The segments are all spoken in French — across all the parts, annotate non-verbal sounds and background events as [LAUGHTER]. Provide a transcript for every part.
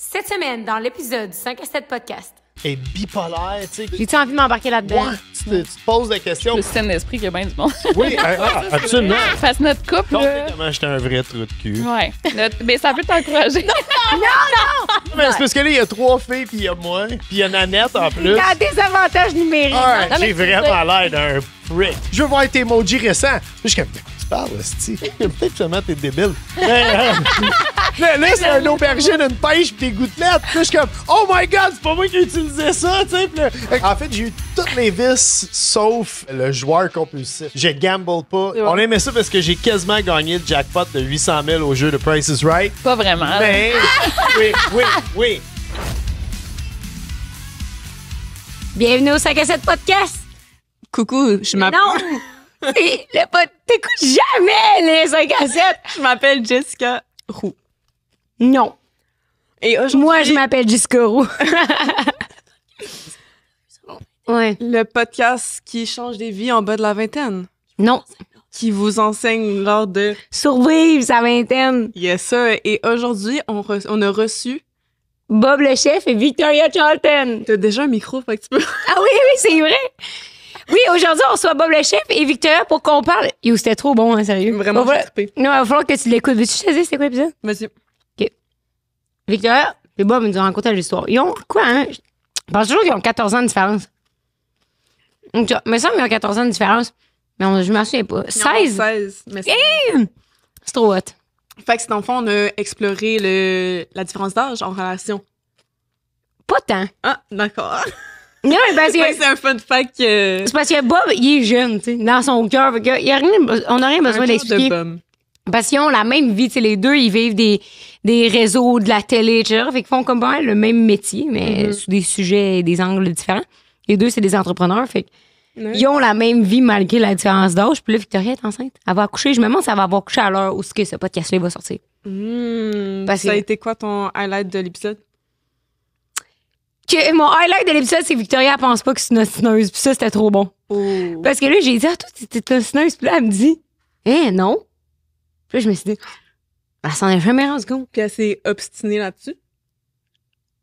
Cette semaine, dans l'épisode 5 à 7 podcast. Et bipolaire, tu sais. J'ai-tu envie de m'embarquer là-dedans? tu, te, poses la question. Le système d'esprit qu'il y a bien du monde. [LAUGHS] Oui, hein, ah, ah, absolument. Face notre couple. Complètement, j'étais un vrai trou de cul. Ouais. mais ça peut t'encourager. non, non, non! Mais c'est parce que là, il y a trois filles, puis il y a moi, puis il y a Nanette en plus. Il a des avantages numériques. Ouais, j'ai vraiment l'air d'un prick. Je veux voir tes emojis récents. Je suis parles, Esti? [LAUGHS] Peut-être seulement t'es débile. Mais, [LAUGHS] là, c'est un aubergine, une pêche, pis des gouttelettes. je suis comme, oh my god, c'est pas moi qui utilisais ça, tu sais. En fait, j'ai eu toutes les vis sauf le joueur compulsif. Je gamble pas. On aimait ça parce que j'ai quasiment gagné le jackpot de 800 000 au jeu de Price is Right. Pas vraiment. Mais, oui, oui, oui. Bienvenue au 5 à 7 podcast. Coucou, je m'appelle. Non! [LAUGHS] le pod... T'écoutes jamais les 5 à Je m'appelle Jessica Roux. Non. Et Moi, je m'appelle Jessica Roux. [LAUGHS] ouais. Le podcast qui change des vies en bas de la vingtaine. Non. Qui vous enseigne lors de... Survivre sa vingtaine. Yes, ça. Et aujourd'hui, on, a reçu... Bob le chef et Victoria Charlton. T'as déjà un micro, fait que tu peux... ah oui, oui, c'est vrai. Oui, aujourd'hui, on reçoit Bob le chef et Victoria pour qu'on parle. Yo, c'était trop bon, hein, sérieux. Vraiment, va... Non, il va falloir que tu l'écoutes. Veux-tu choisir c'est quoi l'épisode? Monsieur. OK. Victoria et Bob nous ont raconté l'histoire. Ils ont quoi, hein? Je pense toujours qu'ils ont 14 ans de différence. Donc, me semble qu'ils ont 14 ans de différence. Mais je m'en souviens pas. 16? 16. Mais hum! c'est... trop hot. Fait que c'est dans fond, on a exploré le, la différence d'âge en relation. Pas tant. Ah, d'accord. [LAUGHS] Non, mais c'est un fun fact que. C'est parce que Bob, il est jeune, tu sais, dans son cœur. On n'a rien besoin d'expliquer. parce qu'ils ont la même vie, tu sais, les deux, ils vivent des, des réseaux, de la télé, etc. Fait qu'ils font comme le même métier, mais mm-hmm. sous des sujets et des angles différents. Les deux, c'est des entrepreneurs. Fait ils ont la même vie malgré la différence d'âge. Puis là, Victoria est enceinte. Elle va accoucher. Je me demande si elle va avoir couché à l'heure où ce que ce podcast-là va sortir. Hmm, ça a été quoi ton highlight de l'épisode? que mon highlight de l'épisode, c'est Victoria ne pense pas que c'est une ostineuse. Puis ça, c'était trop bon. Parce que là, j'ai dit, ah, toi, t'es une ostineuse. Puis là, elle me dit, eh, non. Puis là, je me suis dit, elle ah, s'en est jamais rendue compte. Puis elle s'est obstinée là-dessus.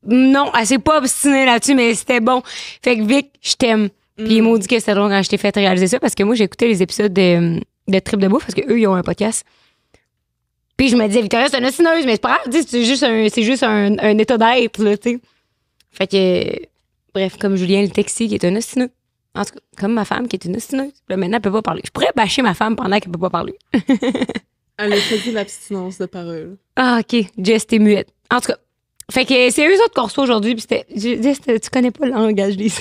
Non, elle s'est pas obstinée là-dessus, mais c'était bon. Fait que Vic, je t'aime. Puis il mm. m'a dit que c'était drôle quand je t'ai fait réaliser ça parce que moi, j'écoutais les épisodes de, de Trip de Bouffe parce qu'eux, ils ont un podcast. Puis je me dis « Victoria, c'est une ostineuse, mais c'est pas grave, c'est juste un, c'est juste un, un état d'être, là, tu sais. Fait que, bref, comme Julien le taxi qui est un ostineux. En tout cas, comme ma femme qui est une ostineuse. maintenant, elle peut pas parler. Je pourrais bâcher ma femme pendant qu'elle peut pas parler. [LAUGHS] elle a choisi l'abstinence de parole. Ah, OK. Jess, t'es muette. En tout cas, fait que c'est eux autres qu'on reçoit aujourd'hui. Puis c'était. Jess, tu connais pas le langage des. [LAUGHS]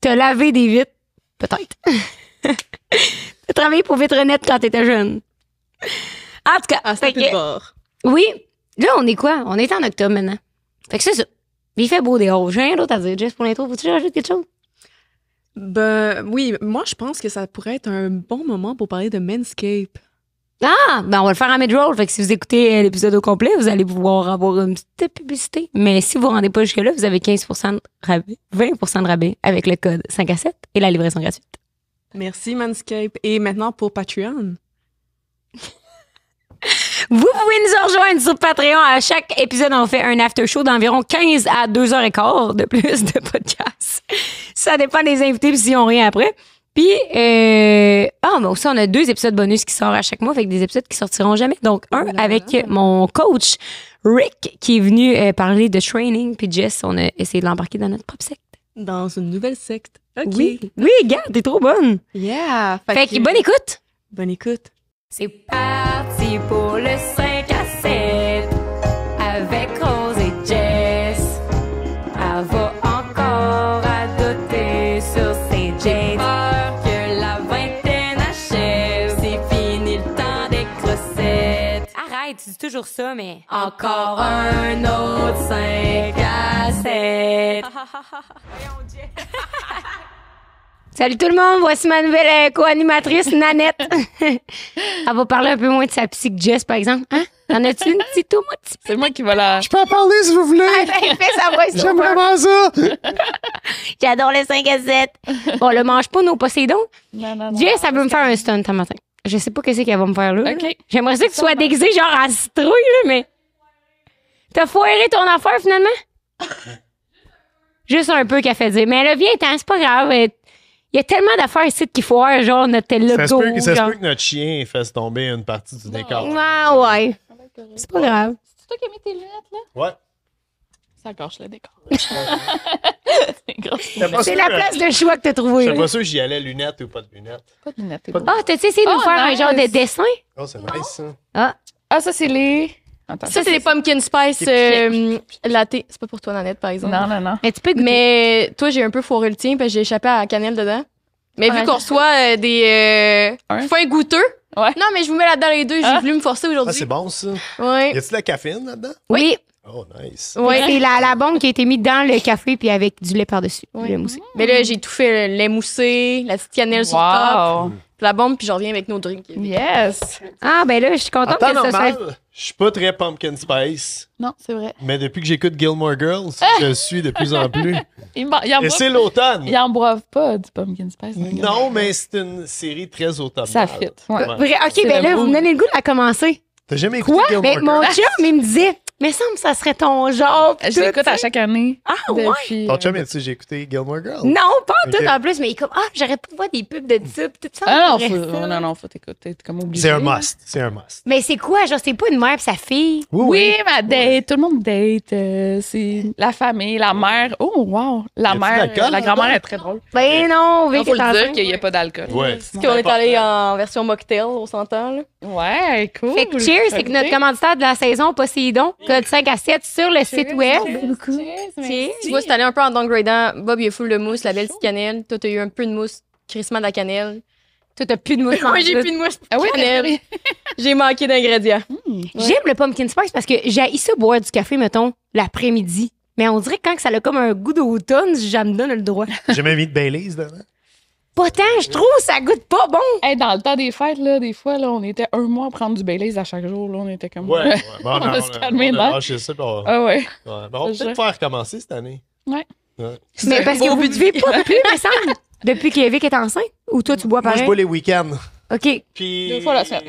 T'as lavé des vitres, peut-être. [LAUGHS] T'as travaillé pour Vitronette quand t'étais jeune. En tout cas. Ah, c'était Oui, Là, on est quoi? On est en octobre maintenant. Fait que c'est ça. Il fait beau dehors. J'ai rien d'autre à dire. Jess, pour l'intro, faut-tu rajouter quelque chose? Ben oui, moi je pense que ça pourrait être un bon moment pour parler de Manscape. Ah, ben on va le faire en mid-roll. Fait que si vous écoutez euh, l'épisode au complet, vous allez pouvoir avoir une petite publicité. Mais si vous ne rendez pas jusque-là, vous avez 15 de rabais, 20 de rabais avec le code 5 à 7 et la livraison gratuite. Merci Manscape. Et maintenant pour Patreon. [LAUGHS] Vous pouvez nous rejoindre sur Patreon. À chaque épisode, on fait un after show d'environ 15 à 2 heures et quart de plus de podcasts. Ça dépend des invités puis s'ils n'ont rien après. Puis, euh, ah, mais aussi, on a deux épisodes bonus qui sortent à chaque mois, avec des épisodes qui sortiront jamais. Donc, un avec mon coach, Rick, qui est venu euh, parler de training. Puis, Jess, on a essayé de l'embarquer dans notre propre secte. Dans une nouvelle secte. OK. Oui, oui gars, t'es trop bonne. Yeah. Fait, fait que, bonne écoute. Bonne écoute. C'est parti pour le 5 à 7 avec Rose et Jess. Elle va encore doter sur ses jeans. Peur que la vingtaine achève, c'est fini le temps des crocettes Arrête, tu dis toujours ça, mais... Encore un autre 5 à 7. [LAUGHS] [LAUGHS] Salut tout le monde, voici ma nouvelle euh, co-animatrice, Nanette. [LAUGHS] Elle va parler un peu moins de sa psych, Jess, par exemple. Hein? T'en as-tu une petite moi? C'est moi qui vais la... Je peux en parler si vous voulez. Ah, elle ben, fait sa voix J'aime hein. vraiment ça. [LAUGHS] J'adore les 5 à 7. Bon, le mange pas, nos possédons. Non, non, non. Jess, elle veut me faire un stunt ce matin. Je sais pas qu'est-ce qu'elle va me faire là. J'aimerais ça que tu sois déguisé genre en citrouille, là, mais... T'as foiré ton affaire, finalement? [LAUGHS] Juste un peu qu'elle fait dire. Mais elle vient, tant, c'est pas grave. Euh, il y a tellement d'affaires ici qu'il faut avoir genre notre logo. Ça se peut, que, ça se peut que notre chien fasse tomber une partie du décor. Ah ouais. C'est pas grave. C'est toi qui as mis tes lunettes, là? Ouais. Ça gâche le décor. [LAUGHS] C'est la place de choix que t'as trouvé. Je pas sûr j'y allais lunettes ou pas de lunettes. Pas de lunettes. Ah, t'as essayé de nous oh, faire un genre de dessin? Oh, c'est nice, ça. Ah, ah ça, c'est les ça, c'est les pumpkin spice euh, latte. C'est pas pour toi, Nanette, par exemple. Non, non, non. Mais Mais toi, j'ai un peu fourré le tien parce que j'ai échappé à la cannelle dedans. Mais vu qu'on reçoit euh, des euh, fins goûteux, ouais. non, mais je vous mets là-dedans les deux. J'ai ah. voulu me forcer aujourd'hui. Ah, c'est bon, ça. Ouais. Y a-t-il la caféine là-dedans? Oui. Oh, nice. Ouais. C'est la, la bombe qui a été mise dans le café puis avec du lait par-dessus. Ouais. Le moussé. Mais là, j'ai tout fait. Le Lait moussé, la petite cannelle sur le top la bombe, puis je reviens avec nos drinks. Yes! Ah, ben là, je suis contente que ça soit... je suis pas très pumpkin spice. Non, c'est vrai. Mais depuis que j'écoute Gilmore Girls, je [LAUGHS] suis de plus en plus. Il Et c'est l'automne. il en boivent pas du pumpkin spice. Non, mais c'est une série très automne. Ça fit, OK, ben là, vous me donnez le goût de la commencer. T'as jamais écouté Quoi? Gilmore Ben, mon chum, il me disait, mais ça ça serait ton genre. J'écoute Je à chaque année. Ah, ouais. Ton chum, est j'ai écouté Gilmore Girls? Non, pas en tout en plus, mais il comme, ah, j'aurais pu voir des pubs de type, tout ça. Ah non, non, faut t'écouter. comme obligé. C'est un must. C'est un must. Mais c'est quoi? Genre, c'est pas une mère et sa fille. Oui, ma date. Tout le monde date. Euh, c'est la famille, la mère. Oh, wow. La mère, la grand-mère est très drôle. Ben non, Il faut dire qu'il n'y a pas d'alcool. Ouais. qu'on est allé en version mocktail, au s'entend, Ouais, cool. Fait cheers, c'est que notre commanditaire de la saison, Poseidon de 5 à 7 sur le site web. Tu vois, c'est allé un peu en downgradant. Bob, il est full de mousse, la belle petite cannelle. Toi, t'as eu un peu de mousse, crissement de la cannelle. Toi, t'as plus de mousse. Moi, j'ai plus de mousse. Ah oui, [LAUGHS] j'ai manqué d'ingrédients. Hmm. J'aime le pumpkin spice parce que j'ai ça boire du café, mettons, l'après-midi. Mais on dirait que quand ça a comme un goût d'automne, je donne le droit. J'ai même mis de Baileys dedans. Pas tant, je trouve, ça goûte pas bon. dans le temps des fêtes, là, des fois, là, on était un mois à prendre du Baileys à chaque jour. Là, on était comme. Ouais, [LAUGHS] ouais. Bon, on, va calmer, a, Ah ouais. ouais. Ben, on va peut-être faire recommencer cette année. Ouais. Mais parce que vous ne vivre, pas plus, mais ça, depuis que est enceinte, ou toi, tu bois pareil? Moi, je bois les week-ends. OK. Puis... Deux fois la semaine.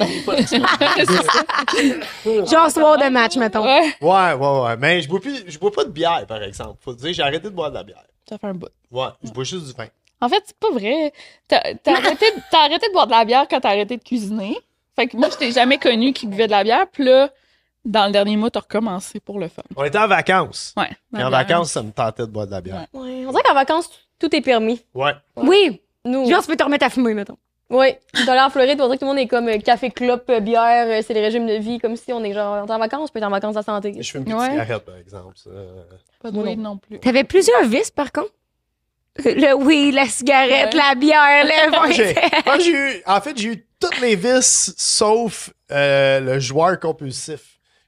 [LAUGHS] [LAUGHS] Genre soir de match, mettons. Ouais, ouais, ouais. Mais je bois, plus, je bois pas de bière, par exemple. Faut dire, j'ai arrêté de boire de la bière. Ça fait un bout. Ouais, je bois juste du vin. En fait, c'est pas vrai. [LAUGHS] T'as, arrêté, de boire de la bière quand t'as arrêté de cuisiner. Fait que moi, je t'ai jamais connu qui buvait de la bière. Puis là, dans le dernier mois, t'as recommencé pour le fun. On était en vacances. Ouais. Et en vacances, ça me tentait de boire de la bière. Ouais. On dirait qu'en vacances, tout est permis. Ouais. Oui. Nous. Genre, tu peux te remettre à fumer, mettons. Oui, dans en Floride, on dirait que tout le monde est comme euh, café, clope, euh, bière, euh, c'est les régimes de vie, comme si on est genre en vacances, peut être en vacances à santé. Je fume une petite cigarette, par exemple. Pas de weed non. non plus. T'avais plusieurs vices, par contre. Le oui, la cigarette, la bière, le [LAUGHS] en fait, j'ai eu toutes mes vices sauf euh, le joueur compulsif.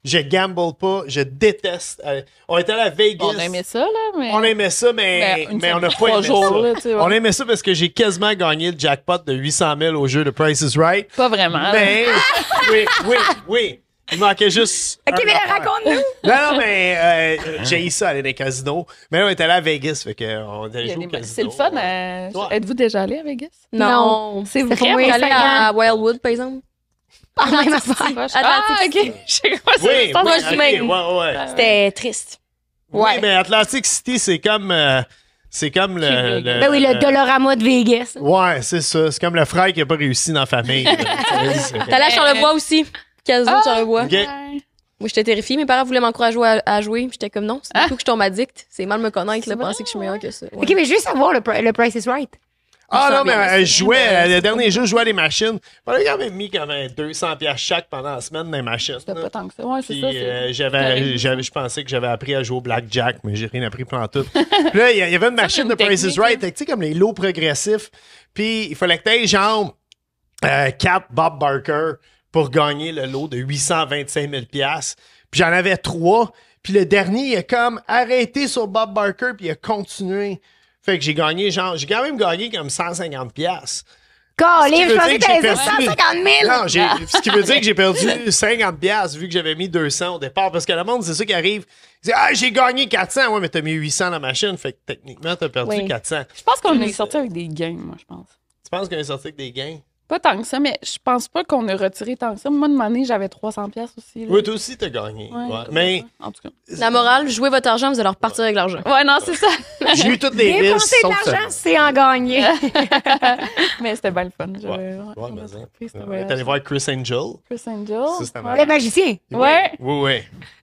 Je gamble pas, je déteste. Euh, on était à la Vegas. On aimait ça, là. Mais... On aimait ça, mais, ben, mais on n'a pas aimé ça. On aimait ça parce que j'ai quasiment gagné le jackpot de 800 000 au jeu de Price is Right. Pas vraiment. Mais, oui, oui, oui. Il manquait juste. Ok, mais raconte-nous! [LAUGHS] Non, non, mais euh, euh, j'ai eu ça aller dans les casinos. Mais là, on était allé à Vegas, fait qu'on euh, allait joué au casino. C'est le fun. Euh, Êtes-vous déjà allé à Vegas? Non. C'est vous pouvez aller à Wildwood, par exemple? Ah, même affaire. Ah, ok. [LAUGHS] Je sais c'est Moi, je ouais, C'était triste. Ouais. Oui, mais Atlantic City, c'est comme. c'est comme le, Ben oui, le, Dolorama de Vegas. Ouais, c'est ça. C'est comme le frère qui n'a pas réussi dans la famille. [LAUGHS] T'as le bois aussi. 15 minutes ah! sur un bois. Moi, j'étais terrifiée. Mes parents voulaient m'encourager à, à, jouer. J'étais comme non, c'est ah! tout ah. que je tombe addict. C'est mal me connaître, de penser que je suis meilleur que ça. OK, mais juste savoir, le, le price is right. Ah non, mais euh, je jouais. Euh, le dernier jour, je jouais à des machines. avait mis quand même mis 200 chaque pendant la semaine dans les machines. C'était pas tant que ça. Ouais, c'est ça. Euh, j'avais, je pensais que j'avais appris à jouer au blackjack, mais j'ai rien appris pendant tout. là, il y avait une [LAUGHS] machine de Price is Right, hein. tu sais, comme les lots progressifs. Puis il fallait que aies genre Cap, Bob Barker pour gagner le lot de 825 000 Puis j'en avais trois. Puis le dernier, il a comme arrêté sur Bob Barker, puis il a continué. Fait que j'ai gagné, genre, j'ai quand même gagné comme 150 pièces. Colin, je pensais que t'avais 150 000. Non, j'ai... ce qui veut dire que j'ai perdu 50 [LAUGHS] pièces vu que j'avais mis 200 au départ. Parce que le monde, c'est ça qui arrive. ah, j'ai gagné 400. Ouais, mais t'as mis 800 dans la machine. Fait que techniquement, t'as perdu 400. Je pense qu'on est sorti avec des gains, moi, je pense. Tu penses qu'on est sorti avec des gains? Pas tant que ça, mais je pense pas qu'on a retiré tant que ça. Moi, de mon année, j'avais 300 pièces aussi. Oui, toi aussi, t'as gagné. Mais en tout cas, la morale, jouez votre argent, vous allez repartir avec l'argent. Ouais, non, c'est ça. [LAUGHS] J'ai eu toutes les risques. de l'argent, c'est en gagner. [LAUGHS] mais c'était bien le fun. Ouais, ouais, ben, T'es allé voir Chris Angel. Chris Angel. le magicien. Ouais. Oui, oui.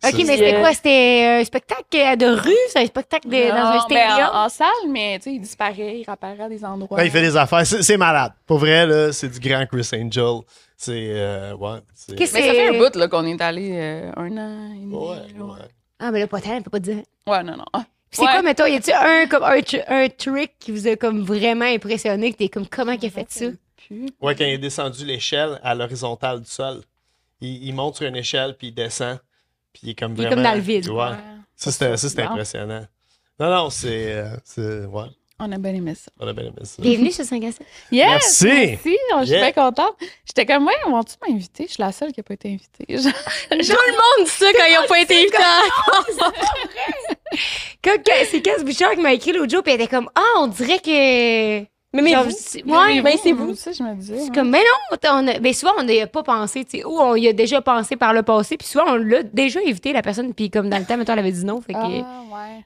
OK, mais c'était quoi? C'était euh, un spectacle de rue? C'est un spectacle dans un ben, stéréo? En, salle, mais tu sais, il disparaît, il réapparaît à des endroits. Ben, il fait des affaires. C'est malade. Pour vrai, là, c'est grand Chris Angel. C'est. Euh, ouais. C'est... Mais ça fait un bout là, qu'on est allé euh, un an et demi. Ouais, Ah, mais là, pas tant, elle peut pas dire. Ouais, non, non. c'est quoi quoi, toi, y a-tu un, comme, un, un, trick qui vous a comme vraiment impressionné, que t'es comme, comment qu'il a fait ça? Ouais, quand il est descendu l'échelle à l'horizontale du sol, il, montre monte sur une échelle, puis il descend, puis il est comme vraiment... Il est comme dans le vide. Ça, c'était, ça, c'était impressionnant. Non, non, c'est... Euh, c'est ouais. On a bien aimé ça. On a bien aimé ça. Bienvenue chez saint gaston Yes, merci. Merci. je suis bien contente. J'étais comme, ouais, vont tu m'inviter? Je suis la seule qui n'a pas été invitée. [LAUGHS] Tout le monde dit ça quand ils n'ont pas été invités. C'est Cass Bouchard qui m'a écrit l'autre puis elle était comme, ah, on dirait que mais, mais, vous, c'est, vous. je me disais. comme, mais non, on mais souvent, on n'y a pas pensé, tu ou on y a déjà pensé par le passé, puis souvent, on l'a déjà évité, la personne, puis comme dans le temps, maintenant elle avait dit non. Ah,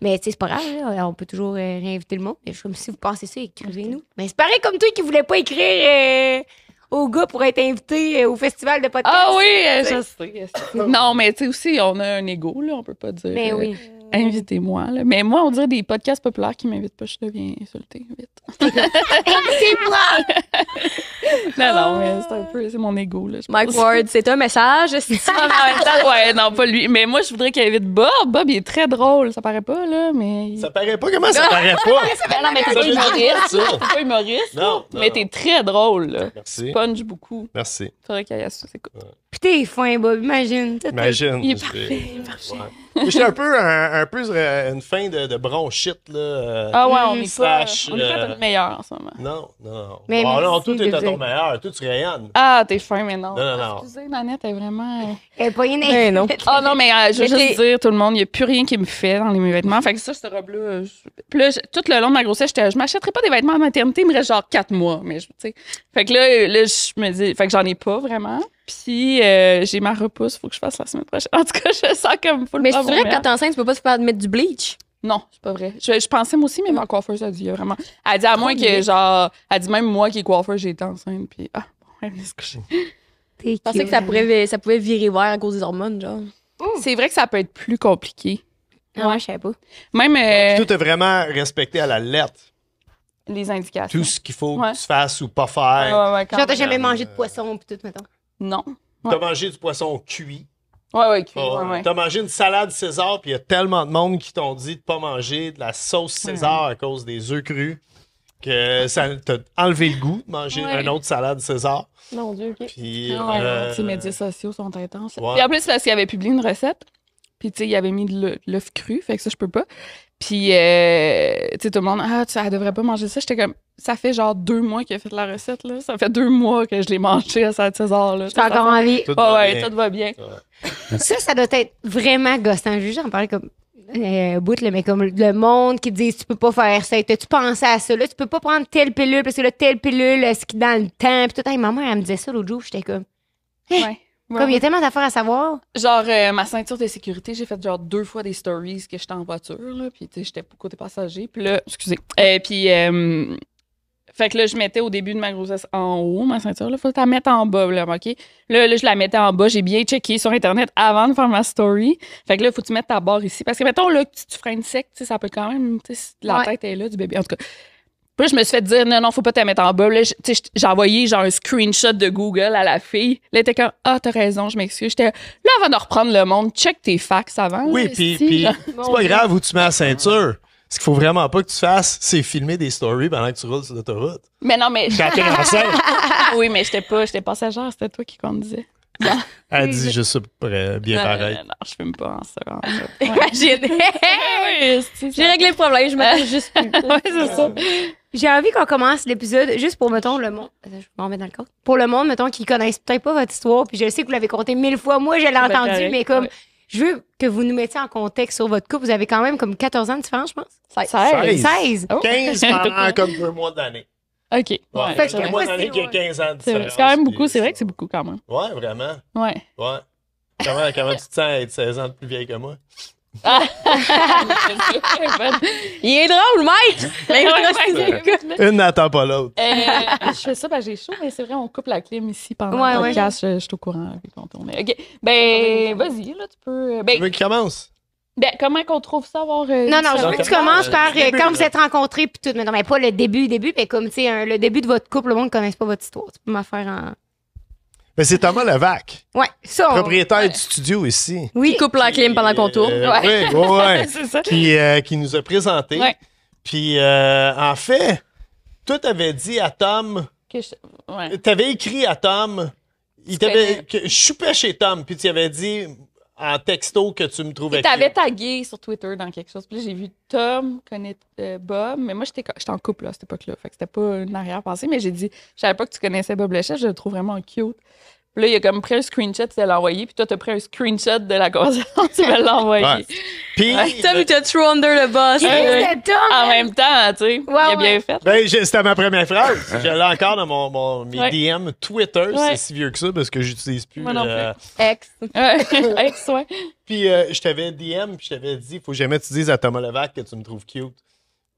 mais tu sais, c'est pas grave, on peut toujours euh, réinviter le monde. je suis comme, si vous pensez ça, écrivez-nous. Mais c'est pareil comme toi qui voulais pas écrire. Euh, au gars pour être invité euh, au festival de podcast. Ah oui, je sais. non, mais tu sais aussi, on a un ego, là, on peut pas dire. Mais oui. [LAUGHS] Invitez-moi. Là. Mais moi, on dirait des podcasts populaires qui m'invitent pas, je deviens insultée vite. [LAUGHS] Invitez-moi! non, non, mais ah. c'est un peu, c'est mon ego. Là, Mike Ward, c'est un message. [LAUGHS] ouais, non, pas lui. Mais moi, je voudrais qu'il invite Bob. Bob, il est très drôle. Ça paraît pas, là, mais. Ça paraît pas? Comment ça paraît pas? non, mais t'es pas humoriste. T'es pas humoriste. Non, Mais t'es très drôle. Là. Merci. Punch beaucoup. Merci. Faudrait qu'il y ait puis t'es fin, Bob, imagine. Imagine. Il est parfait, il est parfait. J'étais un peu, un, peu une fin de, bronchite, là. Euh, ah ouais, on mm, est pas, on est pas ton euh, meilleur en ce moment. Non, non, Mais bon, non, tout est à ton meilleur, tout tu rayonnes. Ah, t'es fin, mais non. Non, non, non. Excusez, Nanette, est vraiment... Euh, Elle est pas une mais non. oh, [LAUGHS] non, mais je veux juste dire, tout le monde, il n'y a plus rien qui me fait dans les mes vêtements. Fait que ça, cette robe-là... Puis là, tout le long de ma grossesse, je m'achèterais pas des vêtements à maternité, il me reste genre quatre mois. Mais, tu Fait que là, là je me dis... Fait que j'en ai pas, vraiment. Puis euh, j'ai ma repousse, faut que je fasse la semaine prochaine. [LAUGHS] En tout cas, je sens comme full Mais c'est vrai que quand t'es enceinte, tu peux pas te faire mettre du bleach. Non, c'est pas vrai. Je, pensais moi aussi, mais ma coiffeuse a dit euh, vraiment. Elle dit à moins que genre, elle dit même moi qui est j'ai été enceinte. Puis ah, bon, elle me se coucher. [LAUGHS] Je pensais que ça, pourrait, ça pouvait virer vert à cause des hormones, genre. C'est vrai que ça peut être plus compliqué. Ah ouais, je sais pas. Même. Euh, tout est vraiment respecté à la lettre. les indications. Tout ce qu'il faut que tu fasses ou pas faire. jamais mangé de poisson, puis tout, non. T'as mangé du poisson cuit. Ouais, ouais, cuit. Ah. T'as mangé une salade César, puis il y a tellement de monde qui t'ont dit de pas manger de la sauce hmm. César à cause des œufs crus que ça t'a enlevé le goût de manger une autre salade César. Mon Dieu, OK. Puis, médias ah euh, sociaux sont intenses. Puis en plus, parce qu'il avait publié une recette puis, tu sais, il avait mis de l'œuf cru, fait que ça, je peux pas. Puis, euh, tu sais, tout le monde, ah, tu, elle devrait pas manger ça. J'étais comme, ça fait genre deux mois qu'il a fait la recette, là. Ça fait deux mois que je l'ai mangé à cette heure là. T'as encore envie. ouais, ça te va bien. [LAUGHS] ça, ça doit être vraiment gossant. J'en parlais comme euh, bout, là, mais comme le monde qui dit tu peux pas faire ça, tu pensais à ça, là, tu peux pas prendre telle pilule parce que là, telle pilule, ce qui dans le temps, puis tout. Hey, maman, elle me disait ça l'autre jour, j'étais comme. Hein? ouais. Comme il y a tellement d'affaires à savoir. Genre, euh, ma ceinture de sécurité, j'ai fait genre deux fois des stories que j'étais en voiture, là, puis j'étais côté passager, puis là, excusez. Euh, puis, euh, fait que là, je mettais au début de ma grossesse en haut ma ceinture, là, faut la mettre en bas, là, OK? Là, je la mettais en bas, j'ai bien checké sur Internet avant de faire ma story. Fait que là, faut que tu mettes ta barre ici. Parce que, mettons, là, tu, tu freines sec, ça peut quand même, la tête est là du bébé. En tout cas, puis là, je me suis fait dire, non, non, faut pas te mettre en bas. J'ai envoyé genre un screenshot de Google à la fille. Là, elle était comme, ah, t'as raison, je m'excuse. J'étais, là, avant de reprendre le monde, check tes fax avant. Oui, puis c'est pas grave où tu mets la ceinture. Ce qu'il faut vraiment pas que tu fasses, c'est filmer des stories pendant que tu roules sur l'autoroute. Mais non, mais. [LAUGHS] Oui, mais j'étais pas, j'étais passagère, c'était toi qui conduisais. [LAUGHS] Elle dit je suis euh, bien pareil. non, je fume pas en [LAUGHS] [LAUGHS] ça. J'ai réglé le problème, je me juste plus. ouais, c'est ça. J'ai envie qu'on commence l'épisode juste pour, mettons, le monde. Je m'en mets dans le corps. Pour le monde, mettons, qui connaissent peut-être pas votre histoire, puis je sais que vous l'avez conté mille fois. Moi, je l'ai entendu, mais comme. Je veux que vous nous mettiez en contexte sur votre couple. Vous avez quand même comme 14 ans de différence, je pense. 16. 16. 16. 15 pendant comme deux mois d'année. OK. Ouais, fait que moi, 15 ans C'est quand même beaucoup, c'est vrai que c'est beaucoup quand même. Ouais, vraiment. Ouais. Ouais. Comment, même, tu te sens être 16 ans plus vieille que moi? Ah! [LAUGHS] il est drôle, Mike! Mais Une n'attend pas l'autre. Euh, je fais ça, ben j'ai chaud, mais c'est vrai, on coupe la clim ici pendant ouais, le podcast. Je, suis au courant Quand OK. Ben, vas-y, là, tu peux. Euh, ben, tu veux qu'il commence? Ben, comment qu'on trouve ça avoir. Euh, non, non, je veux que tu commences par quand euh, vous êtes rencontrés, puis tout. Mais non, mais pas le début, début, mais comme, tu sais, le début de votre couple, le monde ne connaît pas votre histoire. Tu peux m'en faire en. Ben, c'est Thomas Levac. Ouais, ça. Propriétaire du studio ici. Oui. couple coupe la clim pendant qu'on tourne. Euh, ouais. Oui, [LAUGHS] ouais, c'est ça. Qui, nous a présenté. Ouais. Puis, en fait, toi, t'avais dit à Tom. Que je... T'avais écrit à Tom. Il t'avait. Je suis chez Tom, puis tu avais dit en texto que tu me trouvais. Tu avais tagué sur Twitter dans quelque chose. Puis j'ai vu Tom connaître euh, Bob, mais moi, j'étais en couple là, à cette époque-là. Fait que c'était pas une arrière-pensée, mais j'ai dit, je savais pas que tu connaissais Bob Lechet, je le trouve vraiment cute. Puis là, il a comme pris un screenshot, il l'a envoyé. Puis toi, t'as pris un screenshot de la conversation, [LAUGHS] tu vas l'envoyer. Puis. tu Tom, il t'a under le boss. Hein. en hein. même temps, tu sais. il a bien fait. Ben, c'était ma première phrase. Hein? Je l'ai encore dans mon, mon mes DM Twitter. C'est si vieux que ça parce que j'utilise plus. Moi non euh, plus. Ex. [LAUGHS] Ex, ouais. Puis euh, je t'avais DM, puis je t'avais dit, faut jamais que tu dises à Thomas Levac que tu me trouves cute.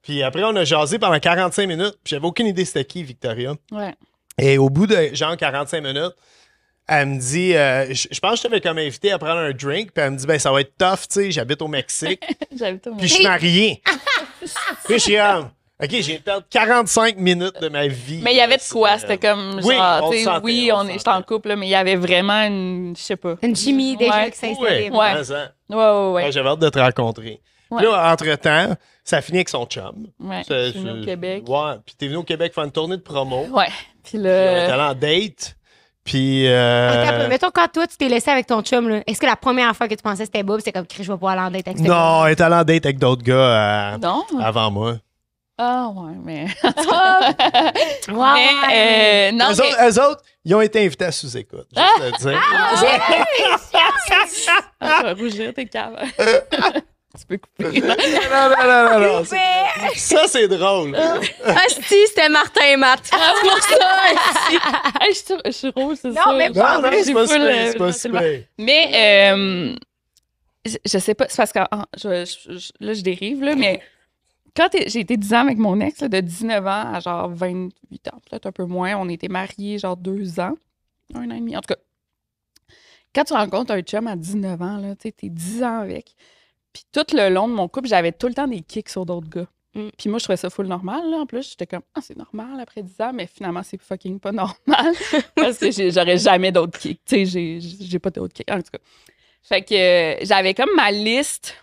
Puis après, on a jasé pendant 45 minutes, puis j'avais aucune idée c'était qui, Victoria. Ouais. Et au bout de genre 45 minutes, elle me dit, euh, je, pense que je t'avais comme invité à prendre un drink, puis elle me dit, ben ça va être tough, tu sais, j'habite au Mexique. [LAUGHS] j'habite au Mexique. [LAUGHS] Puis je suis marié. puis je suis OK, j'ai perdu 45 minutes de ma vie. Mais il y avait de quoi? C'était euh, comme, genre, tu sais, oui, on, en couple, mais il y avait vraiment une, je sais pas. Une chimie déjà qui ça Ouais, ouais, ouais. ouais, ah, J'avais hâte de te rencontrer. Puis là, entre-temps, ça finit avec son chum. Ouais, je venu au Québec. puis t'es venu au Québec faire une tournée de promo. Ouais, puis là... allé en date. Puis. Euh... mettons, quand toi, tu t'es laissé avec ton chum, est-ce que la première fois que tu pensais que c'était beau c'est comme, je vais pas aller en date avec Non, elle est allée en date avec d'autres gars euh, avant moi. Ah, oh, ouais, mais. wow, [LAUGHS] ah, euh, non, eux, Autres, eux, Autres, ils ont été invités à sous-écoute. Juste ah! dire. Ah, ça, [LAUGHS] ah, rougir tes caves. [LAUGHS] Tu peux couper. [LAUGHS] non, non, non, non. non. Ça, c'est drôle. Ah si c'était Martin et Matt. Ah, pour ça, [LAUGHS] je, suis rose. c'est ça. Mais non, non, c'est pas Mais, euh, je, sais pas, c'est parce que ah, là, je dérive, là, mais quand j'ai été 10 ans avec mon ex, de 19 ans à genre 28 ans, peut-être un peu moins, on était mariés genre deux ans, un an et demi. En tout cas, quand tu rencontres un chum à 19 ans, tu sais, t'es 10 ans avec puis tout le long de mon couple, j'avais tout le temps des kicks sur d'autres gars. Mm. Puis moi, je trouvais ça full normal. En plus, j'étais comme, ah, c'est normal après 10 ans, mais finalement, c'est fucking pas normal. [LAUGHS] parce que j'aurais jamais d'autres kicks. Tu sais, j'ai pas d'autres kicks. En tout cas. Fait que euh, j'avais comme ma liste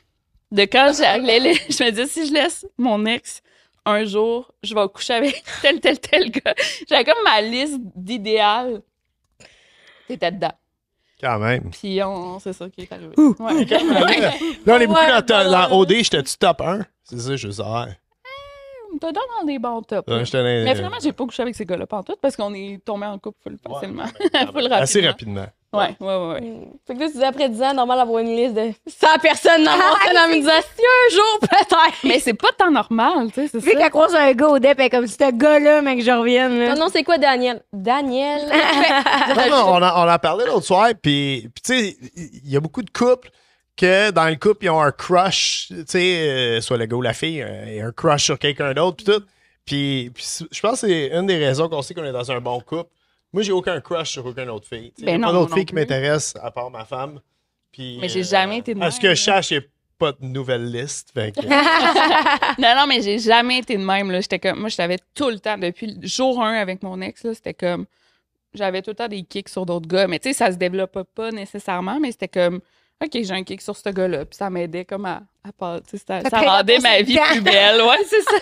de quand j'allais. Les... [LAUGHS] Je me disais, si je laisse mon ex un jour, je vais coucher avec [LAUGHS] tel, tel, tel gars. J'avais comme ma liste d'idéal. T'étais dedans. Quand même. Puis on, c'est ça qui est arrivé. ouais. Là, on est beaucoup dans, dans OD, j'étais-tu top 1? C'est ça, je sais. Hmm, t'as donné dans des bons tops. Mais euh, finalement, j'ai pas couché avec ces gars-là pantoute parce qu'on est tombé en couple facilement. [LAUGHS] Assez rapidement. Ouais, ouais, ouais. ouais. Mm. Fait que là, tu après 10 ans, normal d'avoir une liste de 100 personnes dans mon salon me disant un jour peut-être. Mais c'est pas tant normal, tu sais, c'est ça. Vu qu'elle croise un gars au dep, elle est comme si c'était gars-là, mec, je revienne. Ton nom, c'est quoi, Daniel? Daniel. [LAUGHS] non, on, a, on en parlait l'autre soir, puis, tu sais, il y a beaucoup de couples que dans le couple, ils ont un crush, tu sais, euh, soit le gars ou la fille, euh, et un crush sur quelqu'un d'autre, puis tout. Pis puis je pense que c'est une des raisons qu'on sait qu'on est dans un bon couple moi, j'ai aucun crush sur aucune autre fille. pas ben fille qui m'intéresse à part ma femme. Puis, mais j'ai jamais été de euh, même. Parce que Chache j'ai pas de nouvelle liste. [LAUGHS] [LAUGHS] non, non, mais j'ai jamais été de même. Là. J'étais comme, moi, je l'avais tout le temps, depuis le jour 1 avec mon ex, c'était comme, j'avais tout le temps des kicks sur d'autres gars. Mais tu sais, ça se développe pas nécessairement, mais c'était comme, OK, j'ai un kick sur ce gars-là. Puis ça m'aidait comme à, à ça, ça, ça rendait ma vie plus belle. [LAUGHS] Ouais, c'est ça.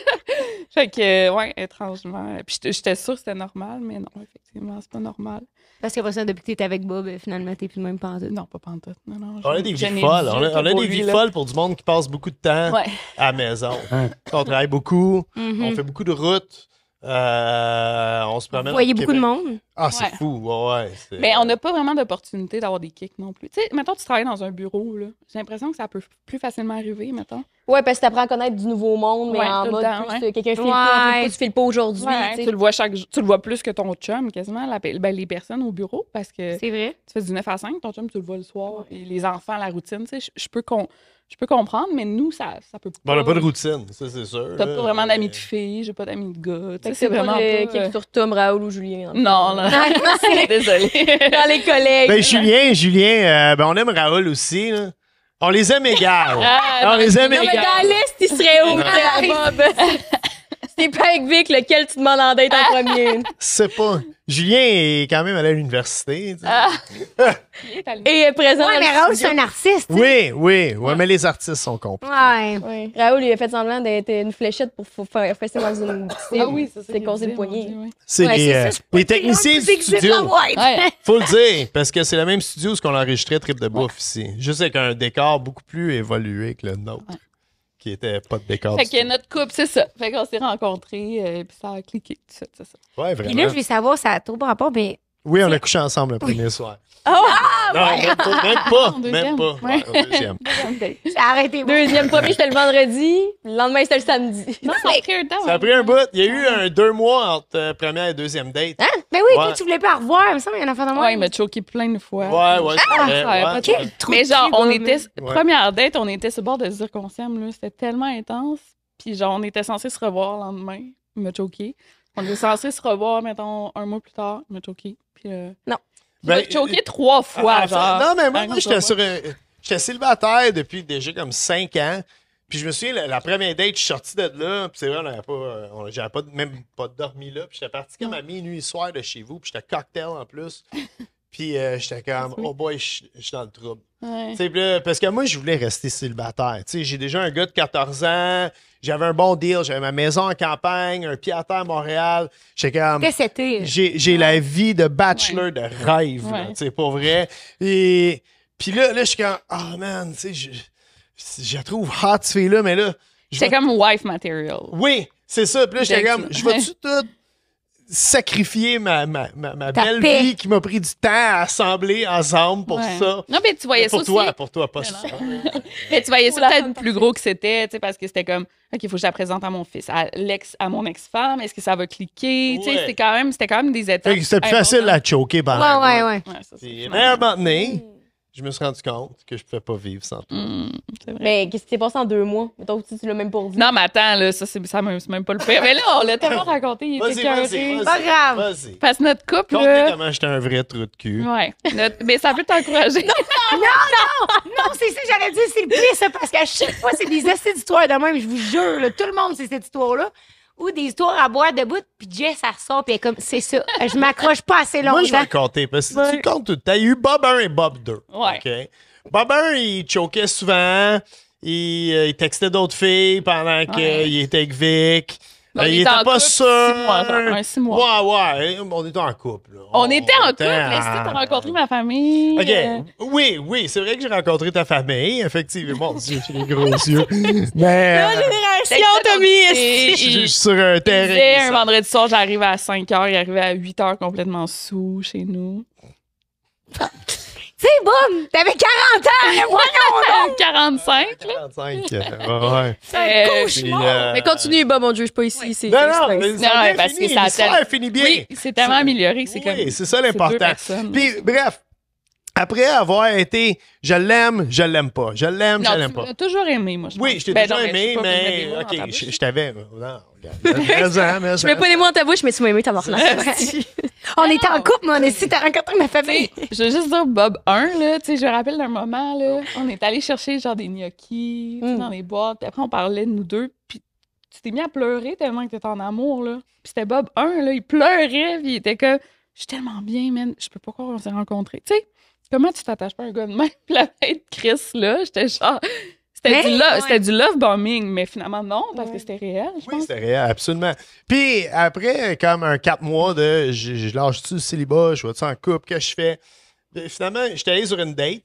fait que, euh, ouais, étrangement. Euh, puis j'étais sûre que c'était normal, mais non, effectivement, c'est pas normal. Parce que ça, depuis que t'es avec Bob, finalement, t'es plus le même pantoute. Non, pas pantoute. Non, non, on a des vies folles. On a, des vies folles pour du monde qui passe beaucoup de temps à la maison. Hein. on travaille beaucoup, mm-hmm. on fait beaucoup de routes. Euh, on se permet. Vous voyez beaucoup de monde. Ah, c'est fou. Ouais, ouais Mais on euh, n'a pas vraiment d'opportunité d'avoir des kicks non plus. Tu sais, mettons, tu travailles dans un bureau. là. J'ai l'impression que ça peut plus facilement arriver, maintenant. Ouais, parce que tu apprends à connaître du nouveau monde, mais en mode temps, euh, quelqu'un file pas, tu files pas aujourd'hui. tu le vois chaque tu le vois plus que ton chum, quasiment, ben, les personnes au bureau, parce que. C'est vrai. Tu fais du 9 à 5, ton chum, tu le vois le soir. Et les enfants, la routine, tu sais, je peux qu'on je peux comprendre, mais nous, ça, ça peut pas. on n'a pas de routine, ça, c'est sûr. T'as pas vraiment d'amis de filles, j'ai pas d'amis de gars. C'est vraiment. Pas qui euh, Tom, Raoul ou Julien. Non, ah, non. [LAUGHS] Désolé. Dans les collègues. Ben, Julien, Julien, euh, ben, on aime Raoul aussi, On les aime égales. Ah, on les aime égales. mais dans l'Est, il serait ah. où, là [LAUGHS] T'es pas avec Vic, lequel tu demandes en date en ah. premier? C'est pas. Julien est quand même allé à l'université. Ah. Et est présent. Ouais, mais Raoul, c'est un artiste. Oui, oui, ouais, mais les artistes sont compliqués. Ouais. Raoul, il a fait semblant d'être une fléchette pour faire fesser dans une. Ah oui, c'est causé le poignet. Euh, c'est les, techniciens hein, du studio. [LAUGHS] Faut le dire, parce que c'est le même studio où on a enregistré Trip de Bouffe ici. Juste avec un décor beaucoup plus évolué que le nôtre qui était pas de décor. Fait que notre couple, c'est ça. Fait qu'on s'est rencontrés, et euh, puis ça a cliqué, tout ça, tout ça. Ouais, vraiment. Et là, je vais savoir, ça a tout bon rapport, mais. Oui, on a couché ensemble le premier soir. Oh! non, même pas. Même pas. Deuxième. Même deuxième. [LAUGHS] J'ai Deuxième premier, c'était le vendredi. Le lendemain, c'était le samedi. Non, ça, a pris un temps, ça a hein. pris un bout. Il y a eu un deux mois entre euh, première et deuxième date. Hein? Ben oui, toi, tu voulais pas revoir. Il ça, semble y en a fait dans moi. Ouais, il m'a choqué plein de fois. Ouais, ouais. Ah, Mais genre, on était. Première date, on était sur bord de se dire qu'on s'aime. C'était tellement intense. Puis genre, on était censé se revoir le lendemain. Il m'a choqué. On était censé se revoir, mettons, un mois plus tard. Il m'a choqué. Puis, euh, Non. Ben, tu choqué trois fois, ah, genre. Non, mais moi, j'étais sur. J'étais célibataire depuis déjà comme cinq ans. Puis je me souviens, la, première date, je suis sorti de là. Puis c'est vrai, on pas. Euh, j'avais pas, même pas dormi là. Puis j'étais parti comme à minuit soir de chez vous. Puis j'étais cocktail en plus. Puis euh, j'étais comme, oh boy, je suis dans le trouble. parce que moi, je voulais rester célibataire. J'ai déjà un gars de 14 ans, j'avais un bon deal, j'avais ma maison en campagne, un pied à terre à Montréal. J'étais comme. J'ai la vie de bachelor de rêve, là, pour vrai. Et puis là, là je suis comme, oh man, tu sais, je, trouve hot, ce fille-là, mais là. J'étais comme wife material. Oui, c'est ça. Puis là, j'étais comme, je vais-tu tout sacrifier ma, ma, ma, belle vie qui m'a pris du temps à assembler ensemble pour ça. Non, mais tu voyais pour ça. Pour toi, pour toi, pas ça. [LAUGHS] mais tu voyais ça peut-être plus gros que c'était, tu sais, parce que c'était comme, OK, il faut que je la présente à mon fils, à, à mon ex-femme, est-ce que ça va cliquer? Tu sais, c'était quand, même, quand même des étapes. C'était plus facile à choquer par Ouais, ouais, ouais. ouais. ouais ça, je me suis rendu compte que je pouvais pas vivre sans toi. Mm, mais qu'est-ce qui s'est passé en deux mois? Mettons que tu l'as même pas revu. Non, mais attends, là, ça, c'est, ça, même, même pas le pire. mais là, on l'a tellement raconté, il était Pas grave. Vas-y. Parce que notre couple. Comptez là... comment j'étais un vrai trou de cul. Ouais. mais ça peut t'encourager. non, non, non, non, c'est ça, j'allais dire, c'est le pire, parce qu'à chaque fois, c'est des essais d'histoire de je vous jure, tout le monde sait cette histoire-là ou des histoires à boire debout, puis Jess, ça ressort, puis elle est comme, c'est ça, euh, je m'accroche pas assez longtemps. Moi, je vais compter, parce que tu comptes tout, as eu Bob 1 et Bob 2. Ouais. Bob 1, il choquait souvent, euh, il, textait d'autres filles pendant qu'il était avec Vic. Euh, il était, pas couple, sûr. Six mois, Ouais, ouais. On était en couple. On, était en couple. Est-ce que t'as rencontré ma famille? OK. Oui, oui. C'est vrai que j'ai rencontré ta famille, effectivement. Mon Dieu, j'ai les gros [LAUGHS] yeux. Mais. La euh, Génération, Je Tommy! suis sur un terrain. un vendredi soir, j'arrive à 5 h, il arrivait à 8 h complètement sous chez nous sais, boum, t'avais 40 ans, [LAUGHS] voyons donc! 45, 45, euh, ouais. C'est un euh, cauchemar. euh, Mais continue, bah, mon Dieu, je suis pas ici. C'est, non, non, c'est, non, ça non, parce fini, que ça a tel... bien. Oui, c'est tellement amélioré. C'est oui, comme, c'est ça l'important. Puis, bref, après avoir été je l'aime, je l'aime pas, je l'aime, je l'aime pas. Tu toujours aimé, moi. oui, je t'ai ben, toujours aimé, mais, ok, je, t'avais. Non, [LAUGHS] regarde. je mets pas les mots en ta bouche, mais tu m'as aimé, t'as là. [LAUGHS] On était en couple, mais on est ici, t'as rencontré ma famille. Je veux juste dire Bob 1, là, tu sais, je me rappelle d'un moment, là, on est allé chercher genre des gnocchis mm. dans les boîtes, puis après on parlait de nous deux, puis tu t'es mis à pleurer tellement que t'étais en amour, là. Puis c'était Bob 1, là, il pleurait, puis il était que je suis tellement bien, man, je peux pas croire qu'on s'est rencontrés, tu sais. Comment tu t'attaches pas à un gars de même? [LAUGHS] la Chris, là, j'étais genre. C'était du, du, love bombing, mais finalement, non, parce que c'était réel. Je oui, c'était réel, absolument. Puis après, comme un quatre mois de je, lâche-tu le célibat, je vois-tu en couple, que je fais? Finalement, j'étais allé sur une date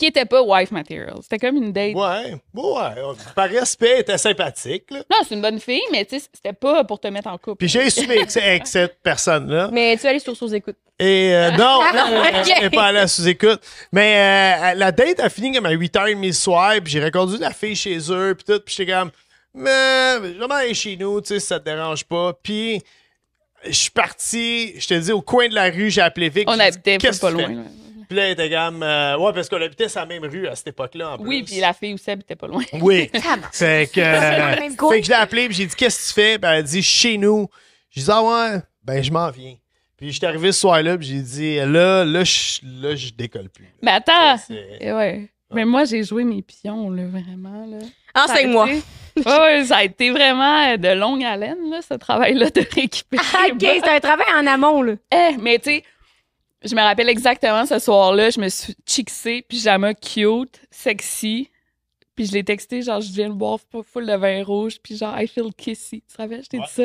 qui était pas wife material. C'était comme une date. Ouais, ouais. Par respect, elle était sympathique. Non, c'est une bonne fille, mais tu sais, c'était pas pour te mettre en couple. Puis j'ai su avec, [LAUGHS] cette personne-là. Mais tu es allé sur sous-écoute. Et euh, [LAUGHS] non, je n'ai pas allé à sous-écoute. Mais euh, la date a fini comme à 8h30 le soir, puis j'ai reconduit la fille chez eux, puis tout, puis j'étais comme, mais vraiment aller chez nous, tu sais, si ça te dérange pas. Puis je suis parti, je te dis, au coin de la rue, j'ai appelé Vic. On habitait pas loin. Puis là, euh, ouais, parce qu'on habitait sa même rue à cette époque-là. En plus. Oui, puis la fille Seb habitait pas loin. [LAUGHS] Oui. fait que, euh, fait que je l'ai appelée, puis j'ai dit Qu'est-ce que tu fais Puis elle a dit Chez nous. j'ai dit, « Ah ouais, ben je m'en viens. Puis j'étais arrivé ce soir-là, puis j'ai dit Là, là, je, là, je décolle plus. Mais attends. Eh ouais. Mais moi, j'ai joué mes pions, là, vraiment. Là. Enseigne-moi. oui, ça a été vraiment euh, de longue haleine, là, ce travail-là de récupérer. Ah, OK, [LAUGHS] c'est un travail en amont, là. Eh, mais tu sais, je me rappelle exactement ce soir-là, je me suis chixée, pyjama cute, sexy. Puis je l'ai texté, genre, je viens de boire full de vin rouge, puis genre, I feel kissy. Tu te rappelles, je t'ai dit ça?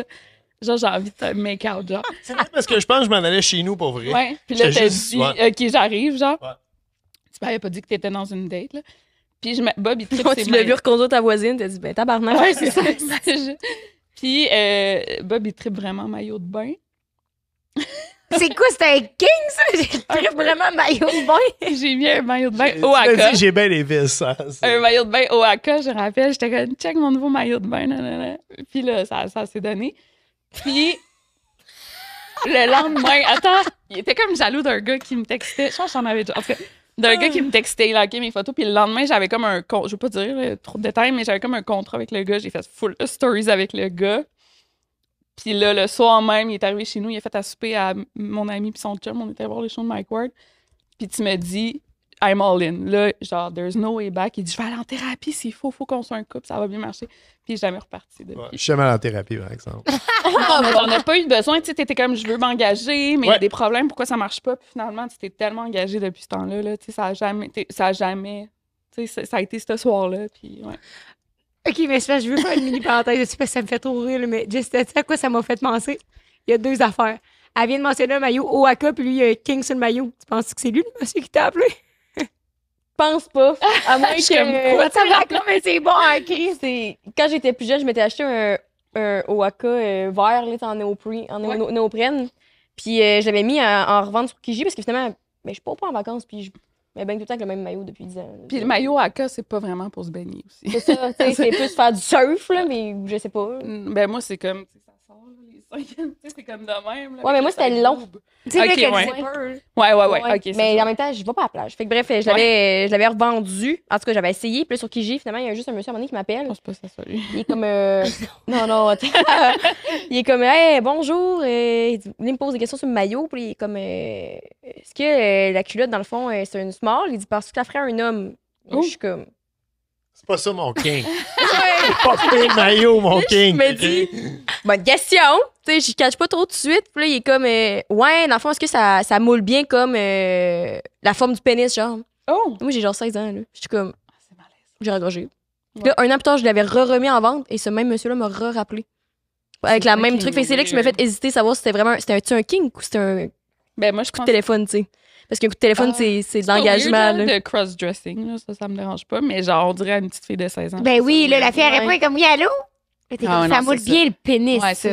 Genre, j'ai envie de te make out, genre. C'est vrai, parce que je pense que je m'en allais chez nous pour vrai. Ouais, puis là, t'as dit, OK, j'arrive, genre. Tu m'avais pas dit que t'étais dans une date, là. Puis je me. Bob, il trip ses Tu l'as vu reconduire ta voisine, t'as dit, ben, tabarnak. Ouais, [LAUGHS] c'est ça. Puis euh, Bob, il tripe vraiment maillot de bain. [LAUGHS] C'est quoi, c'était un king, ça? J'ai pris vraiment maillot de bain. [LAUGHS] j'ai mis un maillot de bain oaka J'ai bien les vis, hein, Un maillot de bain oaka je rappelle. J'étais comme, check mon nouveau maillot de bain. Puis là, ça, s'est donné. Puis le lendemain, attends, il était comme jaloux d'un gars qui me textait. Je pense que j'en avais déjà. En d'un gars qui me textait, il likait mes photos. Puis le lendemain, j'avais comme un. Je veux pas dire euh, trop de détails, mais j'avais comme un contrat avec le gars. J'ai fait full stories avec le gars. Puis là, le soir même, il est arrivé chez nous, il a fait à souper à mon ami puis son chum. On était à voir les shows de Mike Ward. Puis tu me dis, I'm all in. Là, genre, there's no way back. Il dit, je vais aller en thérapie s'il faut, faut qu'on soit un couple, ça va bien marcher. Puis il jamais reparti. je suis jamais en thérapie, par exemple. [LAUGHS] on n'a pas eu besoin. Tu sais, t'étais comme, je veux m'engager, mais il y a des problèmes, pourquoi ça marche pas? Puis finalement, tu t'es tellement engagé depuis ce temps-là, là, tu sais, ça n'a jamais. Ça a jamais ça, ça a été ce soir-là. Puis, ouais. OK, mais je, je veux faire une mini parenthèse dessus parce que ça me fait trop rire, mais juste tu sais à quoi ça m'a fait penser? Il y a deux affaires. Elle vient de mentionner un maillot Oaka, puis lui, il y a King sur le maillot. Tu penses que c'est lui le monsieur qui t'a appelé? [LAUGHS] pense pas. À moins [LAUGHS] que. Comme ça mais c'est bon à Quand j'étais plus jeune, je m'étais acheté un, Oaka euh, vert, là, en, néoprène. puis euh, je l'avais mis en, revente sur Kijiji parce que finalement, mais ben, je suis pas, pas en vacances, puis je mais baigne tout le temps avec le même maillot depuis 10 ans. Puis le maillot à cœur, c'est pas vraiment pour se baigner aussi. C'est ça, c'est [LAUGHS] plus faire du surf, là, mais je sais pas. Ben moi, c'est comme, [LAUGHS] c'est comme de même. ouais, mais moi, c'était long. Tu sais, okay, ouais. ouais. ouais, ouais, ouais. mais en même temps, je vais pas à la plage. Fait que bref, je l'avais, revendu. En tout cas, j'avais essayé. Puis là, sur Kiji, finalement, il y a juste un monsieur à un moment donné qui m'appelle. c'est pas ça, ça, lui. Il est comme. Euh, non, non, [LAUGHS] attends. il est comme, hey, bonjour. Et euh, il, me pose des questions sur le maillot. Puis il est comme, euh, est-ce que la culotte, dans le fond, c'est une small? Il dit, parce que la est un homme. je oh. suis comme. C'est pas ça mon king [LAUGHS] le maillot, mon king. Je me dis, bonne question. Tu sais, je cache pas trop tout de suite. Puis là, il est comme, euh, ouais, dans le fond, est-ce que ça, ça moule bien comme euh, la forme du pénis, genre? Oh! Moi, j'ai genre 16 ans, là. Je suis comme, ah, c'est J'ai raccroché. là, un an plus tard, je l'avais re-remis en vente et ce même monsieur-là m'a re-rappelé. Avec la même truc. c'est là que je me fait hésiter, savoir si c'était vraiment. C'était un, un kink ou c'était un. Ben, moi, je coup de téléphone, tu sais. Parce qu'un coup de téléphone, ah, c'est, c'est de l'engagement. de cross-dressing, ça, ça me dérange pas, mais genre, on dirait une petite fille de 16 ans. Ben oui, là, la fille, elle répond comme, oui, allô? Et ah, comme, ça moule bien le pénis. Ouais, [LAUGHS] ça.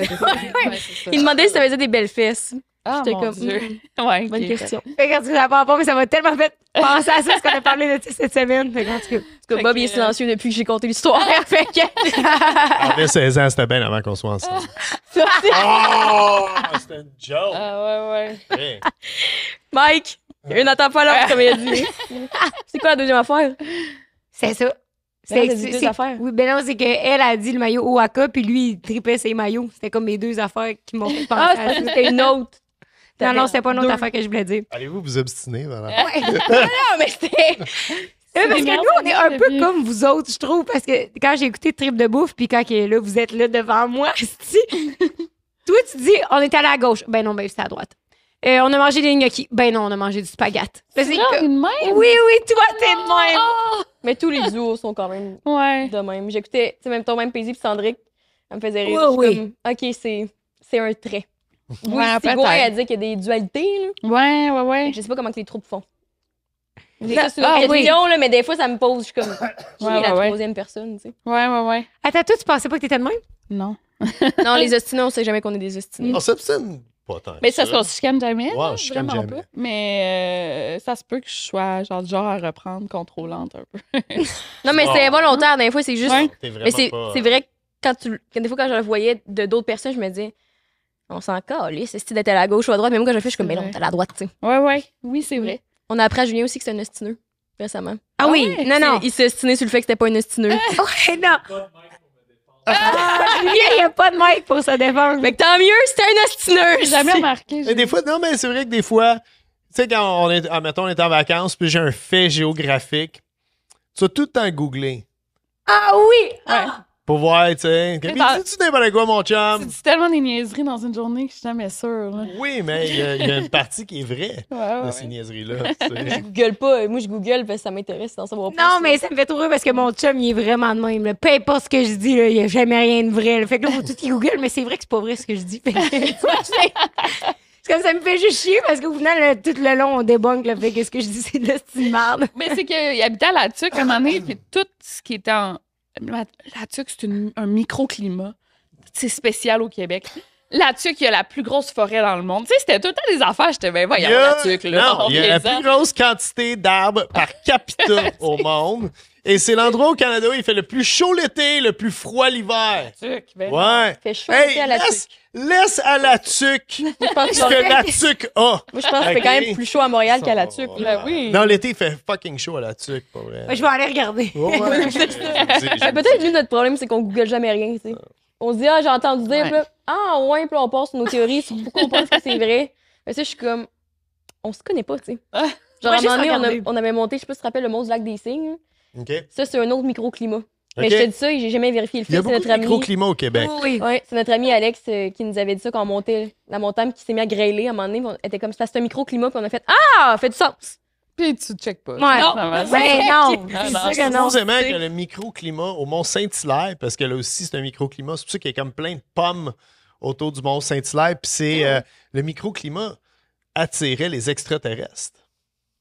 Il demandait si ça faisait des belles fesses. Ah, J'étais comme, Dieu. [LAUGHS] Ouais, Bonne question. Fait quand tu ça parles pas, mais ça m'a tellement fait penser à ça, ce qu'on a parlé de cette semaine. Fait que, en tout cas, Bob, est silencieux depuis que j'ai conté l'histoire. Ah! fait que... 16 ans, c'était bien avant qu'on soit ensemble. oh, c'était un joke. Ah, ouais, ouais. Mike, il y une pas là, comme il a dit. [LAUGHS] c'est quoi la deuxième affaire? C'est ça. Ben c'est deux Oui, ben non, c'est qu'elle a dit le maillot OAKA, puis lui, il tripait ses maillots. C'était comme mes deux affaires qui m'ont fait penser. Ah, c'était une autre. Non, non, c'était pas une autre affaire que je voulais dire. Allez-vous vous obstiner dans Ouais. [LAUGHS] non, mais c'est... Oui, parce que nous, on est un peu comme vous autres, je trouve, parce que quand j'ai écouté Trip de bouffe, puis quand là, vous êtes là devant moi, [LAUGHS] Toi, tu dis, on est à la gauche. Ben non, ben c'est à droite. Euh, on a mangé des gnocchis. Ben non, on a mangé du spaghette. C'est une même? Oui, oui, toi, t'es de oh! même. Mais tous les jours sont quand même ouais. de même. J'écoutais, tu sais, même ton même paisible, puis Sandrick, elle me faisait rire. Oui, oui. Comme, OK, c'est, c'est un trait. Oui, ouais, c'est quoi, elle dit qu'il y a des dualités. Là. Ouais, ouais, ouais. Je sais pas comment que les troupes font. C'est une ah, question, là, mais des fois, ça me pose. Je suis comme, je ouais, la troisième personne, tu sais. Ouais, ouais, ouais. Attends, toi, tu pensais pas que t'étais de même? Non. non, les ostinons, on sait jamais qu'on est des ostinons. On s'obstine pas tant. Mais ça, se chicane jamais. je chicane jamais. Pas. Mais euh, ça se peut que je sois genre, genre à reprendre contrôlante un peu. [LAUGHS] non, mais c'est ah. involontaire Des fois, c'est juste. Mais c'est vrai que quand tu. Des fois, quand je le voyais de d'autres personnes, je me dis on s'en calait. C'est d'être à la gauche ou à droite droite. moi quand je le fais, je suis comme, mais non, t'es à la droite, tu sais. Ouais, ouais. Oui, c'est vrai. On a appris à Julien aussi que c'est un ostineux récemment. Ah, ah oui? non, non. Il s'est ostiné sur le fait que c'était pas un ostineux. Ah. [LAUGHS] non. Ah, ah, il n'y a pas de mic pour se défendre. Mais tant mieux, c'est un J'ai jamais remarqué. Mais des fois, non, mais c'est vrai que des fois, tu sais, quand on est, ah, en vacances, puis j'ai un fait géographique, tu as tout le temps googlé. Ah oui! Pour voir, tu sais. Tu dis quoi, mon chum. Tu dis tellement des niaiseries dans une journée que je suis jamais sûre. Oui, mais il y, a, une partie qui est vraie dans ces niaiseries-là. [LAUGHS] je google pas. Moi, je google parce que ça m'intéresse d'en savoir plus. Non, mais ça me fait trop rire parce que mon chum, il est vraiment de même. me Peu importe ce que je dis, là, il n'y a jamais rien de vrai. Fait que là, faut tout qu'il google, mais c'est vrai que c'est pas vrai ce que je dis. que... [LAUGHS] C'est comme ça me fait juste chier parce qu'au final, tout le long, on débunk le fait que ce que je dis, c'est de la Mais c'est qu'il habitait là-dessus, comme un moment [LAUGHS] puis tout ce qui est en, la, la c'est un microclimat. C'est spécial au Québec. La tuque, il y a la plus grosse forêt dans le monde. Tu sais, c'était tout le temps des affaires. J'étais, bien, voyons, Non, il y a la plus grosse quantité d'arbres par capita [LAUGHS] au monde. Et c'est l'endroit au Canada où il fait le plus chaud l'été, le plus froid l'hiver. Tuque, ben ouais. Il fait chaud à la tuque. laisse à la tuque ce que la tuque a. Moi, je pense que c'est quand même plus chaud à Montréal qu'à la tuque. oui. Non, l'été, il fait fucking chaud à la tuque, pas vrai. Ben, je vais aller regarder. ouais. [LAUGHS] Ben, peut-être, nous, notre problème, c'est qu'on google jamais rien, tu sais. On se dit, ah, j'ai entendu dire, ah, ouais, puis on pense nos théories, sur pourquoi on pense que c'est vrai. Mais ben, tu je suis comme, on se connaît pas, tu sais. Ah. Genre, à un moment donné, on, a, avait monté, je sais pas te le mot du lac des signes. Ça, c'est un autre microclimat. Mais je te dis ça, j'ai jamais vérifié le fait. Il y a beaucoup notre de ami... microclimat au Québec. Oui, c'est notre ami Alex euh, qui nous avait dit ça quand on montait la montagne, qui s'est mis à grêler à un moment donné. C'était était comme ça, c'est un microclimat, qu'on a fait Ah, fait du sens. Puis tu check pas. Ouais. Non, ben, non. [LAUGHS] non. non. C'est supposément que le microclimat au Mont-Saint-Hilaire, parce que là aussi, c'est un microclimat, c'est pour ça qu'il y a comme plein de pommes autour du Mont-Saint-Hilaire, puis c'est euh, le microclimat attirait les extraterrestres.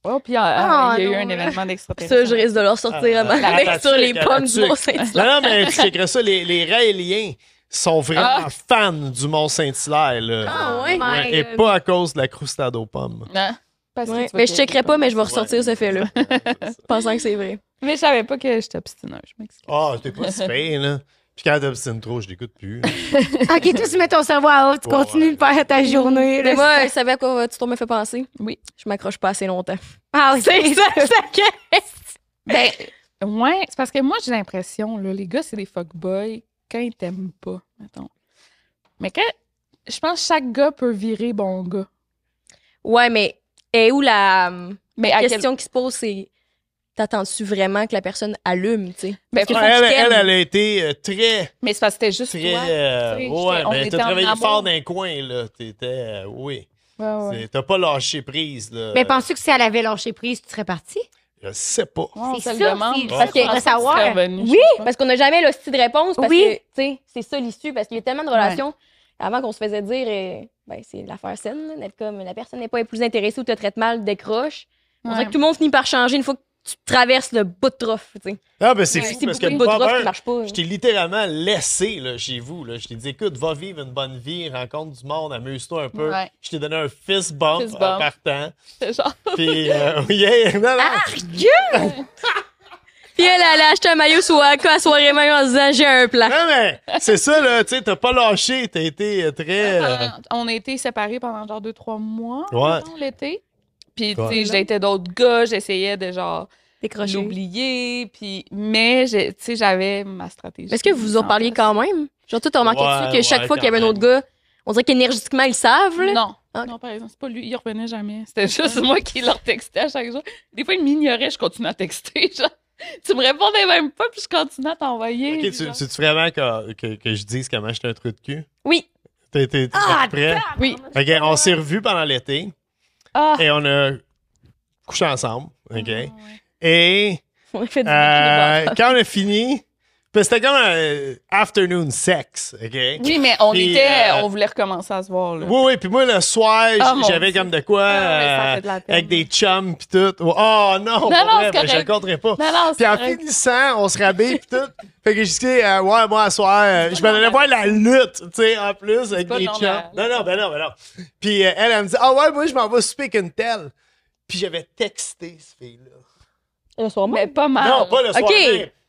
Oh puis euh, ah, euh, il y a eu un événement d'extraterrestre. Ça, je risque de leur sortir un ah, la sur les pommes du Mont-Saint-Hilaire. Non, non, mais tu ça, les, les Raéliens sont vraiment ah! fans du Mont-Saint-Hilaire. Ah, oui, Et pas à cause de la croustade aux pommes. Non. mais je checkerai pas, mais je vais ressortir ce fait-là. [LAUGHS] pensant que c'est vrai. Mais je savais pas que j'étais obstinée, je m'excuse. Ah, j'étais pas si là suis capable c'est trop, je l'écoute plus. [LAUGHS] ok, tu mets ton savoir-haut, tu continues de faire ta journée. Mais moi, je savais à quoi tu me fait penser. Oui, je m'accroche pas assez longtemps. Ah, [LAUGHS] ça c'est ça, ça Ben, ouais, c'est parce que moi, j'ai l'impression, là, les gars, c'est des fuckboys quand ils t'aiment pas, mettons. Mais quand. Je pense que chaque gars peut virer bon gars. Ouais, mais et où la, mais question qui se pose, c'est t'attends-tu vraiment que la personne allume, tu sais? Ben, elle, elle, a été euh, très. Mais c'est parce que c'était juste. toi, euh, ouais, mais ben, t'as travaillé fort d'un coin, là. T'étais. Euh, oui. Ouais, ouais. T'as pas lâché prise, là. Mais penses-tu que si elle avait lâché prise, tu serais parti? Je sais pas. c'est ça, problème, Parce que, savoir. oui, parce qu'on n'a jamais le style de réponse. Parce oui. que, tu sais, c'est ça l'issue. Parce qu'il y a tellement de relations. Avant qu'on se faisait dire, euh, ben, c'est l'affaire saine, d'être comme la personne n'est pas plus intéressée ou te traite mal, décroche. On dirait que tout le monde finit par changer une fois que tu traverses le bout de trof. Tu sais. Ah, ben c'est fou parce que le marche pas. Hein. Je t'ai littéralement laissé là, chez vous. Là. Je t'ai dit, écoute, va vivre une bonne vie, rencontre du monde, amuse-toi un peu. Je t'ai donné un fist bump, en partant. C'est genre. Puis, euh, [LAUGHS] yeah, non, [LAUGHS] Puis elle, a acheté un maillot sur à soirée même en disant j'ai un plan. Non, mais c'est ça, là, tu sais, t'as pas lâché, t'as été euh, très. Euh, On a été séparés pendant genre deux, trois mois ouais. l'été. J'étais tu sais, d'autres gars, j'essayais de genre décrocher. L'oublier, puis. Mais, tu sais, j'avais ma stratégie. Est-ce que vous en parliez quand même? Genre, tu t'as remarqué que chaque fois qu'il y avait un autre gars, on dirait qu'énergiquement, ils savent, Non. Ah. Non, par exemple, c'est pas lui, il revenait jamais. C'était juste moi qui leur textais à chaque jour. Des fois, ils m'ignoraient, je continuais à texter, [LAUGHS] genre. Tu me répondais même pas, puis je continuais à t'envoyer. Ok, tu, tu, vraiment que, que, je dise comment j'étais un truc de cul? Oui. T'es, t'es, ah, prêt? Oui. Ok, on s'est revus pendant l'été. Ah. Et on a couché ensemble. OK? Ah, Et euh, quand on a fini, c'était comme un euh, afternoon sex, OK? Oui, mais on était, euh, on voulait recommencer à se voir, là. Oui, oui, puis moi, le soir, ah, j'avais comme de quoi, ah, euh, de avec des chums puis tout. Oh non, non, non je le compterais pas. Non, non, puis en finissant, on se rabait puis tout. [LAUGHS] Fait que je dit, ouais, moi, le soir, je m'en aller voir la lutte, tu sais, en plus, avec des chums. Non, non, ben non, ben non. Puis elle, elle, me dit, ah oh, ouais, moi, je m'en vais speak and telle. Puis j'avais texté, ce fille-là. Le soir Mais pas mal. Non, pas le soir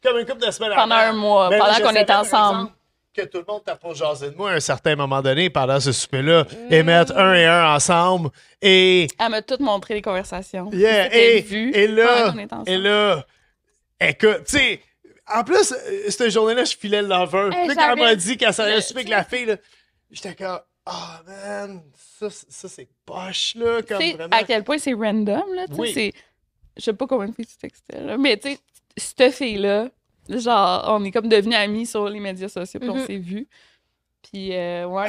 comme une couple de semaines Pendant un mois, pendant qu'on est ensemble. Que tout le monde t'a pas jasé de moi à un certain moment donné pendant ce souper-là et mm. mettre un et un ensemble et. Elle m'a tout montré les conversations. Yeah, et, et là. Et là. Écoute, tu sais, en plus, euh, cette journée-là, je filais le lover. Puis quand elle m'a dit qu'elle s'allait souper avec la fille, j'étais comme. oh, man, ça, c'est poche, là. Comme vraiment... À quel point c'est random, là. Oui. Je sais pas combien de filles tu textais, là. Mais tu sais, cette fille-là, genre, on est comme devenus amis sur les médias sociaux, puis on mhm. s'est vus. Puis, euh, ouais.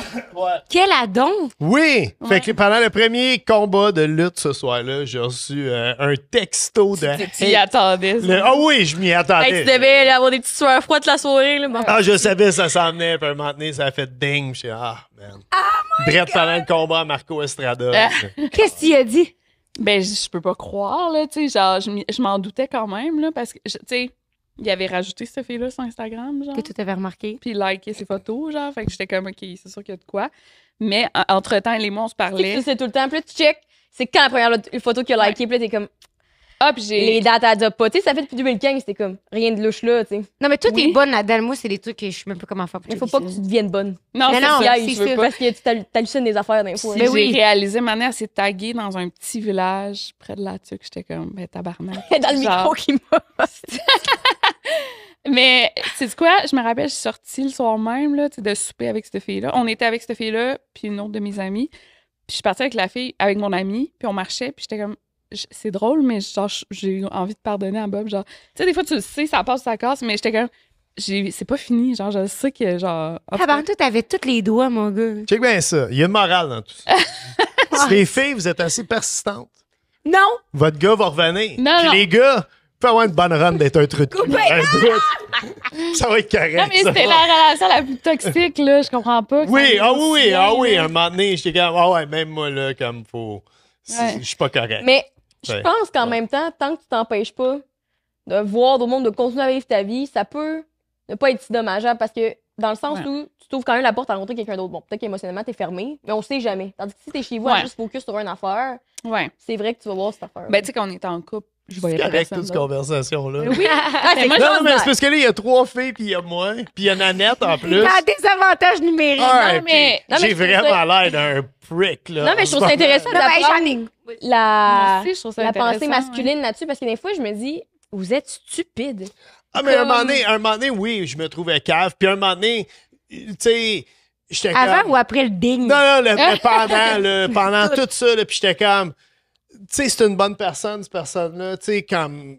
Quelle [LAUGHS] Quel adon! Oui! Fait que pendant le premier combat de lutte ce soir-là, j'ai reçu euh, un texto de. Tu y attendais. Ah oui, je m'y attendais. tu devais avoir des petites soeurs froides la soirée. Ah, je savais, ça s'en venait. Puis un moment donné, ça a fait dingue. Je suis ah, man. Ah, oh Brett pendant le combat à Marco Estrada. Ah. Qu'est-ce qu'il a dit? Ben, je peux pas croire, là, tu sais, genre, je m'en doutais quand même, là, parce que, tu sais, il avait rajouté cette fille-là sur Instagram, genre. Que tu t'avais remarqué. Puis liké ses photos, genre, fait que j'étais comme, OK, c'est sûr qu'il y a de quoi. Mais, entre-temps, les mots, on se parlait. C'est tout le temps, plus tu check, c'est quand la première photo qu'il a liké, puis là, t'es comme, ah, Les dates à adopter. Tu sais, ça fait depuis 2015, c'était comme rien de louche là, tu sais. Non, mais tout est bonne là Moi, c'est des trucs que je sais même pas comment faire pour Il faut pas que tu deviennes bonne. Non, c'est non, ça, Parce que tu t'hallucines des affaires d'un coup. j'ai réalisé, ma mère s'est taguée dans un petit village près de la tuque. J'étais comme, ben tabarnak. [LAUGHS] Dans le micro qui m'a. [LAUGHS] Mais c'est quoi? Je me rappelle, je suis sortie le soir même là, de souper avec cette fille-là. On était avec cette fille-là, puis une autre de mes amies. Puis je suis partie avec la fille, avec mon amie, puis on marchait, puis j'étais comme, c'est drôle, mais genre, j'ai envie de pardonner à Bob. Genre, tu sais, des fois, tu le sais, ça passe, ça casse, mais j'étais comme. C'est pas fini, genre, je sais que, genre. Avant t'avais tous les doigts, mon gars. Check bien ça. Il y a une morale dans tout ça. si [LAUGHS] les filles, vous êtes assez persistantes. Non. Votre gars va revenir. Non, les gars, peut avoir une bonne run d'être un truc. ça va être correct. Non, mais c'était la relation la plus toxique, là. Je comprends pas. Oui, ah oui, oui, ah oui. Un moment donné, j'étais comme, ah ouais, même moi, là, comme faut. Je suis pas correct. Mais je pense qu'en même temps, tant que tu t'empêches pas de voir d'autres monde de continuer à vivre ta vie, ça peut ne pas être si dommageable parce que dans le sens où tu t'ouvres quand même la porte à rencontrer quelqu'un d'autre. Bon, peut-être qu'émotionnellement, t'es fermé, mais on sait jamais. Tandis que si t'es chez vous, à juste focus sur une affaire, c'est vrai que tu vas voir cette affaire. Ben, tu sais, qu'on est en couple, je voyais avec toute cette conversation-là. Oui. mais [LAUGHS] ah, non, non, mais c'est parce que là, il y a trois filles, puis il y a moi, puis il y a Nanette en plus. Il des avantages numériques. mais... J'ai vraiment l'air d'un prick. Là, non, mais je trouve ça intéressant de la, la pensée masculine là-dessus, parce que des fois, je me dis, vous êtes stupide. Ah, mais un, moment donné, un oui, je me trouvais cave, puis un moment donné, tu sais... Avant ou après le dingue? Non, non, [LAUGHS] pendant, le, pendant tout ça, puis j'étais comme... Tu sais, c'est une bonne personne, cette personne-là. Tu sais, comme.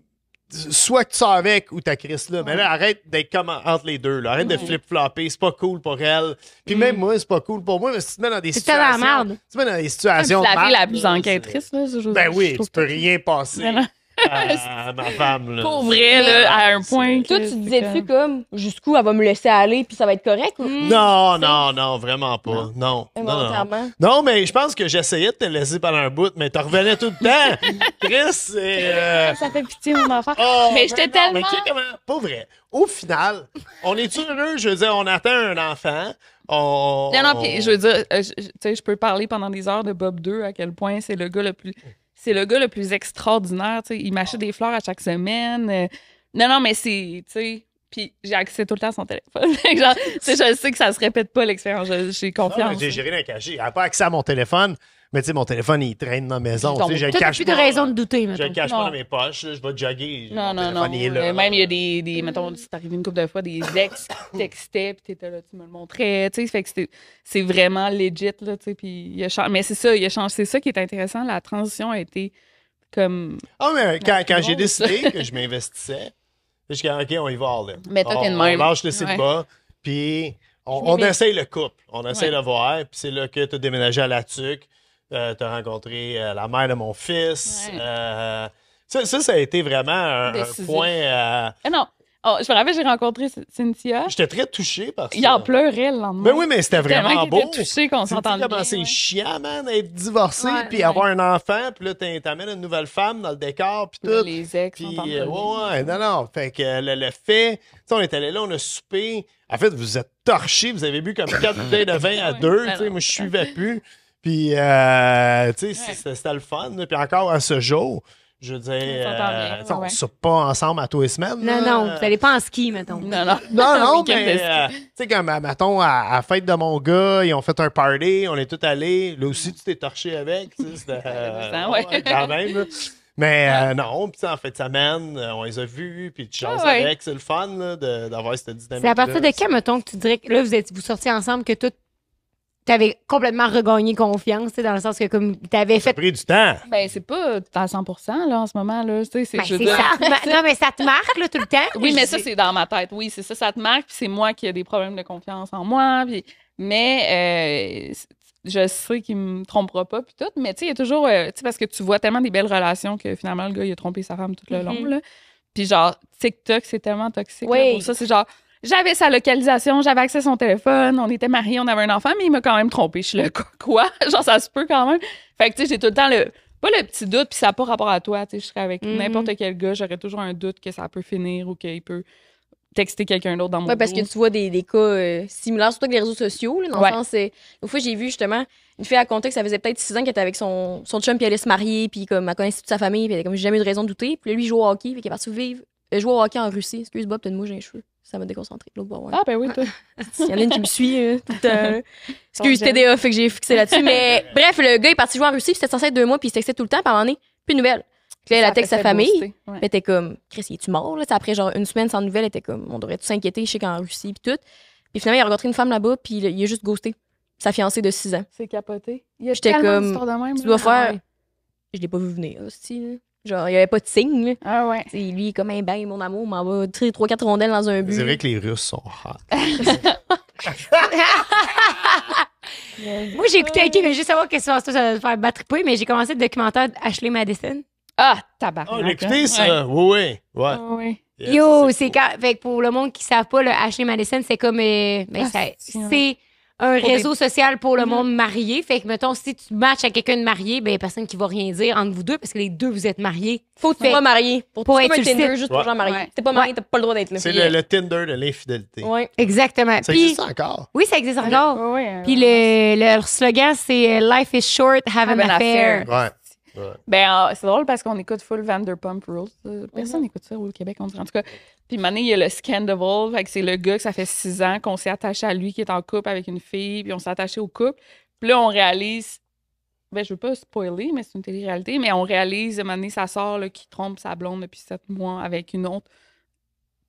Soit que tu sors avec ou as Chris là, mais là, arrête d'être comme entre les deux. Là. Arrête de flip-flopper. C'est pas cool pour elle. Puis mm. même moi, c'est pas cool pour moi, mais si tu te mets dans des situations. Tu te mets dans des situations. la, la plus enquêtrice, là, Ben oui, tu peux rien passer à, ah, ma femme. Là. Pour vrai, là, à un point. Toi, tu te disais-tu comme, jusqu'où elle va me laisser aller puis ça va être correct? Ou... Hmm. Non, non, non, vraiment pas. Non. Non, non, mais je pense que j'essayais de te laisser pendant un bout, mais t'en revenais tout le temps. [LAUGHS] Chris, c'est... Euh, ça fait pitié, mon enfant. Oh, mais j'étais tellement. Mais comment... Pas vrai. Au final, on est heureux, je veux dire, on attend un enfant. On... Non, non, puis je veux dire, euh, tu sais, je peux parler pendant des heures de Bob 2, à quel point c'est le gars le plus c'est le gars le plus extraordinaire. Il m'achète des fleurs à chaque semaine. Euh. non, non, mais c'est. Puis j'ai accès tout le temps à son téléphone. [LAUGHS] je sais que ça se répète pas l'expérience. J'ai confiance. J'ai géré Elle n'a pas accès à mon téléphone. Mais tu sais, mon téléphone, il traîne dans la maison. Tu sais, je cache plus de raison de douter, mettons. Je le cache pas dans mes poches. je vais jogger. Non, non, non. même, il y a des, des mettons, c'est arrivé une couple de fois, des ex qui textaient, puis t'étais là, tu me le montrais. Tu sais, fait que c'est vraiment legit, là, Puis il a Mais c'est ça, il a changé. C'est ça qui est intéressant. La transition a été comme. Ah, mais quand, quand j'ai décidé que je [LAUGHS] m'investissais, je suis OK, on y va, là. Mais toi, t'es de même. On marche le site pas. Puis on, on essaye le couple. On essaye de voir. Puis c'est là que tu as déménagé à la tuque. Euh, t'as tu as rencontré euh, la mère de mon fils. Euh, ça, ça, a été vraiment un, point point. Eh non. Oh, je me rappelle, j'ai rencontré Cynthia. J'étais très touché parce ça. Il en pleurait le lendemain. Mais ben oui, mais c'était vraiment beau. J'étais touché qu'on s'entendait ben, bien. c'est chiant, man, d'être divorcé, puis avoir un enfant, puis là, t'amènes une nouvelle femme dans le décor, puis tout. Les ex puis, euh, ouais, non, non. Fait que le, fait... on est allé là, on a soupé. En fait, vous êtes torchés. vous avez bu comme quatre [LAUGHS] bouteilles de vin à deux. Ben tu sais, moi, je suivais plus. Puis, euh, tu sais, c'était le fun. Puis encore à ce jour, je veux dire, on euh, ne pas ensemble à tous les semaines. Non, non, tu n'allais pas en ski, mettons. Non, non. Non, [LAUGHS] non, mais, euh, tu sais, comme, mettons, à, la fête de mon gars, ils ont fait un party, on est tous allés. Là aussi, tu t'es torché avec, tu sais, [LAUGHS] quand même. Mais non, puis en fait, ça mène. on les a vus, puis tu chances ah, avec. C'est le fun d'avoir cette dynamique. C'est à partir de quand, mettons, que tu dirais que là, vous, êtes, vous sortiez ensemble, que tout avais complètement regagné confiance, dans le sens que comme avais fait. Ça a pris du temps. Ben, c'est pas à 100 là, en ce moment, là. c'est ben, ça. [LAUGHS] non, mais ça te marque, tout le temps. Oui, mais ça, c'est dans ma tête. Oui, c'est ça, ça te marque. Puis c'est moi qui ai des problèmes de confiance en moi. Puis... Mais euh, je sais qu'il me trompera pas, puis tout. Mais tu sais, il y a toujours. Euh, tu sais, parce que tu vois tellement des belles relations que finalement, le gars, il a trompé sa femme tout le long, mm-hmm. là. Puis genre, TikTok, c'est tellement toxique. Oui. ça, c'est genre, j'avais sa localisation, j'avais accès à son téléphone, on était mariés, on avait un enfant, mais il m'a quand même trompé. Je suis là, quoi? [LAUGHS] Genre, ça se peut quand même. Fait que, tu sais, j'ai tout le temps le. Pas le petit doute, puis ça n'a pas rapport à toi. Tu sais, je serais avec mm-hmm. n'importe quel gars, j'aurais toujours un doute que ça peut finir ou qu'il peut texter quelqu'un d'autre dans mon ouais, parce que tu vois des, des cas euh, similaires, surtout avec les réseaux sociaux. Là, dans le sens, une fois, j'ai vu justement une fille à compter que ça faisait peut-être six ans qu'elle était avec son, son chum, puis elle allait se marier, puis comme elle connaissait toute sa famille, puis elle comme jamais eu de raison de douter. Puis lui, il joue au hockey, puis qu'elle est partie vivre, euh, hockey en Russie. Excuse, Bob, peut-être ça m'a déconcentré. L'autre Ah, ben oui, toi. Il y en a une qui me suit, euh, euh, excuse TDA, fait que j'ai fixé là-dessus. Mais [LAUGHS] bref, le gars est parti jouer en Russie, puis c'était censé être deux mois, puis il se textait tout le temps, puis à un moment plus de nouvelles. Puis là, elle a texté sa famille, ouais. mais t'es comme, Chris, il est-tu mort? Là? Après, genre, une semaine sans nouvelles, elle était comme, on devrait tout s'inquiéter, je sais qu'en Russie, puis tout. Puis finalement, il a rencontré une femme là-bas, puis il a juste ghosté sa fiancée de 6 ans. C'est capoté. Il a J'étais comme, de même, tu dois faire. Ah je l'ai pas vu venir, aussi. Genre, il n'y avait pas de signe. Ah ouais. T'sais, lui, comme un bain, mon amour, m'en va trois 3 rondelles dans un but. C'est vrai que les Russes sont hot. [LAUGHS] [LAUGHS] Moi, j'ai écouté OK, mais juste savoir qu'est-ce qui se ça va faire battre mais j'ai commencé le documentaire d'Ashley Madison. Ah, tabac. oh, ah, hein? ça. Oui, oui. Ouais. Ah, Yo, c'est quand. Fait que pour le monde qui ne savent pas, le Ashley Madison, c'est comme. Euh, ben, ah, c'est un réseau social pour le mm-hmm. monde marié. Fait que, mettons, si tu matches à quelqu'un de marié, ben, personne qui va rien dire entre vous deux parce que les deux, vous êtes mariés. Faut que tu marié. Pour, pour être Tinder, juste pour marié. T'es pas marié, tu t'as pas le droit d'être là. C'est le, Tinder de l'infidélité. Oui. Exactement. Ça existe encore. Oui, ça existe encore. Puis le, le slogan, c'est euh, Life is short, have, an, affair. affair. Ben, ah, c'est drôle parce qu'on écoute full Vanderpump Rules. Euh, personne mhm. n'écoute ça au Québec, En tout cas, puis maintenant, il y a le Scandal, c'est le gars que ça fait six ans qu'on s'est attaché à lui, qui est en couple avec une fille, puis on s'est attaché au couple. Puis là, on réalise. Ben, je veux pas spoiler, mais c'est une télé-réalité. Mais on réalise, à sa soeur qui trompe sa blonde depuis sept mois avec une autre.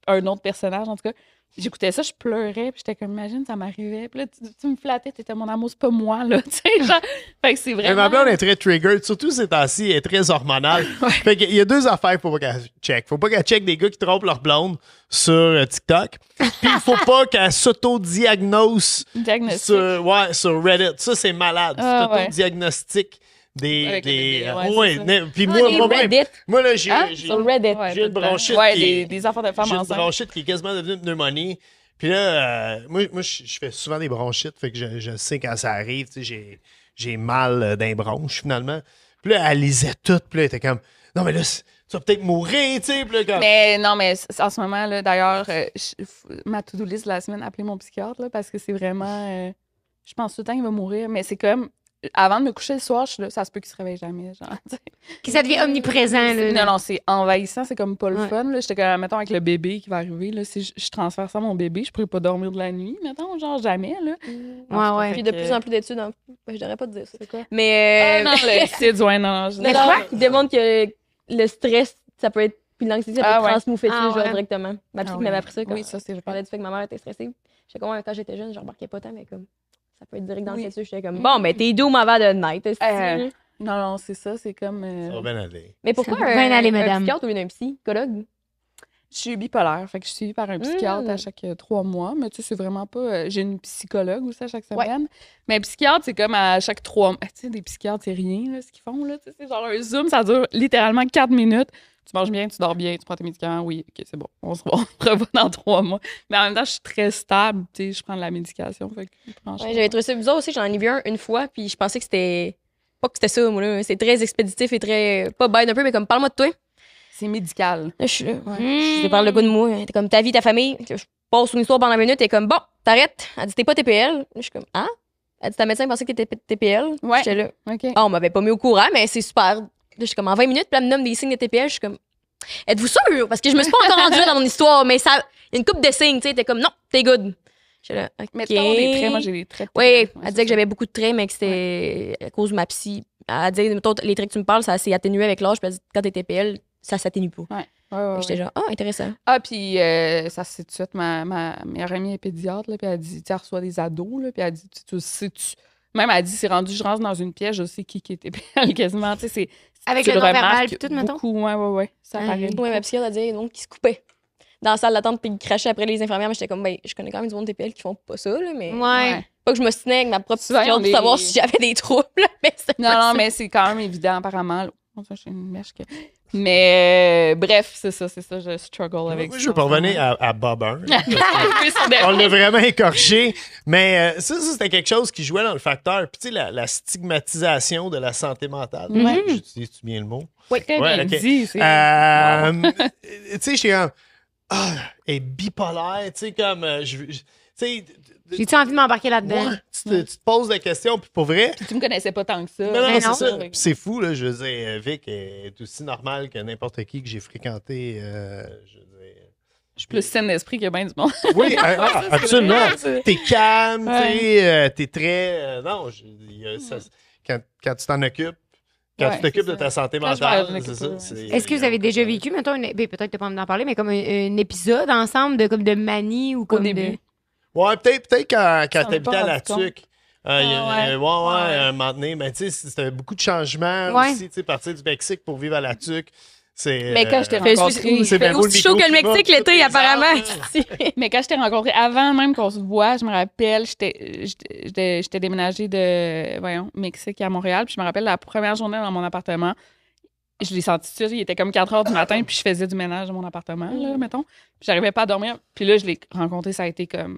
Un autre personnage, en tout cas. J'écoutais ça, je pleurais, puis j'étais comme, imagine, ça m'arrivait. Puis là, tu, me flattais, t'étais mon amour, c'est pas moi, là. [LAUGHS] Tu sais, fait que c'est vraiment. Et ma blonde est très triggered, surtout ces temps-ci, elle est très hormonale. [LAUGHS] ouais. Fait qu'il y a deux affaires qu'il faut pas qu'elle check. Faut pas qu'elle check des gars qui trompent leur blonde sur euh, TikTok. [LAUGHS] Puis faut pas qu'elle s'auto-diagnose sur, Reddit. Ça, c'est malade. Ah, c'est ouais. Des, des, ouais, puis ah, moi, moi, là, j'ai, hein? j'ai, j'ai une bronchite. des, de femmes J'ai une bronchite qui est quasiment devenue une pneumonie. Puis là, euh, moi, moi je fais souvent des bronchites, fait que je, sais quand ça arrive, tu sais, j'ai, j'ai mal euh, d'un bronche finalement. Puis là, elle lisait tout, puis là, elle était comme, non, mais là, tu vas peut-être mourir, tu sais. Comme... Mais non, mais en ce moment, là, d'ailleurs, euh, ma to-do list de la semaine, appelé mon psychiatre, là, parce que c'est vraiment. je pense tout le temps qu'il va mourir, mais c'est comme avant de me coucher le soir, ça se peut qu'il se réveille jamais. Genre, [LAUGHS] que ça devient omniprésent. non, non, c'est envahissant, c'est comme pas le fun. J'étais comme, mettons, avec le bébé qui va arriver, là, si je, transfère ça à mon bébé, je pourrais pas dormir de la nuit, mettons, genre jamais. Là. Mm. Ouais, ouais. Puis de plus en plus d'études, en... je devrais pas te dire ça. Quoi. Mais. Ah, euh... non, le c'est [LAUGHS] ouais, non, je... Mais quoi? Il démontre que le stress, ça peut être. Puis l'anxiété, ça peut ah, ah ouais. directement. Ma petite ah, m'avait appris ça. Quand, oui, ça, c'est vrai. Je parlais du fait que ma mère était stressée. Je sais comment, quand j'étais jeune, je remarquais pas tant, mais comme ça peut être direct dans le statut. J'étais comme, mm. bon, mais ben, t'es doux ma va de Night. Euh, non, non, c'est ça. C'est comme. Euh, ça va bien aller. Mais pourquoi ça va euh, aller, madame. psychiatre ou une psy, psychologue? Je suis bipolaire, fait que je suis suivie par un psychiatre à mmh. chaque euh, trois mois, mais tu sais, c'est vraiment pas. Euh, j'ai une psychologue aussi à chaque semaine. Mais un psychiatre, c'est comme à chaque trois mois. Tu sais, des psychiatres, c'est rien, ce qu'ils font, là. C'est genre un zoom, ça dure littéralement quatre minutes. Tu manges bien, tu dors bien, tu prends tes médicaments, oui, ok, c'est bon. On se [LAUGHS] revoit, dans trois mois. Mais en même temps, je suis très stable, tu sais, je prends de la médication. Fait J'avais trouvé ça bizarre aussi, j'en ai vu un une fois, puis je pensais que c'était. Pas que c'était ça, moi, C'est très expéditif et très. Pas bête un peu, mais comme parle-moi de toi. C'est médical. je suis là. Hmm. Je parle le goût de moi. Hein. T'es comme ta vie, ta famille. Je passe une histoire pendant la minute. T'es comme bon, t'arrêtes. Elle dit t'es pas TPL. Je suis comme ah. Elle dit ta médecin pensait que t'étais TPL. Ouais. J'étais là. Ah, on m'avait pas mis au courant, mais c'est super. je suis comme en 20 minutes, plein elle me nomme des signes de TPL. Je suis comme êtes-vous sûr? Parce que je me suis pas encore rendue dans mon histoire, mais ça, il y a une coupe de signes, tu sais, t'es comme, non, t'es good. J'étais là, OK. Mais des traits, moi, j'ai des traits. oui, elle disait que j'avais beaucoup de traits, mais que c'était à cause de ma psy. Elle dit les traits que tu me parles, ça s'est atténué avec l'âge, quand t'es TPL, ça s'atténue pas. Ouais. Ouais, ouais, J'étais genre, ah, oh, intéressant. Ah, puis euh, ça, c'est tout de suite, ma, ma est pédiatre, là, puis elle dit, tu reçoit des ados, là, puis elle dit, tu sais, tu. Même elle dit, c'est rendu, je rentre dans une pièce, je sais qui qui était pédiatre [LAUGHS] quasiment. Tu sais, Avec le, le verbal puis tout, mettons. Beaucoup, ouais, ouais, ouais. Ça arrive. Hum. paraît. Oui, ma a dit, donc, qui se coupait dans la salle d'attente puis il crachait après les infirmières. Mais j'étais comme, ben, je connais quand même du monde TPL qui font pas ça, là, mais. Ouais. Pas que je me tenais avec ma propre psychiatre pour savoir si j'avais des troubles, [LAUGHS] mais Non, non, mais c'est quand même évident, apparemment. une mèche que... Mais euh, bref, c'est ça, c'est ça, je struggle avec ça. Je vais pas revenir à Bob [LAUGHS] On l'a vraiment écorché. Mais euh, ça, c'était quelque chose qui jouait dans le facteur. Puis tu sais, la, stigmatisation de la santé mentale. Mm J'utilise-tu bien le mot? Oui, tu ouais, dit. Euh, [LAUGHS] tu sais, j'étais un, ah, et bipolaire, tu sais, comme, je tu sais, j'ai-tu envie de m'embarquer là-dedans? tu, te, poses la question, puis pour vrai. Puis tu me connaissais pas tant que ça. Non, non, c'est c'est fou, là. Je veux dire, Vic est aussi normal que n'importe qui que j'ai fréquenté. Euh, je Je suis plus saine d'esprit que bien du monde. [LAUGHS] Oui, ah, ah, absolument. T'es calme, euh, t'es très. Euh, non, hmm. quand, tu t'en occupes, quand tu t'occupes de ta santé mentale, c'est ça. Est-ce que vous avez déjà vécu, mettons, ben, peut-être que tu pas en parler, mais comme un, épisode ensemble de, comme de manie ou comme. De... Ouais, peut-être peut quand, quand t'habitais à la Tuque. Euh, ah, euh, ouais. ouais, un moment donné. Mais tu sais, c'était beaucoup de changements aussi, tu sais, partir du Mexique pour vivre à la c'est... Mais quand je t'ai euh, rencontré, c'est aussi chaud que le Mexique l'été, apparemment. [LAUGHS] Mais quand je t'ai rencontré, avant même qu'on se voit, je me rappelle, j'étais déménagé de, voyons, Mexique à Montréal. Puis je me rappelle la première journée dans mon appartement, je l'ai senti dessus, il était comme 4 heures du matin, puis je faisais du ménage dans mon appartement, là, mm. mettons. Puis J'arrivais pas à dormir. Puis là, je l'ai rencontré, ça a été comme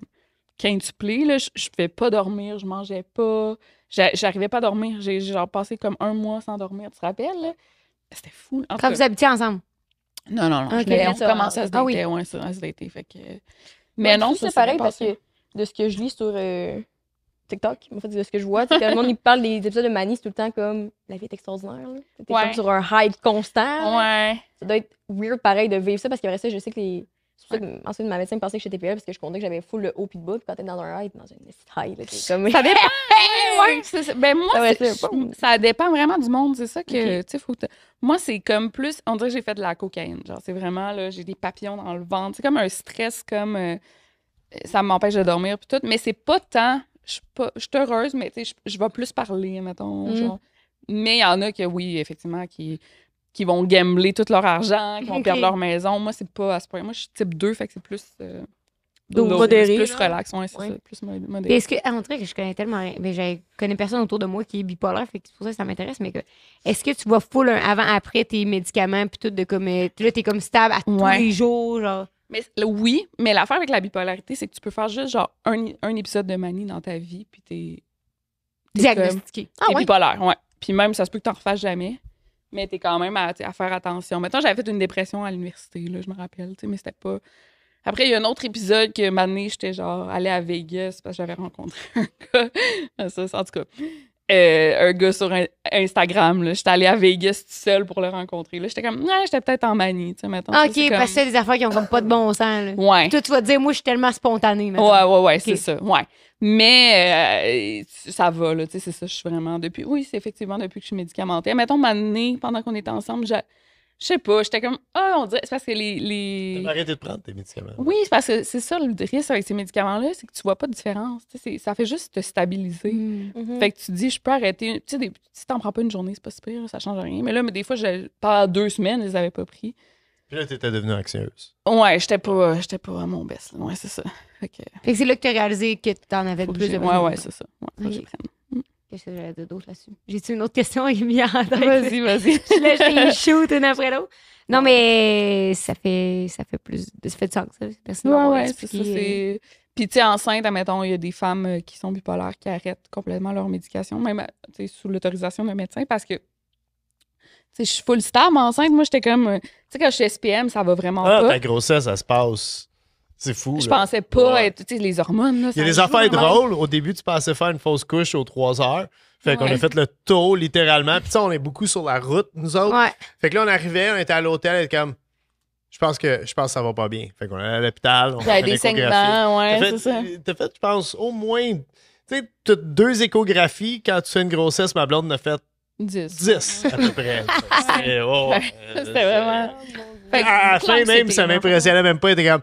quand tu plais, je ne pouvais pas dormir, je mangeais pas. J'arrivais pas à dormir. J'ai genre passé comme un mois sans dormir, tu te rappelles? C'était fou. Quand vous habitiez ensemble? Non, non, non. on à se ah dater. ouais, ça, à se fait que... Mais non, c'est pareil parce que de ce que je lis sur euh, TikTok, en fait, de ce que je vois, c'est le monde il parle des épisodes de Manis, tout le temps comme la vie est extraordinaire. T'es comme sur un hype constant. Ouais. Ça doit être weird pareil de vivre ça parce qu'après ça, je sais que les que, ensuite, ma médecin pensait que j'étais PL parce que je comptais que j'avais full le haut pis le bas. Puis quand t'es dans un high, t'es dans une high. [LAUGHS] Ça dépend. [LAUGHS] ben moi, ça, dépend vraiment du monde. C'est ça que, tu faut. Moi, c'est comme plus. On dirait que j'ai fait de la cocaïne. Genre, c'est vraiment, là, j'ai des papillons dans le ventre. C'est comme un stress, comme. Euh, ça m'empêche de dormir, puis tout. Mais c'est pas tant. Je suis heureuse, mais tu sais, je vais plus parler, mettons. Mm. Genre. Mais il y en a que, oui, effectivement, qui qui vont gambler tout leur argent, qui vont perdre leur maison. Moi, c'est pas à ce point. Moi, je suis type 2, fait que c'est plus. Euh, Plus relax, c'est plus modéré. Est-ce que, en ah, je connais tellement mais je connais personne autour de moi qui est bipolaire, fait que c'est pour ça que ça m'intéresse, mais que, est-ce que tu vas full avant-après tes médicaments, puis tout de comme, euh, là, t'es comme stable à tous les jours, genre? Mais, oui, mais l'affaire avec la bipolarité, c'est que tu peux faire juste genre un, épisode de manie dans ta vie, puis t'es. Diagnostiqué. Ah t'es, ah, bipolaire, ouais. Puis même, ça se peut que t'en refasses jamais mais t'es quand même à, faire attention. Maintenant, j'avais fait une dépression à l'université, là, je me rappelle, mais c'était pas. Après, il y a un autre épisode que donné, j'étais genre allée à Vegas parce que j'avais rencontré [LAUGHS] un gars. Ah, en tout cas. Euh, un gars sur Instagram Instagram. J'étais allée à Vegas tout seul pour le rencontrer. J'étais comme, ouais, j'étais peut-être en manie, tu sais, maintenant. » OK, parce que c'est des affaires qui ont pas de bon sens. Ouais. Toi, tu vas te dire, moi, je suis tellement spontanée. Ouais, ouais, ouais, c'est ça. Ouais. Mais euh, ça va, là, tu sais, c'est ça, je suis vraiment depuis. Oui, c'est effectivement depuis que je suis médicamentée. Mettons, ma année, pendant qu'on était ensemble, je sais pas, j'étais comme, ah, on dirait. C'est parce que les. les... arrêté de prendre tes médicaments. Oui, c'est parce que c'est ça le risque avec ces médicaments-là, c'est que tu vois pas de différence. Ça fait juste te stabiliser. Mm. Mm-hmm. Fait que tu dis, je peux arrêter. Tu sais, si t'en prends pas une journée, c'est pas si pire, ça change rien. Mais là, mais des fois, je, pendant deux semaines, je les avais pas pris. Puis là, t'étais devenue anxieuse. Ouais, j'étais pas, j'étais pas à mon best. Ouais, c'est ça. Fait c'est là que tu as réalisé que tu en avais plus de Ouais, ouais, c'est ça. Qu'est-ce que j'avais de là-dessus? J'ai-tu une autre question à Vas-y, vas-y. là, j'ai shoot une après l'autre. Non, mais ça fait, ça fait plus. Ça fait du sens, ça. Personne ouais, ouais, c'est ça. C'est... Puis, tu sais, enceinte, admettons, il y a des femmes euh, qui sont bipolaires qui arrêtent complètement leur médication, même euh, sous l'autorisation d'un médecin, parce que je suis full mon enceinte. Moi, j'étais comme. Euh, tu sais, quand je suis SPM, ça va vraiment ah, pas. ta grossesse, ça se passe. C'est fou. Je pensais pas être. Tu sais, les hormones, là. Il y a des affaires drôles. Au début, tu pensais faire une fausse couche aux 3 heures. Fait qu'on a fait le tour, littéralement. Puis, on est beaucoup sur la route, nous autres. Ouais. Fait que là, on arrivait, on était à l'hôtel, et comme. Je pense que je pense que ça va pas bien. Fait qu'on est à l'hôpital. On a des saignements, ouais, c'est ça. T'as fait, je pense, au moins. Tu sais, deux échographies quand tu fais une grossesse, ma blonde a fait 10. 10 à peu près. Ah, ah, c'était vraiment. à la fin, même, ça m'impressionnait même pas. comme.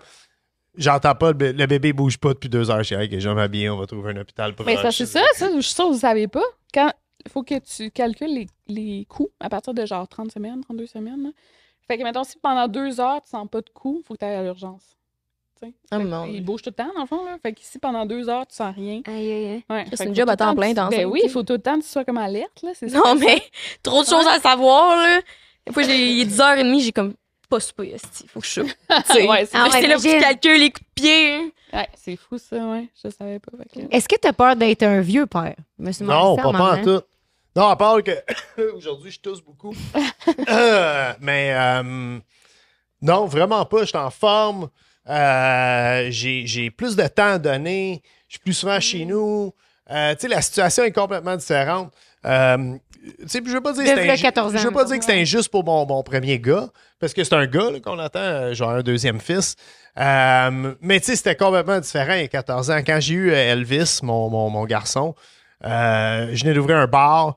J'entends pas, le, bébé bouge pas depuis deux heures. Je suis jamais bien, on va trouver un hôpital pour Mais c'est ça, ça, je suis sûr que vous savez pas. Quand il faut que tu calcules les, les coûts à partir de genre 30 semaines, 32 semaines. Fait que, mettons, si pendant deux heures, tu sens pas de coûts, faut que tu ailles à l'urgence. Ah, non, Il bouge tout le temps, dans le fond. Là. Fait qu'ici, pendant deux heures, tu sens rien. Aïe, aïe, Ouais. C'est une job à temps plein dans ben oui, il faut tout le temps que tu sois comme alerte. Là, c'est [LAUGHS] non, mais trop de choses à savoir. Là. Des fois, j'ai, il est 10h30, j'ai comme pas super, il faut que je soupe. [LAUGHS] ouais, c'est ah, ouais, là que tu calcules les coups de pied. Hein. Ouais, c'est fou, ça, ouais. Je savais pas. Que... Est-ce que tu as peur d'être un vieux père? Monsieur non, pas, pas en tout. Non, à part que [COUGHS] aujourd'hui, je tousse beaucoup. [LAUGHS] Euh, mais euh, non, vraiment pas. Je suis en forme. Euh, j'ai plus de temps à donner. Je suis plus souvent chez mm. nous. Euh, la situation est complètement différente. Euh, je ne veux pas dire, que c'est injuste, pour mon, mon, premier gars, parce que c'est un gars qu'on attend, euh, genre un deuxième fils. mais tu sais, c'était complètement différent il y a 14 ans. Quand j'ai eu Elvis, mon, mon, garçon, je venais d'ouvrir un bar.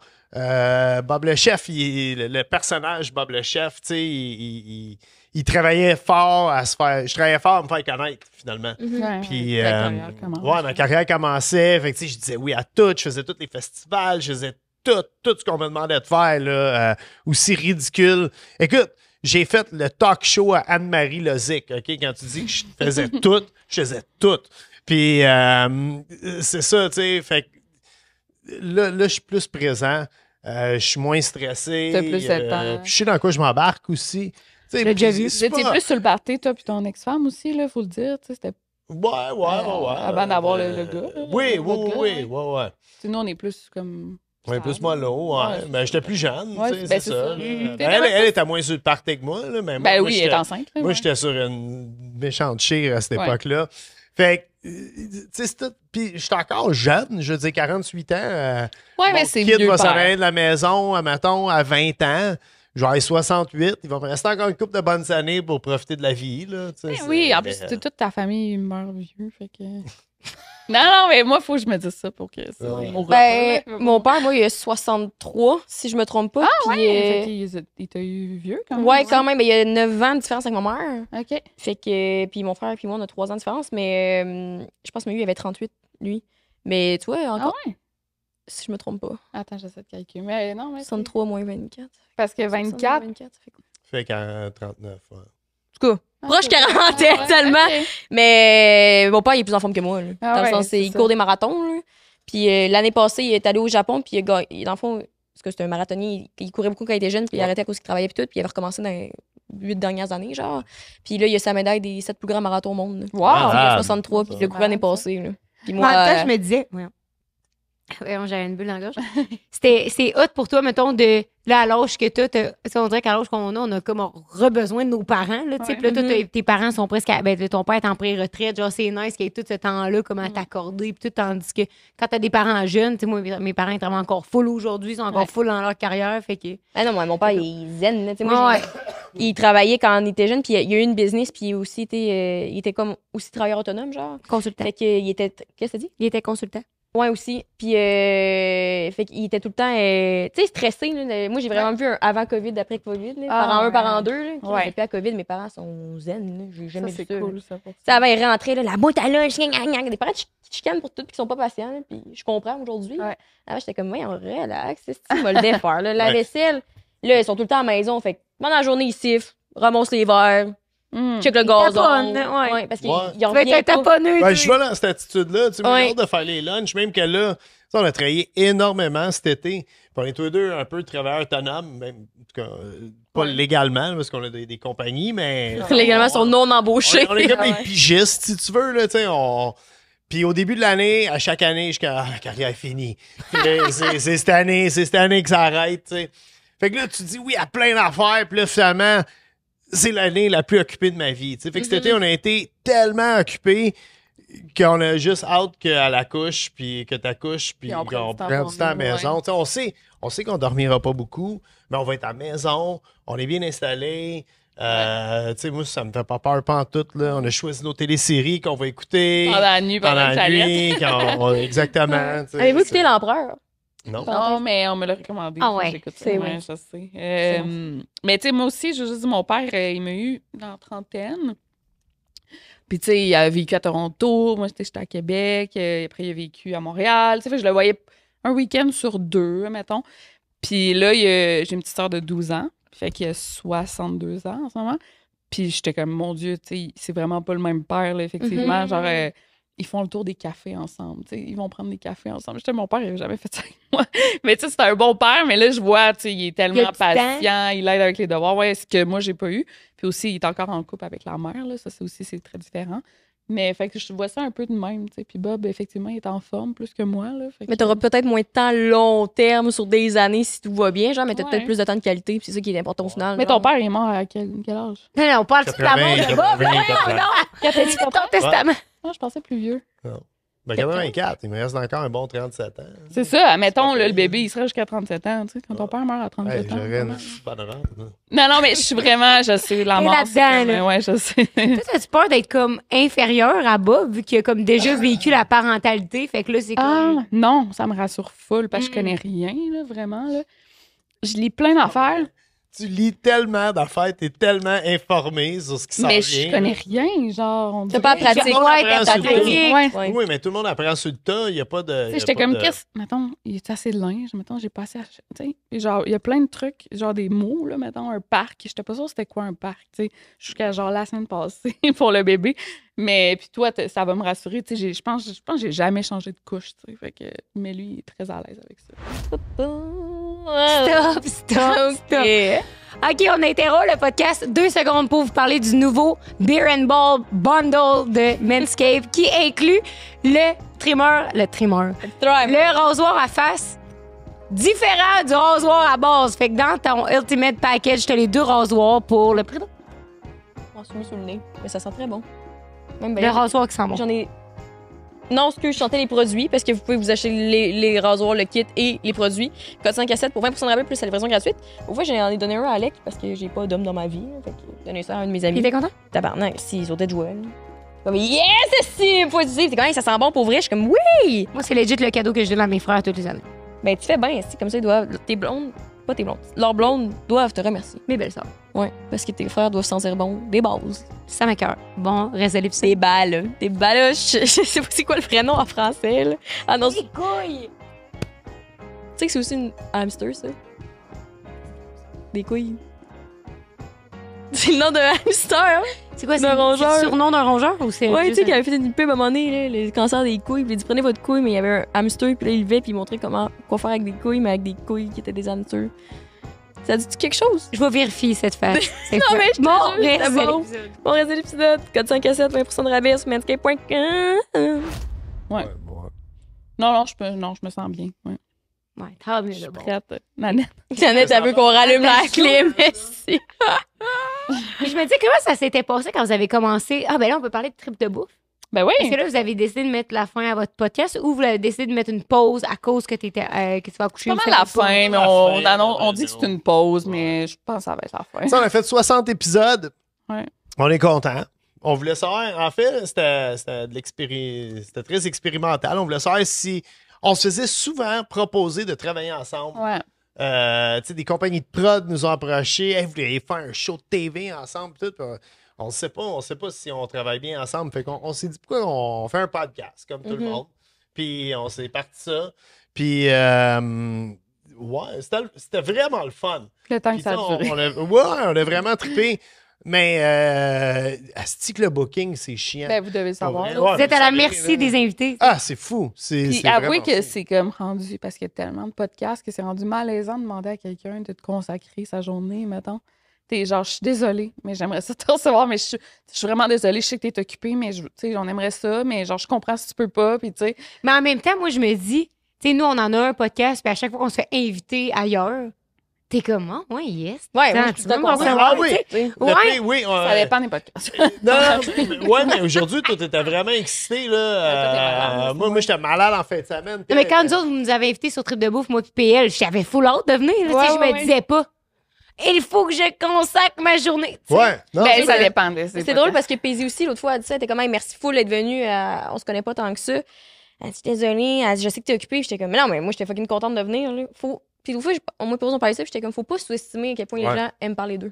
Bob le chef, le, personnage Bob le chef, tu sais, il il travaillait fort à se faire. Je travaillais fort à me faire connaître, finalement. Mhm. puis, euh, carrière commençait. Ouais, ma carrière commençait. Fait je disais oui à tout. Je faisais tous les festivals. Je faisais tout, tout ce qu'on me demandait de faire, là, euh, aussi ridicule. Écoute, j'ai fait le talk show à Anne-Marie Lozic, OK? Quand tu dis que je faisais [LAUGHS] tout, je faisais tout. Puis, euh, c'est ça, tu sais. Fait que là, je suis plus présent. je suis moins stressé. Plus je sais dans quoi je m'embarque aussi. Tu plus sur le party, toi, puis ton ex-femme aussi, là, faut le dire. C'était Ouais, ouais, ouais, ouais. Avant d'avoir le, gars. Oui, oui, oui, ouais, ouais. Sinon, on est plus comme. On est plus mollo, ouais. Mais ben, j'étais plus jeune, ben, c'est ça. Euh, elle, était moins sur le party que moi, là. Mais ben oui, elle est enceinte. Moi, j'étais sur une méchante chire à cette époque-là. Fait que, euh, tu sais, c'est tout. Puis, je suis encore jeune, je veux dire, 48 ans. Euh, ouais, mais c'est mieux. kid va s'arrêter de la maison, à à 20 ans genre 68, il va me rester encore une couple de bonnes années pour profiter de la vie. Là, ben oui, en plus, toute ta famille meurt vieux. Fait que... [LAUGHS] non, non, mais moi, il faut que je me dise ça pour que ça ouais. Ben, mon, mon père, moi, il a 63, si je me trompe pas. Ah, oui? Euh, il, t'a eu vieux quand même. Ouais, hein? quand même, mais il y a 9 ans de différence avec ma mère. OK. Fait que, puis mon frère, puis moi, on a 3 ans de différence, mais euh, je pense que lui, il avait 38, lui. Mais tu vois, ah encore. Ah si je me trompe pas. Attends, j'essaie de calculer. Mais euh, non, mais. 63 moins 24. Parce que 24. 24 ça fait quoi? Ça fait 39. En tout cas, ah, proche 40 ah, seulement. Mais mon père, il est plus en forme que moi. Ah, dans le sens, il court des marathons. Puis euh, l'année passée, il est allé au Japon, puis il, dans le fond, parce que c'était un marathonnier, il, courait beaucoup quand il était jeune, puis il arrêtait à cause qu'il travaillait, puis tout, puis il avait recommencé dans les huit dernières années, genre. Puis là, il a sa médaille des sept plus grands marathons au monde. Wow! 63, puis le courant est passé. passée. Puis moi, euh, je me disais, Ouais, [LAUGHS] j'avais une bulle dans la gorge. c'est hot pour toi, mettons, de là, à l'âge que toi, on dirait qu'à l'âge qu'on a, on a comme re-besoin de nos parents. Là, là mm-hmm. tes parents sont presque. Ben, ton père est en pré-retraite. Genre, c'est nice qu'il y ait tout ce temps-là, comment à mm. t'accorder. Puis tout, tandis que quand t'as des parents jeunes, moi, mes parents, ils travaillent encore full aujourd'hui. Ils sont encore full dans leur carrière. Fait que. Ah non, moi, mon père, il est zen. Là, moi, il travaillait quand il était jeune. Puis il y a eu une business. Puis aussi, euh, il était comme aussi travailleur autonome, genre. Consultant. Fait il était. Qu'est-ce que tu dit? Il était consultant. Ouais, aussi. Puis, euh, fait qu'il était tout le temps, euh, tu sais, stressé. Moi, j'ai vraiment vu avant COVID, après COVID, là, ah, parent un par an 2. Là, qui Puis à COVID, mes parents sont zen. J'ai jamais ça, vu ça. Cool, ça, ça avant, ils rentraient, la boîte à lunch, des parents qui chicanent pour tout, puis qui sont pas patients. puis je comprends aujourd'hui. Avant, ah, j'étais comme, ouais, on relax, c'est ce m'a le défaire. La vaisselle, là, ils sont tout le temps à la maison. Fait pendant la journée, ils sifflent, remontent les verres, Mmh. Check le gazon. Taponne, hein, ouais. Parce qu'ils ouais. ont ben, je vois dans cette attitude-là. Tu sais, ouais. de faire les lunchs, même que là, on a travaillé énormément cet été. Puis on est tous les deux un peu travailleurs autonomes, même, en tout cas, euh, pas légalement, parce qu'on a des, compagnies, mais. légalement, ils sont non embauchés. On, est comme des pigistes, si tu veux, là, tu sais, on. Puis au début de l'année, à chaque année, jusqu'à ah, la carrière est finie. [LAUGHS] c'est cette année, c'est cette année que ça arrête, Fait que là, tu dis oui il y a plein d'affaires, puis là, finalement, c'est l'année la plus occupée de ma vie. Fait que cet été, mm-hmm. on a été tellement occupés qu'on a juste hâte qu'à la couche, puis que ta couche, puis qu'on prend du temps, à la maison. On sait, qu'on sait qu'on dormira pas beaucoup, mais on va être à la maison, on est bien installé. Euh, moi, ça me fait pas peur pas en tout. Là. On a choisi nos téléséries qu'on va écouter. Pendant la nuit, pendant, la nuit. exactement. [LAUGHS] Avez-vous écouté L'Empereur? Non. mais on me l'a recommandé. Ah ouais. J'écoute c'est euh, mais tu sais, moi aussi, je dis mon père, euh, il m'a eu dans trentaine. Puis, tu sais, il a vécu à Toronto, moi, j'étais à Québec, euh, après, il a vécu à Montréal. Tu sais, je le voyais un week-end sur deux, mettons. Puis là, j'ai une petite soeur de 12 ans, fait qu'il a 62 ans en ce moment. Puis j'étais comme, mon Dieu, tu sais, c'est vraiment pas le même père, effectivement. Mm-hmm. Genre, ils font le tour des cafés ensemble. Ils vont prendre des cafés ensemble. J'étais mon père, il n'avait jamais fait ça avec moi. [LAUGHS] mais tu sais, un bon père, mais là, je vois, il est tellement patient, il aide avec les devoirs. ce que moi, j'ai pas eu. Puis aussi, il est encore en couple avec la mère. Ça, c'est aussi, c'est très différent. Mais fait je vois ça un peu de même. Puis Bob, effectivement, il est en forme plus que moi. Là, mais tu auras peut-être moins de temps long terme sur des années si tout va bien, genre, mais tu as peut-être plus de temps de qualité. c'est ça qui est important au final. Mais ton père est mort à quel, âge? Non, on parle-tu de la mort de Bob? non! ton testament. Non, ah, je pensais plus vieux. Non. Ben 84, il me reste encore un bon 37 ans. C'est ça, mettons, le bébé, il serait jusqu'à 37 ans, tu sais, quand ton ah. père meurt à 37 ans. J'aurais une Non, non, mais je suis vraiment, je sais, la mort. Là-dedans, Ouais, je sais. Toi, as-tu peur d'être comme inférieur à Bob, vu qu'il a comme déjà vécu la parentalité, fait que là, c'est ah, comme... non, ça me rassure full, parce que je hmm. connais rien, là, vraiment, là. Je lis plein d'affaires, tu lis tellement d'affaires, t'es tellement informé sur ce qui s'en vient. Mais je connais rien, genre. T'as pas pratiqué Ouais, t'as Oui, mais tout le monde apprend sur le tas. Il n'y a pas de. Tu sais, j'étais comme, Mettons, il est assez de linge. Mettons, j'ai pas assez. Tu sais, genre, il y a plein de trucs, genre des mots, là. Mettons, un parc. J'étais pas sûre c'était quoi un parc, tu sais. Jusqu'à genre la semaine passée [LAUGHS] pour le bébé. Mais puis toi, ça va me rassurer. Tu sais, je pense, je pense que j'ai jamais changé de couche, tu sais. mais lui, il est très à l'aise avec ça. Stop, [LAUGHS] stop, stop. OK, on interrompt le podcast deux secondes pour vous parler du nouveau Beer and Ball Bundle de Manscaped qui inclut le trimmer, le trimmer, le, le rasoir à face différent du rasoir à base. Fait que dans ton Ultimate Package, t'as les deux rasoirs pour le prix de... On le nez, mais ça sent très bon. le rasoir qui sent bon. J'en ai non, ce que je chantais les produits, parce que vous pouvez vous acheter les, rasoirs, le kit et les produits. Code 5 à 7 pour 20 de rabais plus la livraison gratuite. Au fait, j'en ai donné un à Alec parce que j'ai pas d'homme dans ma vie. Hein, fait que donné ça à une de mes amis. Il était content? Tabarnak, s'ils ont de joie. Comme, yes, c'est positif. C'est quand même, ça sent bon pour vrai. Je suis comme, oui! Moi, c'est legit le cadeau que je donne à mes frères toutes les années. Ben, tu fais bien, c'est comme ça, ils doivent. T'es blonde, pas tes blondes. Leurs blondes doivent te remercier. Mes belles sœurs. Oui, parce que tes frères doivent sentir bon des bases. Ça cœur. Bon, résolve ça. Des balles. Des baloches. [LAUGHS] Je sais pas c'est quoi le vrai nom en français, Ah non. Des couilles! Tu sais que c'est aussi une hamster, ça? Des couilles. [LAUGHS] C'est le nom d'un hamster, c'est quoi, c'est le surnom d'un rongeur ou c'est. Ouais, tu sais, qu'il avait fait une pub à un moment donné, le cancer des couilles. Puis il dit prenez votre couille, mais il y avait un hamster, puis là, il levait, puis il montrait comment, quoi faire avec des couilles, mais avec des couilles qui étaient des hamsters. Ça dit quelque chose? Je vais vérifier cette [LAUGHS] fête. non, mais je te bon, bon. reste les l'épisode. Code 5 à 20% de rabais sur manscape.com. Ouais. ouais. Non, non, je, peux, non, je me sens bien. Ouais. Ouais, tant [LAUGHS] mieux. Je suis prête. Nanette. Nanette, elle qu'on rallume la clé, Merci. [LAUGHS] je me dis, comment ça s'était passé quand vous avez commencé? Ah, ben là, on peut parler de trip de bouffe. Ben oui. Est-ce que là, vous avez décidé de mettre la fin à votre podcast ou vous avez décidé de mettre une pause à cause que, étais, euh, que tu vas coucher? Pas mal la fin, mais on, la on, dit que c'est une pause, mais je pense que ça va être la fin. Ça, on a fait 60 épisodes. Ouais. On est content on voulait savoir, en fait, c'était très expérimental. On voulait savoir si on se faisait souvent proposer de travailler ensemble. Euh, des compagnies de prod nous ont approchés. vous voulez faire un show de TV ensemble? on ne sait pas, on sait pas si on travaille bien ensemble. Fait qu'on on, s'est dit pourquoi on fait un podcast comme tout le mm-hmm. monde. Puis on s'est parti ça. Puis euh, ouais, c'était vraiment le fun. Le temps que ça a duré. On, ouais, on a vraiment trippé. Mais euh, le booking, c'est chiant. Ben, vous devez savoir. vous êtes à la merci des invités. Ah, c'est fou. Puis avouez que c'est comme rendu, parce qu'il y a tellement de podcasts que c'est rendu malaisant de demander à quelqu'un de te consacrer sa journée, mettons. T'es genre, je suis désolée, mais j'aimerais ça te [LAUGHS] recevoir, mais je suis vraiment désolée, je sais que t'es occupée, mais je, on aimerait ça, mais genre, je comprends si tu peux pas, puis tu sais. Mais en même temps, moi, je me dis, tu sais, nous, on en a un podcast, puis à chaque fois qu'on se fait inviter ailleurs, T'es comme, oh, ouais, yes. Ouais, tu Ah oui, oui. Ouais. oui ça dépend des podcasts. Euh, [LAUGHS] non, [LAUGHS] mais, ouais, mais aujourd'hui, toi, t'étais vraiment excité, euh, là. moi, moi j'étais malade en fin de semaine. mais quand euh, nous autres, vous nous avez invités sur Trip de Bouffe, moi, puis PL, j'avais full l'autre de venir, là, je me disais pas il faut que je consacre ma journée. Ouais, non, ben, ça dépend. C'est drôle parce que Paisy aussi, l'autre fois, elle dit ça, elle était comme, merci full d'être venu on se connaît pas tant que ça. Elle dit, désolée, elle dit, je sais que t'es occupée. J'étais comme, non, mais moi, j'étais fucking contente de venir. Là. Faut, puis des fois, on m'a proposé on parler de ça, j'étais comme, faut pas sous-estimer à quel point les gens aiment parler d'eux.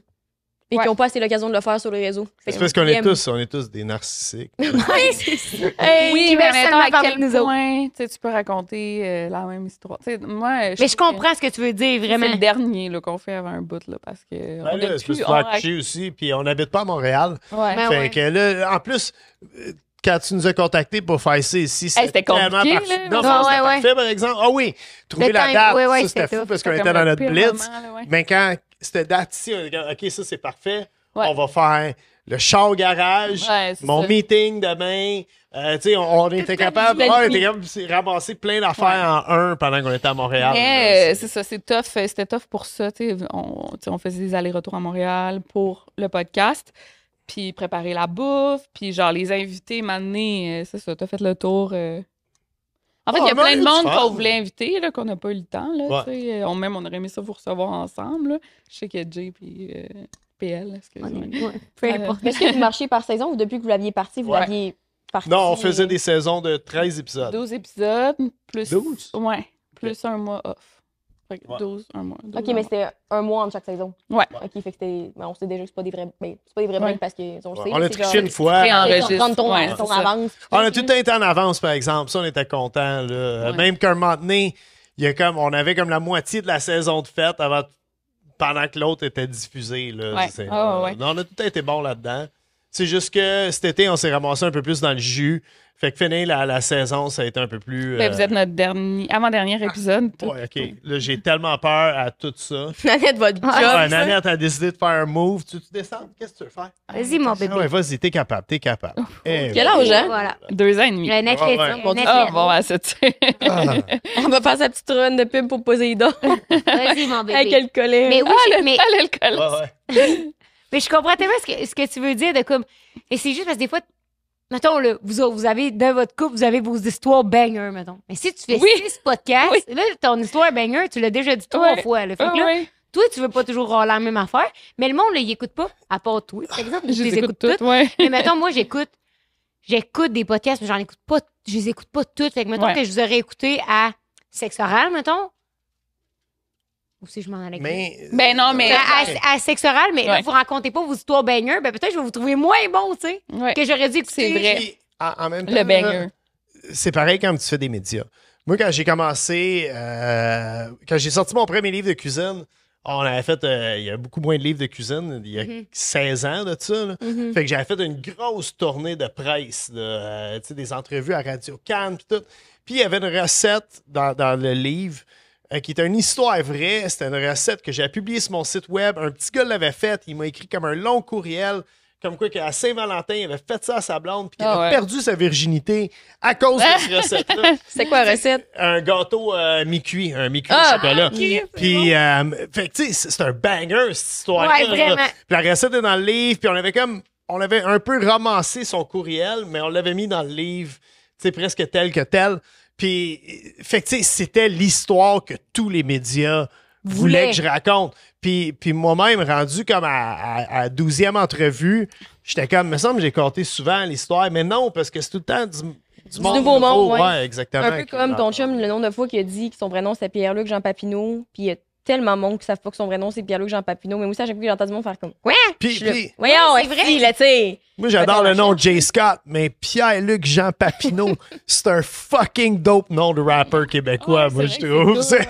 Et qu'ils n'ont pas assez l'occasion de le faire sur les réseaux. C'est parce qu'on est tous, on est tous des narcissiques. [LAUGHS] oui, c'est oui, mais à quel nous point tu peux raconter euh, la même histoire. moi, mais je comprends ce que tu veux dire, vraiment. le dernier qu'on fait avant un bout, là, parce que. Ben on là, plus, on aussi, puis on n'habite pas à Montréal. Ben en plus, euh, quand tu nous as contactés pour faire ça ici, c'était complètement ah, Parfait. Non, parfait, par exemple. Ah oui, trouver la date, ça c'était fou parce qu'on était dans notre blitz. Mais quand cette date-ci, on a dit, ah, OK, ça c'est parfait, on va faire le chat au garage, mon meeting demain. Euh, tu sais, on, ah, était capable, on de ramasser plein d'affaires en un pendant qu'on était à Montréal. Euh, c'est ça, c'est tough. Euh, c'était tough pour ça. on faisait des allers-retours à Montréal pour le podcast puis préparer la bouffe, puis genre les invités, m'amener, euh, c'est ça, t'as fait le tour. Euh. En fait, il y a ah, plein de monde qu'on voulait inviter, là, qu'on n'a pas eu le temps. Là, euh, on, même, on aurait aimé ça vous recevoir ensemble. Là. Je sais que Jay puis PL, excusez-moi. [LAUGHS] Est-ce que vous marchiez par saison ou depuis que vous l'aviez parti, vous l'aviez parti? Non, on faisait des saisons de 13 épisodes. 12 épisodes, plus. Ouais, plus un mois off. 12, un mois. ok, mais c'était un mois entre chaque saison. Ouais. Ok, fait que c'était. on sait déjà que c'est pas des vrais. Ben, c'est pas des vrais ouais. parce qu'ils ont ouais. On a triché une fois. On avance. On a tout été en avance, par exemple. Ça, on était contents. Même qu'un moment donné, il y a comme, on avait comme la moitié de la saison de fête avant, pendant que l'autre était diffusée. Là. Ah, on a tout été bon là-dedans. C'est juste que cet été, on s'est ramassé un peu plus dans le jus. Fait que finir la, saison, ça a été un peu plus. Ben, vous euh, êtes notre dernier, avant-dernier ah. épisode. Oui, OK. Là, j'ai tellement peur à tout ça. [LAUGHS] Nanette, votre job. Ah, Nanette a décidé de faire un move. Tu, descends? Qu'est-ce que tu veux faire? Vas-y, mon bébé. Ah vas-y, t'es capable, t'es capable. Eh Quel ben, âge, hein? Voilà. Deux ans et demi. Un athlète. Ah, bon, c'est ah. [LAUGHS] On va faire sa petite run de pub pour dents. vas-y, mon [LAUGHS] bébé. Avec le collet. Mais oui, je le, mais... le mais je comprends tellement ce que, ce que tu veux dire de comme. Et c'est juste parce que des fois, mettons, là, vous, vous avez, dans votre couple, vous avez vos histoires banger, mettons. Mais si tu fais ce six podcasts, là, ton histoire banger, tu l'as déjà dit trois fois. Là. Fait ah toi, tu veux pas toujours avoir la même affaire, mais le monde, il écoute pas, à part toi. Par exemple, je, les écoute, toutes. Mais mettons, moi, j'écoute. J'écoute des podcasts, mais j'en écoute pas, je les écoute pas toutes. Fait que mettons que je vous aurais écouté à sexe oral, mettons, si je m'en allais. Mais, euh, ben non, mais. À, sexoral sexe oral, mais vous racontez pas vos histoires baigneurs, ben peut-être je vais vous trouver moins bon, tu sais, que j'aurais dit que c'est vrai. en, même temps, le baigneur. C'est pareil quand tu fais des médias. Moi, quand j'ai commencé, euh, quand j'ai sorti mon premier livre de cuisine, on avait fait, euh, il y a beaucoup moins de livres de cuisine, il y a 16 mhm. ans de ça. Mhm. Fait que j'avais fait une grosse tournée de presse, des entrevues à Radio Cannes, puis tout. Puis il y avait une recette dans le livre euh, qui est une histoire vraie. C'était une recette que j'ai publiée sur mon site web. Un petit gars l'avait faite. Il m'a écrit comme un long courriel. Comme quoi, qu'à Saint-Valentin, il avait fait ça à sa blonde, puis qu'il a ah perdu sa virginité à cause de cette [LAUGHS] recette-là. C'est quoi la recette? Un gâteau euh, mi-cuit, un mi-cuit ah, chocolat. puis, euh, tu sais, c'est un banger, cette histoire-là. la recette est dans le livre, puis on avait comme, on avait un peu ramassé son courriel, mais on l'avait mis dans le livre, tu sais, presque tel que tel. Puis, fait c'était l'histoire que tous les médias voulaient que je raconte. Puis, puis moi-même, rendu comme à, douzième entrevue, j'étais comme, me semble, j'ai compté souvent l'histoire, mais non, parce que c'est tout le temps du, monde nouveau, nouveau monde. Ouais. exactement. Un peu comme ton chum, le nom de fois qui a dit que son prénom c'était Pierre-Luc Jean Papineau, puis il a tellement monde qui savent pas que son vrai nom c'est Pierre-Luc Jean Papineau. Mais moi, ça, à chaque fois que j'entends du monde faire comme Quoi? Puis, voyons, c'est vrai. là, tu Moi, j'adore le nom Jay Scott, mais Pierre-Luc Jean Papineau, [LAUGHS] c'est un fucking dope nom de rappeur québécois, moi, je trouve. [LAUGHS]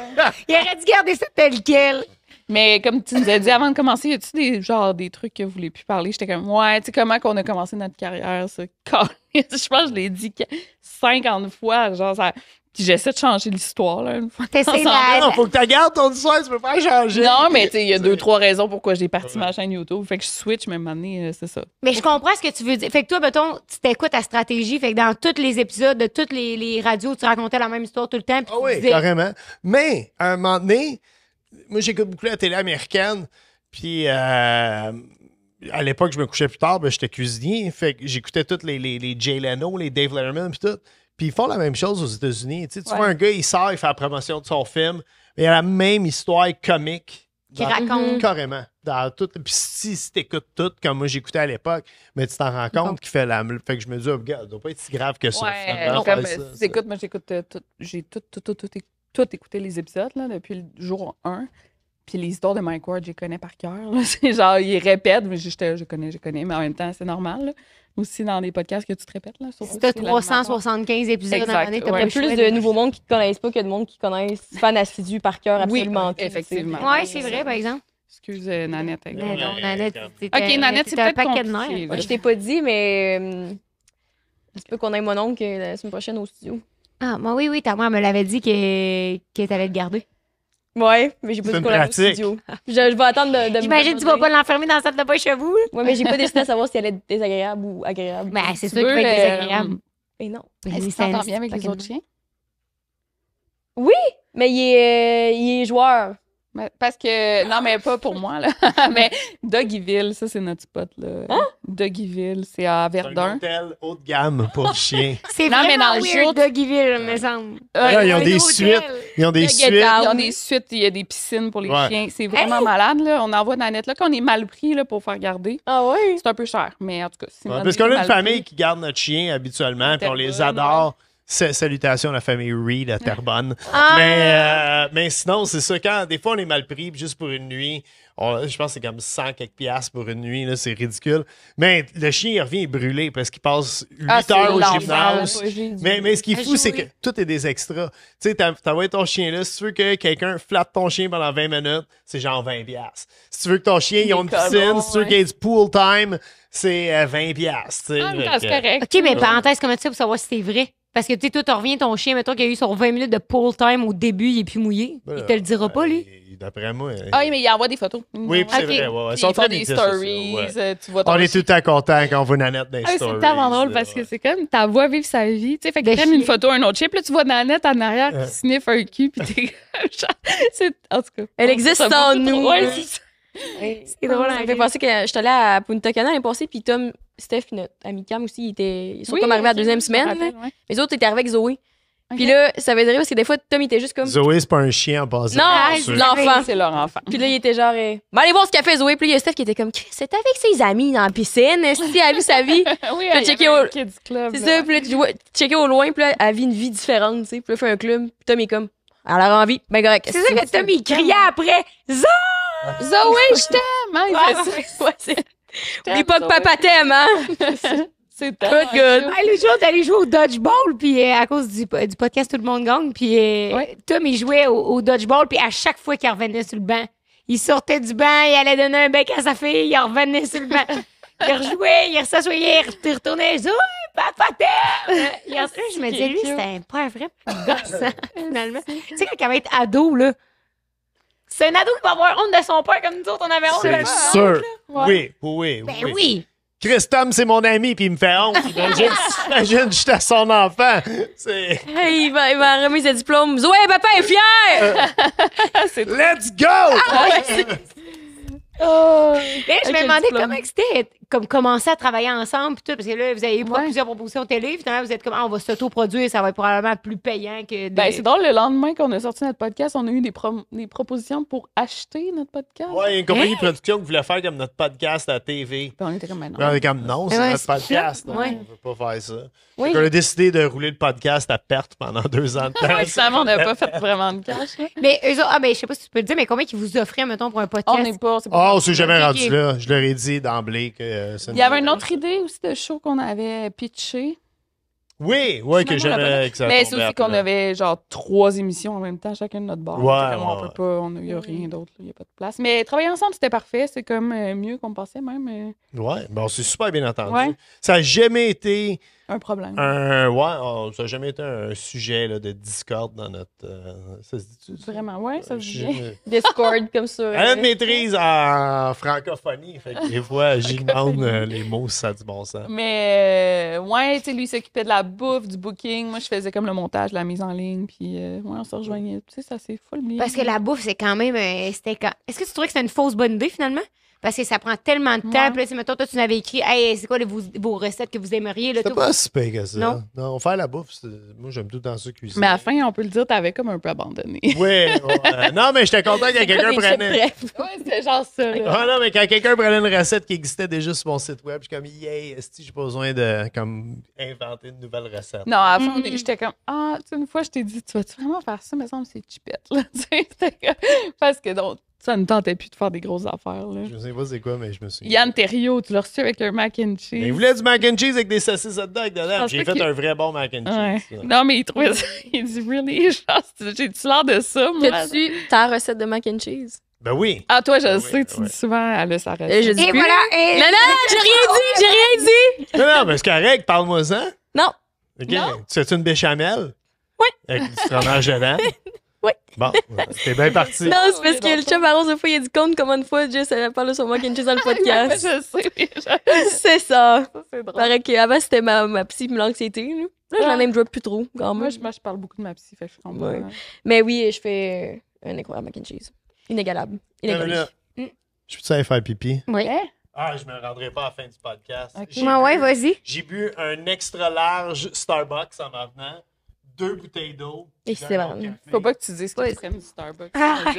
Il aurait dû garder ça tel quel. Mais comme tu nous as dit avant de commencer, y a-tu des genre des trucs que vous voulez plus parler J'étais comme ouais, tu sais comment qu'on a commencé notre carrière ça. [LAUGHS] je pense que je l'ai dit 50 fois, genre ça puis j'essaie de changer l'histoire, là, une fois. T'essaies Non, faut que tu gardes ton histoire, tu peux pas changer. Non, mais tu il y a deux, trois raisons pourquoi j'ai parti ma chaîne YouTube. Fait que je switch, mais donné, euh, c'est ça. Mais je comprends ce que tu veux dire. Fait que toi, mettons, tu t'écoutes ta stratégie. Fait que dans tous les épisodes de toutes les, radios, tu racontais la même histoire tout le temps. Ah oui, carrément. Mais, à un moment donné, moi, j'écoute beaucoup la télé américaine. Puis, euh, à l'époque, je me couchais plus tard, ben, j'étais cuisinier. Fait que j'écoutais tous les, les, Jay Leno, les Dave Letterman, puis tout. Puis ils font la même chose aux États-Unis. Tu, sais, vois un gars, il sort, il fait la promotion de son film, mais il a la même histoire comique. Qui raconte. Carrément. Dans tout, puis si, tu t'écoutes tout, comme moi j'écoutais à l'époque, mais tu t'en rends compte qu'il fait la. Fait que je me dis, oh, gars, ça doit pas être si grave que ça. Ouais, non, écoute, moi j'écoute euh, tout, j'ai tout, tout, tout, tout, tout écouté les épisodes là, depuis le jour 1. Puis les histoires de Mike Ward, je les connais par cœur. [LAUGHS] C'est genre, ils répètent, mais je, je, connais, je connais, mais en même temps, c'est normal. Aussi dans les podcasts que tu te répètes. Là, si tu as 375 épisodes dans l'année, tu as plus de nouveaux mondes qui te connaissent pas que de monde qui connaissent fan assidu par cœur absolument. Oui, effectivement. Oui, c'est vrai, par exemple. Excuse euh, Nanette. Hein. Mais non, Nanette, OK, Nanette, c'est peut-être compliqué. De nerfs. Je t'ai pas dit, mais je euh, peux qu'on ait mon oncle euh, la semaine prochaine au studio. Ah, moi, oui, oui, ta mère me l'avait dit que que t'allais le garder. Ouais, mais j'ai pas de collègue à studio. Je, je vais attendre de, de J'imagine que tu vas pas l'enfermer dans la salle de poche chez vous. Ouais, mais j'ai pas décidé à savoir si elle est [LAUGHS] désagréable ou agréable. Mais ben, c'est sûr qu'elle peut être euh, désagréable. Mais non. Est-ce s'entend bien avec les autres chiens? Oui, mais il est, euh, il est joueur. Ben, parce que, non, mais pas pour moi, là. [LAUGHS] mais Doggyville, ça, c'est notre pote là. Hein? Doggyville, c'est à Verdun. C'est un hôtel haut de gamme pour [LAUGHS] chiens. c'est vraiment mais weird, Doggyville, me semble. Euh, ils ont des suites. Ils ont des suites. Ils ont des suites, il y a des piscines pour les chiens. C'est vraiment malade, là. On envoie Nanette là, qu'on est mal pris, là, pour faire garder. Ah oui? C'est un peu cher, mais en tout cas, c'est ouais, Parce qu'on a une famille qui garde notre chien habituellement, puis on les adore. Salutations à la famille Reed à Terrebonne. [LAUGHS] Ah! Euh, mais, sinon, c'est ça. Quand, des fois, on est mal pris, juste pour une nuit, je pense que c'est comme 100 quelques piastres pour une nuit, c'est ridicule. Mais le chien, il revient brûlé parce qu'il passe 8 ah, heures au gymnase. mais, mais ce qui est fou, c'est que tout est des extras. Tu sais, t'envoies ton chien là, si tu veux que quelqu'un flatte ton chien pendant 20 minutes, c'est genre 20 piastres. Si tu veux que ton chien, il ait une piscine, si tu veux qu'il ait du pool time, c'est 20 euh, piastres. Ah, OK, mais parenthèse, comment tu sais pour savoir si c'est vrai? Parce que, tu sais, toi, t'en reviens, ton chien, mettons qu'il a eu son 20 minutes de pool time au début, il est plus mouillé. Ben il te le dira pas, ben, lui. D'après moi. Hein. Ah oui, mais il envoie des photos. Oui, c'est vrai. Ouais, des stories. Euh, tu vois on est tout temps content quand on voit Nanette dans les ah, stories. C'est tellement drôle parce que c'est comme ta voix vivre sa vie. Tu sais, fait que ben, t'aimes une photo, un autre chip, là, tu vois Nanette en arrière qui euh. sniffe un cul, puis t'es comme. [LAUGHS] en tout cas. Elle existe en nous. Ouais, c'est ça. C'est drôle. Ça hein, fait que j'étais allée à Punta Cana l'année passée, puis Tom Steph et notre ami Cam aussi, ils, étaient, ils sont comme arrivés à la deuxième semaine. Mais Les autres étaient avec Zoé. Puis là, ça veut dire parce que des fois, Tom était juste comme. Zoé, c'est pas un chien en bas. Non, c'est ah, l'enfant. C'est leur enfant. Puis là, il était genre. Euh, bon, allez voir ce qu'a fait Zoé. Puis il y a Steph qui était comme. C'est avec ses amis dans la piscine. Est-ce qu'il a vu sa vie? [LAUGHS] oui, elle au. C'est ça. Puis là, au loin. Puis là, elle vit une vie différente. tu sais. Puis là, fait un club. Puis Tom est comme. Elle a envie. Ben, correct. C'est ça que Tom, il criait après. Zoé! Zoé, je t'aime! c'est Oublie pas que papa t'aime, hein? [LAUGHS] C'est tout good. les jours, t'allais jouer au dodgeball, puis euh, à cause du, podcast Tout le monde gagne, puis euh, Tom, il jouait au, dodgeball, puis à chaque fois qu'il revenait sur le banc, il sortait du banc, il allait donner un bec à sa fille, il revenait sur le banc. [LAUGHS] il rejouait, il s'assoyait, il retournait, il disait « papa t'aime! » Je me disais, lui, c'était pas un vrai gosse, hein, [LAUGHS] finalement. Tu sais, quand il va être ado, là, c'est un ado qui va avoir honte de son père comme nous autres, on avait honte de notre C'est hein? sûr. Oui, oui, oui. Ben oui. Christophe, c'est mon ami, puis il me fait honte. [LAUGHS] Imagine, imagine j'étais son enfant. Hey, il, m'a il va remettre ses diplômes. Zoé, papa est fier! Euh, [LAUGHS] let's go! Ah, [LAUGHS] oh. je me demandais comment c'était comme commencer à travailler ensemble, tout, parce que là, vous avez eu plusieurs propositions télé, finalement, vous êtes comme, ah, on va s'auto-produire ça va être probablement plus payant que. Ben, c'est drôle, le lendemain qu'on a sorti notre podcast, on a eu des, des propositions pour acheter notre podcast. Ouais, une compagnie de hein? production qui voulait faire comme notre podcast à TV. on était comme, ben non. Ben, comme, non, c'est notre podcast, on veut pas faire ça. on a décidé de rouler le podcast à perte pendant deux ans de [LAUGHS] temps. ça, on n'a pas fait vraiment de cash. Hein. mais eux autres, ah, ben, je sais pas si tu peux le dire, mais combien ils vous offraient, mettons, pour un podcast? On n'est pas. Ah, on s'est jamais rendu là. Je leur ai dit d'emblée que euh, il y avait une autre idée aussi de show qu'on avait pitché. Oui, oui, que j'avais. Mais c'est aussi qu'on avait genre trois émissions en même temps, chacun de notre bord. Ouais, n'y a rien d'autre, il n'y a pas de place. Mais travailler ensemble, c'était parfait. C'est comme euh, mieux qu'on pensait même. Euh. Ouais, c'est super bien entendu. Ça n'a jamais été un problème. Un, ouais, oh, ça n'a jamais été un sujet là, de Discord dans notre. Euh, ça se dit Vraiment, ouais, ça se dit. [LAUGHS] Discord comme ça. Elle maîtrise en francophonie. Fait que des fois, [LAUGHS] j'y euh, les mots ça a du bon sens. Mais, euh, ouais, tu sais, lui s'occupait de la bouffe, du booking. Moi, je faisais comme le montage, la mise en ligne. Puis, ouais, on se rejoignait. Tu sais, ça, c'est full. Parce que la bouffe, c'est quand même. c'était quand... Est-ce que tu trouvais que c'était une fausse bonne idée finalement? Parce que ça prend tellement de temps. Puis toi, tu n'avais écrit, hey, c'est quoi les, vos, recettes que vous aimeriez? Là, pas si pire que ça. Non. on fait la bouffe, moi, j'aime tout dans ce cuisine. Mais à la fin, on peut le dire, t'avais comme un peu abandonné. Oui. [LAUGHS] Euh, non, mais j'étais content quand quelqu'un prenait. Ouais, c'était genre ça. Ah, non, mais quand quelqu'un prenait une recette qui existait déjà sur mon site web, je suis comme, yeah, est-ce que j'ai besoin de comme, inventer une nouvelle recette? Non, à la fin, mm. j'étais comme, ah, une fois, je t'ai dit, tu vas-tu vraiment faire ça? Mais ça me c'est chipette, là. [LAUGHS] parce que donc, ça ne tentait plus de faire des grosses affaires. Là. Je sais pas c'est quoi, mais je me suis. Yann Thériault, tu l'as reçu avec un mac and cheese. il voulait du mac and cheese avec des saucisses dedans. dedans. J'ai fait un vrai bon mac and cheese. Non, mais il trouvait ça. [LAUGHS] Il dit Really? [LAUGHS] J'ai-tu l'air de ça, moi? As-tu ta recette de mac and cheese? Ben oui. Ah, toi, je le ben sais, tu ben dis souvent, elle s'arrête. recette. Et, je dis Non, non, j'ai rien dit, j'ai rien dit. Non, non, mais c'est correct, parle-moi-en. Non. OK. Tu fais une béchamel? Oui. Avec du fromage dedans? [LAUGHS] Bon, c'était bien parti. Non, c'est parce que le chum à Rose, une fois, il a dit compte comme une fois, Jess, elle parle sur moi, cheese dans le [LAUGHS] podcast. je sais, C'est ça. ça c'est drôle. Avant, c'était ma, ma psy, l'anxiété. Là, j'en ai j'en aime ah. drop plus trop, quand même. Moi, je, parle beaucoup de ma psy, fait je euh, Mais oui, je fais un incroyable mac and cheese. Inégalable. Inégalable. Mm. Je peux-tu aller faire pipi? Oui. Hein? Ah, je me rendrai pas à la fin du podcast. Okay. ouais, vas-y. J'ai bu un extra large Starbucks en m'en deux bouteilles d'eau. Et Faut pas que tu dises qu'ils prennent du Starbucks. Ah, va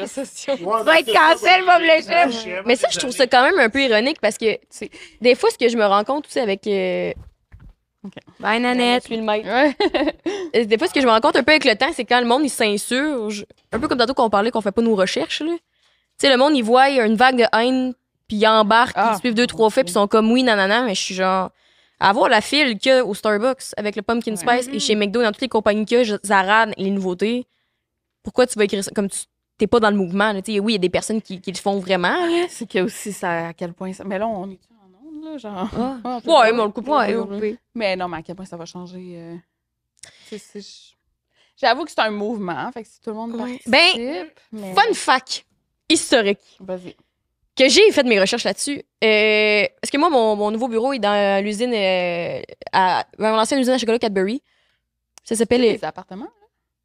être cancel, me le chef. Mais ça, je trouve ça quand même un peu ironique parce que des fois, ce que je me rends compte aussi avec. Euh, Bye, Nanette. le euh, des fois, ce que je me rends compte un peu avec le temps, c'est quand le monde, il s'insurge. Un peu comme tantôt qu'on parlait qu'on fait pas nos recherches. Tu sais, le monde, il voit une vague de haine, puis il embarque, il ah. ils suivent deux, trois faits, puis ils sont comme oui, nanana, mais je suis genre avoir la file que au Starbucks avec le pumpkin spice et chez McDo dans toutes les compagnies que Zara les nouveautés pourquoi tu vas écrire ça comme tu t'es pas dans le mouvement oui il y a des personnes qui, le font vraiment [LAUGHS] c'est que aussi ça à quel point ça... mais là on est en onde là genre ah. [LAUGHS] ouais, mais le coupe mais non mais à quel point ça va changer euh, j'avoue que c'est un mouvement fait que si tout le monde participe ben fun fact historique vas que j'ai fait mes recherches là-dessus. Euh, parce que moi, mon, nouveau bureau est dans l'usine, euh, à, dans l'ancienne usine à chocolat Cadbury. Ça s'appelle. C'est des appartements?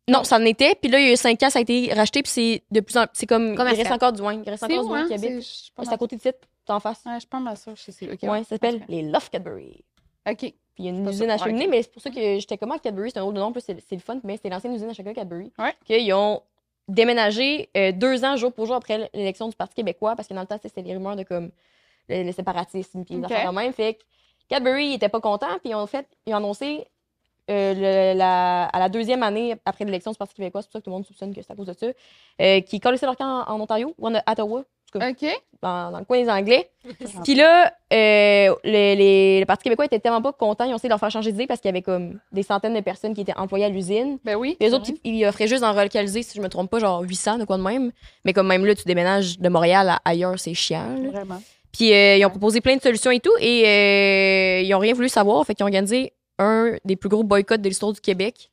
Non, ça en était. Puis là, il y a cinq ans, ça a été racheté. Puis c'est de plus en plus. C'est comme. il reste encore du wine. Il reste encore du hein? wine qui habite. C'est à côté de C'est en face. Ouais, je pense à ça. Je sais. ça s'appelle les Love Cadbury. OK. Puis il y a une usine à cheminée, mais c'est pour ça que j'étais comment ah, Cadbury, c'est un autre de nom. C'est le fun, mais c'est l'ancienne usine à chocolat Cadbury. Ouais. ils ont déménagé euh, deux ans jour pour jour après l'élection du Parti québécois parce que dans le temps, c'était les rumeurs de comme le, séparatistes séparatisme puis okay. quand même. Fait que Cadbury n'était pas content puis en fait, il a annoncé euh, la, à la deuxième année après l'élection du Parti québécois, c'est pour ça que tout le monde soupçonne que c'est à cause de ça, euh, qui connaissaient leur camp en Ontario ou en Ottawa, dans, le coin des Anglais. [LAUGHS] Puis là, euh, les, les, le Parti québécois était tellement pas content, ils ont essayé de leur faire changer d'idée parce qu'il y avait comme des centaines de personnes qui étaient employées à l'usine. Ben oui. les autres, ils, offraient juste d'en relocaliser, si je me trompe pas, genre 800 de quoi de même. Mais comme même là, tu déménages de Montréal à ailleurs, c'est chiant. Vraiment. Puis euh, ils ont proposé plein de solutions et tout, et euh, ils ont rien voulu savoir. Fait qu'ils ont organisé un des plus gros boycotts de l'histoire du Québec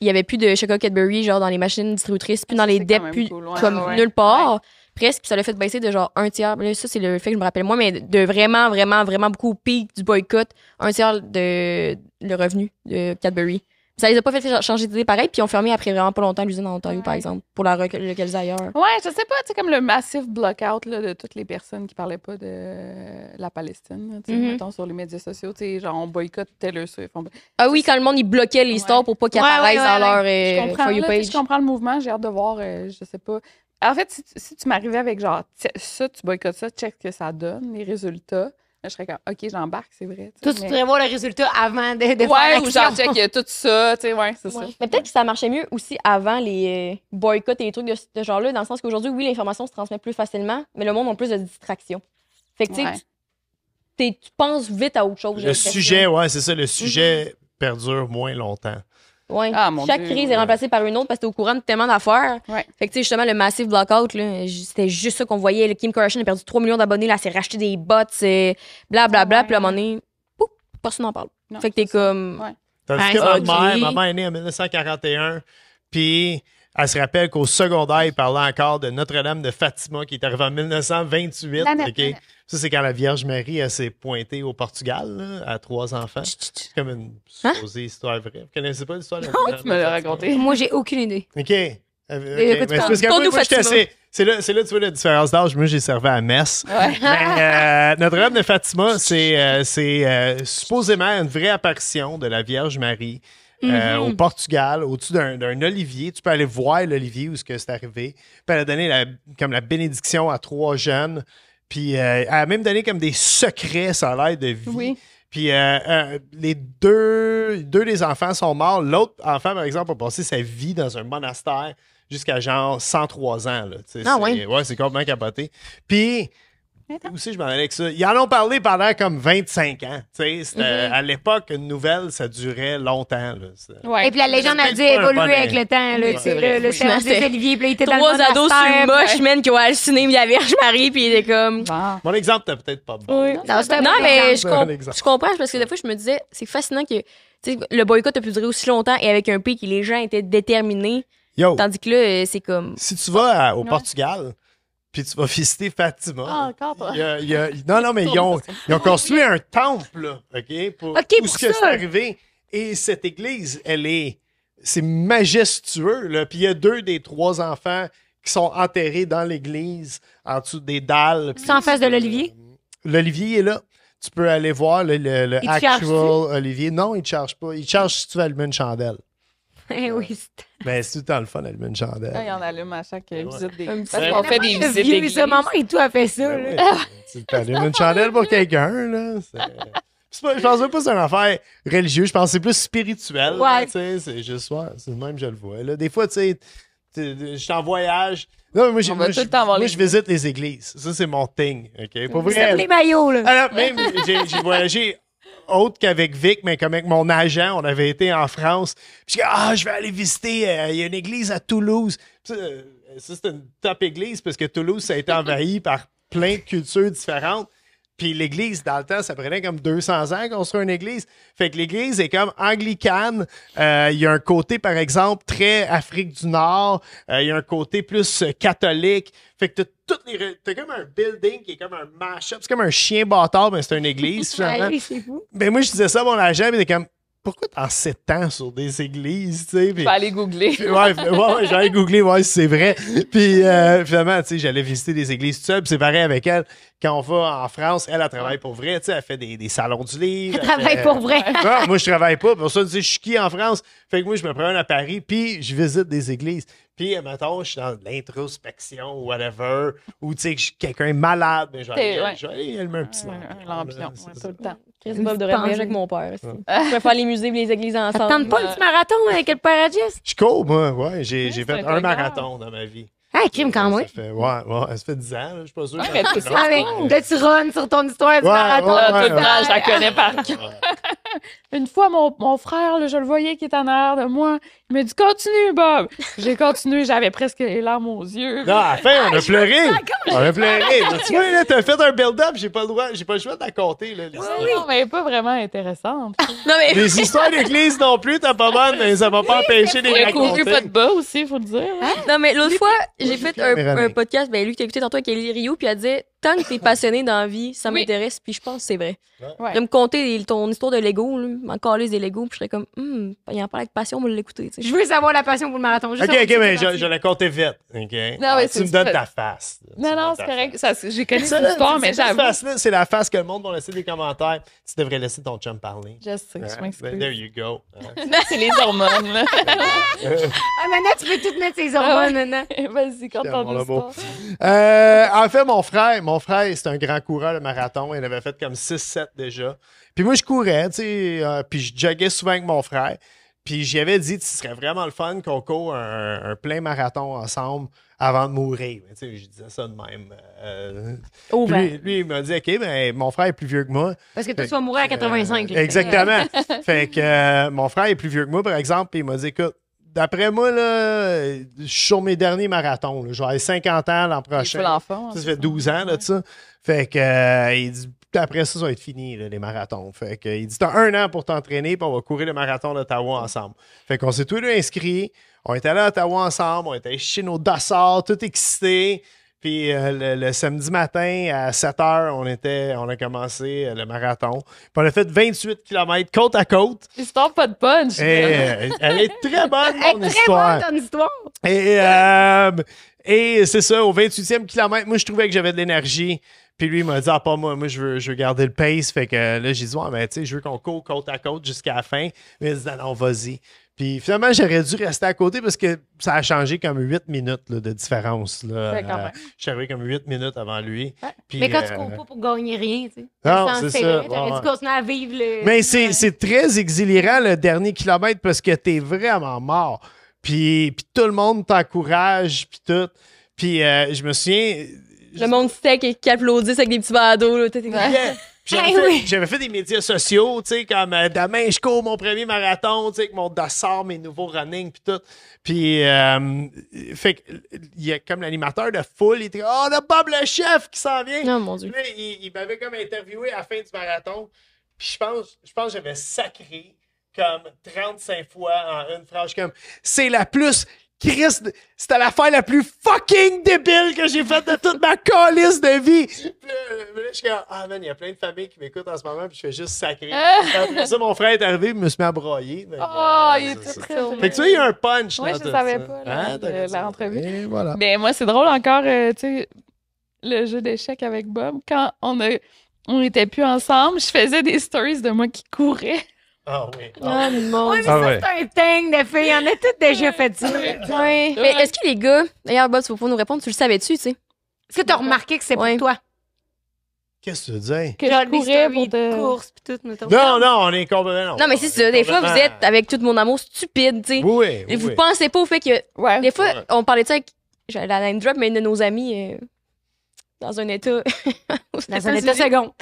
il n'y avait plus de chocolat Cadbury genre dans les machines distributrices, plus ah, dans les depths plus comme ah, nulle part presque, puis ça l'a fait baisser de genre un tiers. Là, ça, c'est le fait que je me rappelle moi, mais de vraiment, vraiment, vraiment beaucoup au pic du boycott, un tiers de le revenu de Cadbury. Ça les a pas fait changer d'idée pareil, puis ils ont fermé après vraiment pas longtemps l'usine en Ontario, par exemple, pour la relocaliser ailleurs. Ouais, je sais pas, tu sais, comme le massif blockout là, de toutes les personnes qui parlaient pas de la Palestine, mm-hmm. mettons sur les médias sociaux, tu sais, genre on boycotte Taylor Swift. Ah oui, quand le monde, il bloquait l'histoire pour pas qu'elle apparaisse dans leur euh, je, comprends, le mouvement, j'ai hâte de voir, euh, je sais pas. En fait, si, tu m'arrivais avec genre, ça, tu boycottes ça, check ce que ça donne, les résultats. je serais comme, OK, j'embarque, c'est vrai. Toi, tu pourrais voir les résultats avant de, de ouais, ou genre, check tout ça, tu sais, ouais, c'est ça. Mais peut-être que ça marchait mieux aussi avant les euh, boycotts et les trucs de ce genre-là, dans le sens qu'aujourd'hui, oui, l'information se transmet plus facilement, mais le monde a plus de distractions. Fait que, tu tu penses vite à autre chose. Le sujet, ouais, c'est ça, le sujet mm-hmm. perdure moins longtemps. Ah, Chaque crise est remplacée par une autre parce que t'es au courant de tellement d'affaires. Fait que, tu sais, justement, le massive blackout, là, c'était juste ça qu'on voyait. Le Kim Kardashian a perdu 3 millions d'abonnés, là, s'est racheté des bots, blablabla. Euh, bla, ah, Puis à un moment donné, pouf, personne n'en parle. fait que t'es comme. Ouais. Tandis ah, que ma mère, est née en 1941, puis elle se rappelle qu'au secondaire, il parlait encore de Notre-Dame de Fatima qui est arrivée en 1928 c'est quand la Vierge Marie, s'est pointée au Portugal, à trois enfants. C'est comme une hein? supposée histoire vraie. Vous connaissez pas l'histoire? Non, tu me l'as raconté. Moi, j'ai aucune idée. OK. Euh, okay. Mais c'est C'est là, là, tu vois la différence d'âge. Moi, j'ai servi à Metz. Euh, Notre-Dame de Fatima, c'est euh, supposément une vraie apparition de la Vierge Marie. Mm-hmm. au Portugal, au-dessus d'un olivier. Tu peux aller voir l'olivier où c'est arrivé. Puis elle a donné comme la bénédiction à trois jeunes puis euh, elle a même donné comme des secrets, ça a de vie. Puis euh, euh, les deux, des enfants sont morts. L'autre enfant, par exemple, a passé sa vie dans un monastère jusqu'à genre 103 ans. Là, ah oui? Ouais, c'est complètement capoté. Puis aussi, je m'en allais avec ça. Ils en ont parlé pendant comme 25 ans. Mhm. À l'époque, une nouvelle, ça durait longtemps. Et puis la légende a dû évoluer avec le temps. le, le service puis il était dans Trois ados sur moche, men qui ont halluciné la Vierge Marie, puis il était comme. Mon exemple, t'as peut-être pas bon. Non, mais je, je, comprends, parce que des fois, je me disais, c'est fascinant que le boycott a pu durer aussi longtemps et avec un pays qui les gens étaient déterminés. Tandis que là, euh, c'est comme. Si tu vas au Portugal, puis tu vas [LAUGHS] visiter Fatima. Ah, encore pas. non, non, mais ils ont, construit un temple, OK, pour, ce que c'est arrivé. Et cette église, elle est. C'est majestueux, là. Puis il y a deux des trois enfants qui sont enterrés dans l'église, en dessous des dalles. C'est en face de l'Olivier? Euh, L'Olivier est là. Tu peux aller voir le, actual Olivier. Non, il ne charge pas. Il charge si tu veux allumer une chandelle. Eh oui, Mais ben, c'est tout le temps le fun d'allumer une chandelle. Ah, il y en allume à chaque euh, visite des Parce qu'on fait des visites des. maman et tout a fait ça. Ben là. tu allumes une chandelle pour quelqu'un, là. je pense même pas que c'est une affaire religieuse, je pense que c'est plus spirituel. Ouais. C'est juste, ouais, même je le vois. Là. Des fois, tu sais, je suis en voyage. Non, moi, je, moi je, visite les églises. Ça, c'est mon thing. OK? Pour vrai. les maillots, là. Alors, ah même, j'ai voyagé autre qu'avec Vic, mais comme avec mon agent, on avait été en France. Puis ah, je vais aller visiter, euh, il y a une église à Toulouse. Euh, ça, c'est une top église parce que Toulouse, ça a été envahi par plein de cultures différentes. Puis l'Église, dans le temps, ça prenait comme 200 ans qu'on construire une Église. Fait que l'Église est comme anglicane. Euh, il y a un côté, par exemple, très Afrique du Nord. Euh, il y a un côté plus euh, catholique. Fait que t'as toutes les... T'as comme un building qui est comme un mash-up. C'est comme un chien bâtard, mais c'est une église. [LAUGHS] Mais ben, moi, je disais ça à mon agent, mais il était comme pourquoi en ans sur des églises, tu sais? Je vais aller googler. [LAUGHS] ouais, j'allais googler, ouais, c'est vrai. Puis euh, finalement, tu sais, j'allais visiter des églises tout seul. c'est pareil avec elle. Quand on va en France, elle, elle, travaille pour vrai, tu sais, elle fait des, des salons du livre. Elle, travaille pour vrai. moi, je travaille pas. Pour ça, tu sais, je suis qui en France? Fait que moi, je me promène à Paris, puis je visite des églises. Puis, maintenant, je suis dans l'introspection ou whatever, ou tu sais, que quelqu'un malade, mais je vais elle met un petit tout le temps. Chris Bob devrait venir avec mon père. aussi. Je vais faire les musées et les églises ensemble. Tente pas un petit marathon avec le père à Je cours, moi, ouais. J'ai j'ai fait un marathon dans ma vie. Ah, crime quand même. ouais, ouais, ça fait 10 ans, je suis pas sûr. Ouais, mais tout ça, ah, là, tu runs sur ton histoire du marathon. Ouais, ah, tout le temps, je la connais par cœur. [LAUGHS] Une fois, mon, frère, je le voyais qui était en arrière de moi. Il m'a dit Continue, Bob. J'ai continué, j'avais presque les larmes aux yeux. Non, à la fin, on a ah, pleuré. On a pleuré. tu vois, t'as fait un build-up, j'ai pas le droit, j'ai pas le choix de la compter. Oui, non, mais pas vraiment intéressante. Les histoires d'église non plus, t'as pas mal, mais ça m'a pas empêché de les raconter. Il pas de bas aussi, faut le dire. Ah? Non, mais l'autre fois, j'ai fait un, podcast, ben, lui, qui t'as écouté tantôt avec Elie Rio, puis elle dit tant que tu es passionné dans la vie, ça m'intéresse, puis je pense que c'est vrai. Tu De me conter ton histoire de Lego, encore caler des Lego, puis je serais comme, hum, il en parle avec passion pour l'écouter. Je veux savoir la passion pour le marathon. ok, ok, mais je, l'ai compté vite. Ah, tu me donnes ta face. Non, non, c'est correct. J'ai connu histoire, mais j'avoue. C'est la face que le monde va laisser des commentaires. Tu devrais laisser ton chum parler. Je sais, je ben, m'excuse. There you go. [LAUGHS] c'est les hormones, là. maintenant, [LAUGHS] ah, tu peux tout mettre ces hormones, maintenant. Ah Vas-y, quand on euh, En fait, mon frère, mon frère, c'est un grand coureur de marathon. Il avait fait comme 6-7 déjà. Puis moi, je courais, tu sais, euh, puis je joguais souvent avec mon frère. Puis j'y avais dit, ce serait vraiment le fun qu'on court un, plein marathon ensemble avant de mourir. tu sais, je disais ça de même. Euh, lui, il m'a dit, OK, ben, mon frère est plus vieux que moi. Parce que tu vas mourir à 85. Euh, exactement. [LAUGHS] fait que mon frère est plus vieux que moi, par exemple. Puis il m'a dit, écoute, D'après moi, là, je suis sur mes derniers marathons. vais aller 50 ans l'an prochain. ça, fait 12 ans, là, de ça. Fait que, euh, il après ça, ça va être fini, les marathons. Fait que, il dit, t'as un an pour t'entraîner, puis on va courir le marathon d'Ottawa ensemble. Fait qu'on s'est tous deux inscrits. On est allés à Ottawa ensemble, on était allés chez nos dossards, tout excités. Puis euh, le, samedi matin, à 7 h, on, on a commencé euh, le marathon. Puis on a fait 28 km côte à côte. Histoire pas de punch. Euh, elle est très bonne, mon [LAUGHS] elle est histoire. Très bonne, ton histoire. Et, et c'est ça, au 28e kilomètre, moi, je trouvais que j'avais de l'énergie. Puis lui, il m'a dit, ah, pas moi, moi, je veux, garder le pace. Fait que là, j'ai dit, ouais, mais tu sais, je veux qu'on court côte à côte jusqu'à la fin. Mais il a dit, non, vas-y. Puis finalement, j'aurais dû rester à côté parce que ça a changé comme huit minutes de différence. Là. Euh, je suis arrivé comme huit minutes avant lui. mais quand tu euh, cours pas pour gagner rien, tu sais. Non, c'est ça. T'aurais dû continuer à vivre le... Mais c'est très exilérant le dernier kilomètre parce que t'es vraiment mort. Puis, puis tout le monde t'encourage, puis tout. Puis euh, je me souviens... Le monde sait et qui applaudissent avec des petits T'es d'eau. Ben j'avais, fait, des médias sociaux, tu sais, comme euh, demain je cours mon premier marathon, tu sais, mon dossard, mes nouveaux running, puis tout. Puis, euh, fait il y a comme l'animateur de foule, il était Oh, le Bob le chef qui s'en vient. Non, oh, mon Dieu. il, m'avait comme interviewé à la fin du marathon. Puis, je pense, je pense que j'avais sacré comme 35 fois en une phrase, comme c'est la plus Chris, c'était l'affaire la plus fucking débile que j'ai faite de toute ma calice de vie. là, je suis ah man, il y a plein de familles qui m'écoutent en ce moment, puis je fais juste sacré. Ah. ça, mon frère est arrivé, il me suis mis à broyer. Ah, oh, il ah, est très Fait que tu vois, il y a un punch. Moi, je ne savais pas là, ah, de, la entrevue. Mais moi, c'est drôle encore, euh, tu sais, le jeu d'échecs avec Bob. Quand on on n'était plus ensemble. Je faisais des stories de moi qui courais. Ah oui. Oh, ah, mon mais ah c'est un thing de filles. On a toutes déjà fait ça. oui. Mais est-ce que les gars, d'ailleurs, si vous pouvez nous répondre, tu le savais-tu, tu sais? Est-ce que tu as remarqué que c'est pour toi? Qu'est-ce que tu veux dire? Que je courais pour te... course pis tout, Non, non, on est complètement... Non, non mais c'est ça. Des fois, vous êtes avec tout mon amour stupide, tu sais. Oui, oui, Et vous pensez pas au fait que... Des fois, on parlait de ça avec... la line drop, mais une de nos amies... Euh, dans un état. [LAUGHS] dans un état second.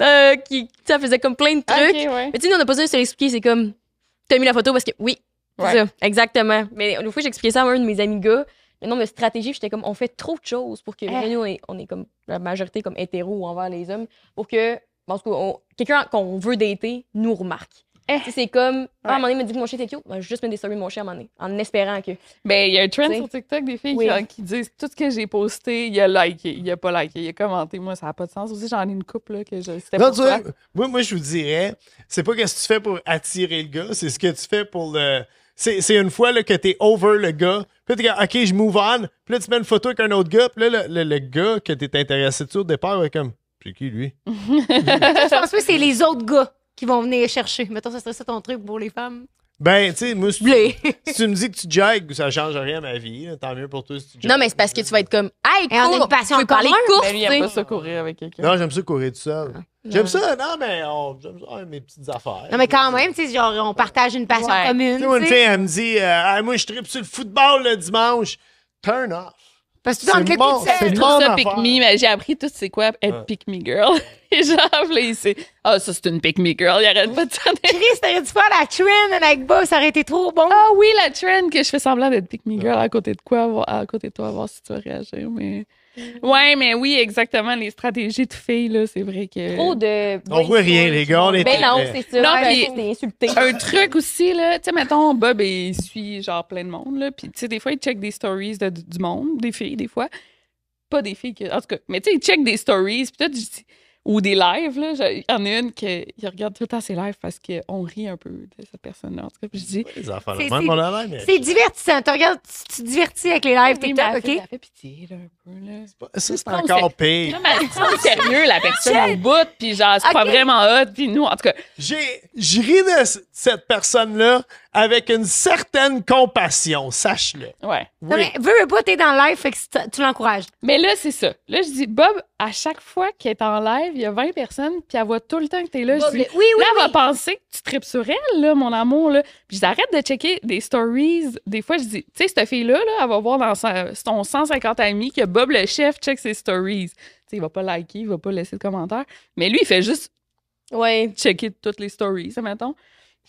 Euh, qui, ça faisait comme plein de trucs. Mais tu sais, on n'a pas besoin de se C'est comme, t'as mis la photo parce que oui. c'est Ça, exactement. Mais une fois, j'expliquais ça à un de mes amis gars. Le nombre de stratégies, j'étais comme, on fait trop de choses pour que. Eh. Nous, on est, comme la majorité comme hétéro envers les hommes. Pour que, parce que quelqu'un qu'on veut dater nous remarque. Eh. C'est comme, ah, à un moment donné, il m'a dit que mon chien était cute. Ben, je vais juste mettre des mon chien à un moment donné, en espérant que. Ben, il y a un trend sur TikTok des filles qui, disent tout ce que j'ai posté, il a liké, il a pas liké, il a commenté. Moi, ça n'a pas de sens. Aussi, j'en ai une couple là, que je. Non, moi, moi, je vous dirais, c'est pas ce que tu fais pour attirer le gars, c'est ce que tu fais pour le. C'est une fois là, que t'es over le gars, puis t'es OK, je move on, puis là, tu mets une photo avec un autre gars, puis là, le, gars que t'es intéressé dessus au départ est comme, c'est qui lui? [LAUGHS] je pense que c'est les autres gars qui vont venir chercher. Mettons, ça serait ça ton truc pour les femmes. Ben, tu sais, moi, si tu, [LAUGHS] me dis que tu jogues, ça change rien à ma vie. Tant mieux pour toi si tu jagues. Non, mais c'est parce que tu vas être comme, hey, on a une passion tu veux parler commun. course, Ben, lui, pas ça courir avec quelqu'un. Non, j'aime ça courir tout seul. Ah. J'aime ça, non, mais j'aime ça, mes petites affaires. Non, mais quand même, tu sais, genre, on partage une passion commune. Tu commune. sais, une fille, elle me dit, Ah, moi, je tripe sur le football le dimanche. Turn off. Parce que dans le clip, c'est trop ça, pick me. J'ai appris tout c'est quoi être pick me girl. [LAUGHS] Et genre, là, sait. Ah, oh, ça, c'est une pick me girl. Il arrête pas de s'en Chris, t'aurais dû faire la trend avec Boss, Ça aurait été trop bon. Ah oui, la trend que je fais semblant d'être pick me girl à côté de quoi, à côté de toi, voir si tu vas réagir. Mais. Mm. Ouais, mais oui, exactement. Les stratégies de filles, là, c'est vrai que. Trop de. On voit rien, les gars. On est ben non, c'est sûr. insulté. Un truc aussi, là, tu sais, mettons, Bob, il suit genre plein de monde, là. Puis, tu sais, des fois, il check des stories de, du monde, des filles, des fois. Pas des filles, que, en tout cas. Mais, tu sais, il check des stories. Puis là, tu ou des lives. Là. Il y en a une qui, regarde tout le temps ses lives parce qu'on rit un peu de cette personne-là. En tout cas, je dis. C'est divertissant. Tu regardes, tu te divertis avec les lives t'es TikTok, OK? Ça fait pitié, là, un peu. Là. Pas, c'est encore pire. Non, mais c'est sérieux, la personne au bout, puis genre, c'est pas vraiment hot, puis nous, en tout cas. J'ai, je ris de cette personne-là avec une certaine compassion, sache-le. Ouais. Non, mais veux, veux pas, t'es dans le live, fait que tu l'encourages. Mais là, c'est ça. Là, je dis, Bob, à chaque fois qu'elle est en live, il y a 20 personnes, puis elle voit tout le temps que t'es là. oui, là, elle va penser que tu tripes sur elle, mon amour. Là. Puis j'arrête de checker des stories. Des fois, je dis, tu sais, cette fille-là, elle va voir dans son, 150 amis que Bob le chef check ses stories. Tu sais, il va pas liker, il va pas laisser de commentaires. Mais lui, il fait juste ouais. checker toutes les stories, ça, mettons.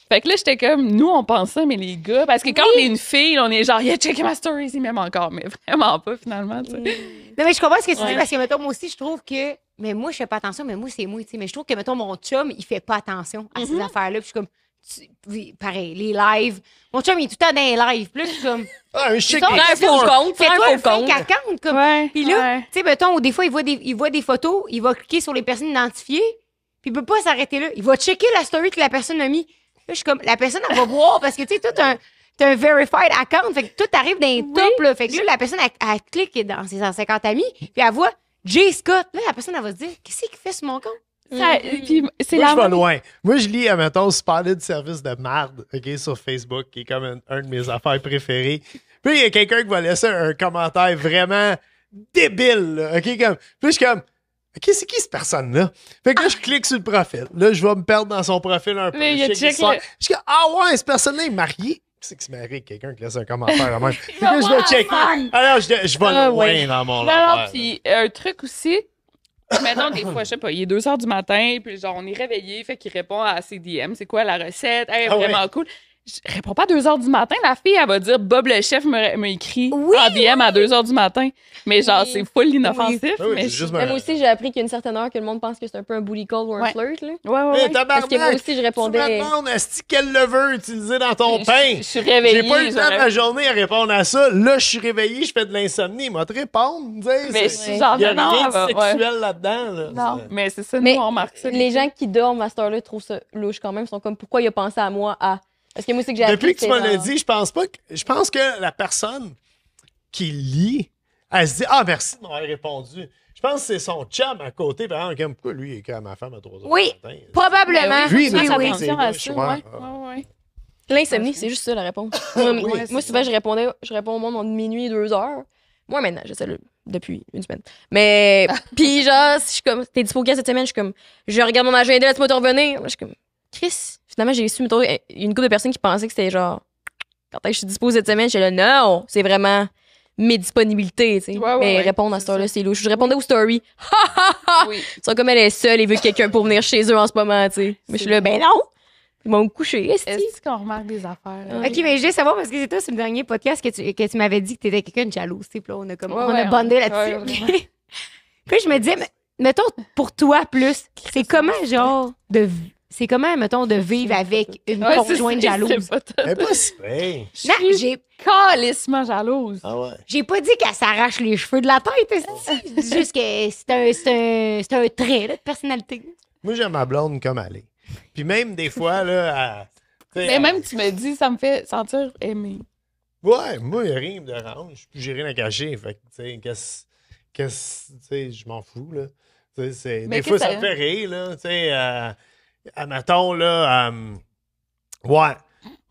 Fait que là, j'étais comme, nous, on pensait, mais les gars, parce que quand on est une fille, on est genre, yeah, check my stories, il m'aime encore, mais vraiment pas, finalement, tu sais. Non, mais je comprends ce que tu dis, parce que, mettons, moi aussi, je trouve que, mais moi, je fais pas attention, mais moi, c'est moi, tu sais. Mais je trouve que, mettons, mon chum, il fait pas attention à ces mm-hmm. affaires-là, puis je suis comme, pareil, les lives. Mon chum, il est tout le temps dans les lives. plus là, je suis comme. [LAUGHS] Ah, un chic, un faux compte. Fais toi un faux compte. Comme. puis là, tu sais, mettons, des fois, il voit des, il voit des photos, il va cliquer sur les personnes identifiées, puis il peut pas s'arrêter là. Il va checker la story que la personne a mis. Là, je suis comme, la personne, elle va voir parce que, tu sais, tout un. T'as un verified account, fait que tout arrive dans les là. Fait que là, la personne, elle, clique dans ses 150 amis, puis elle voit J. Scott. Là, la personne, elle va se dire Qu'est-ce qu'il fait sur mon compte? Mm-hmm. Euh, c'est Moi, je vais loin. Moi, je lis, admettons, Spotted Service de marde, sur Facebook, qui est comme un, de mes affaires préférées. Puis il y a quelqu'un qui va laisser un commentaire vraiment débile, là, OK? Comme, puis je suis comme, « Ok, c'est qui cette personne-là? Fait que là, je ah. clique sur le profil. Là, je vais me perdre dans son profil un peu. Mais je, check dis, ah ouais, cette personne-là est mariée. c'est qui se marie quelqu'un qui laisse un commentaire [LAUGHS] à moi? je vais ah, checker. Alors, je, vais ah, loin dans mon Non, puis euh, un truc aussi, Maintenant, des fois, je sais pas, il est 2 h du matin, puis genre, on est réveillé, fait qu'il répond à ses DM, c'est quoi la recette? Hey, ah vraiment cool je réponds pas à 2 h du matin. La fille, elle va dire Bob le chef me, me écrit en DM à 2 h du matin. Mais genre, c'est full inoffensif. Mais moi aussi, j'ai appris qu'il une certaine heure que le monde pense que c'est un peu un bully call ou un flirt. Là. Ouais, ouais, ouais. Parce que moi aussi, je répondais. Tu me a à ce qu'elle le veut utiliser dans ton pain. Je, suis réveillée. J'ai pas eu le temps de la journée à répondre à ça. Là, je suis réveillée, je fais de l'insomnie. Moi, te répondre. Mais c'est genre, il y a une rien de bah, là-dedans. Non, mais c'est ça, nous, on remarque ça. Les gens qui dorment à cette heure-là trouvent ça louche quand même. Ils sont comme Pourquoi il a pensé à moi à. Depuis que tu m'en as dit, je pense pas que. Je pense que la personne qui lit, elle se dit Ah, merci de m'avoir répondu. Je pense que c'est son chum à côté. Par exemple, pourquoi lui est quand ma femme à 3 h Oui, probablement. Lui, il oui. L'insomnie, c'est juste ça la réponse. [LAUGHS] moi, moi souvent, je, répondais, je réponds au monde en minuit deux 2 heures. Moi, maintenant, je sais depuis une semaine. Mais, [LAUGHS] puis genre, si je suis comme, t'es dispo quand cette semaine? Je suis comme, je regarde mon agenda, laisse-moi te revenir. Chris, finalement, j'ai su, a une couple de personnes qui pensaient que c'était genre, quand je suis disposée cette semaine, j'ai le non, c'est vraiment mes disponibilités, tu sais. mais répondre à ce story là c'est louche. Je répondais aux stories. [LAUGHS] oui. Tu comme elle est seule et veut quelqu'un pour venir chez eux en ce moment, tu sais. Mais je suis là, ben non! Ils vont me coucher. Est-ce qu'on remarque des affaires? OK, mais je savoir, parce que c'est toi, sur le dernier podcast que tu, que tu m'avais dit que tu étais quelqu'un de jaloux. Puis là, on a, comme, on a bondé là-dessus. [LAUGHS] puis je me disais, mais, mettons, pour toi plus, c'est comment, genre, de c'est comment, mettons, de vivre avec une conjointe jalouse? mais pas si j'ai. Calissement jalouse. Ah ouais. J'ai pas dit qu'elle s'arrache les cheveux de la tête. [LAUGHS] juste que c'est un, c'est un, c'est un trait de personnalité. Moi, j'aime ma blonde comme elle est. Puis même des fois, là. mais même, tu me dis, ça me fait sentir aimé. Ouais, moi, il rien de range. Puis j'ai rien à cacher. Fait que, tu sais, qu'est-ce. Qu'est-ce. Tu sais, je m'en fous, là. c'est... Des fois, ça me fait rire, là. Tu sais. Euh, Maton, là, euh, ouais.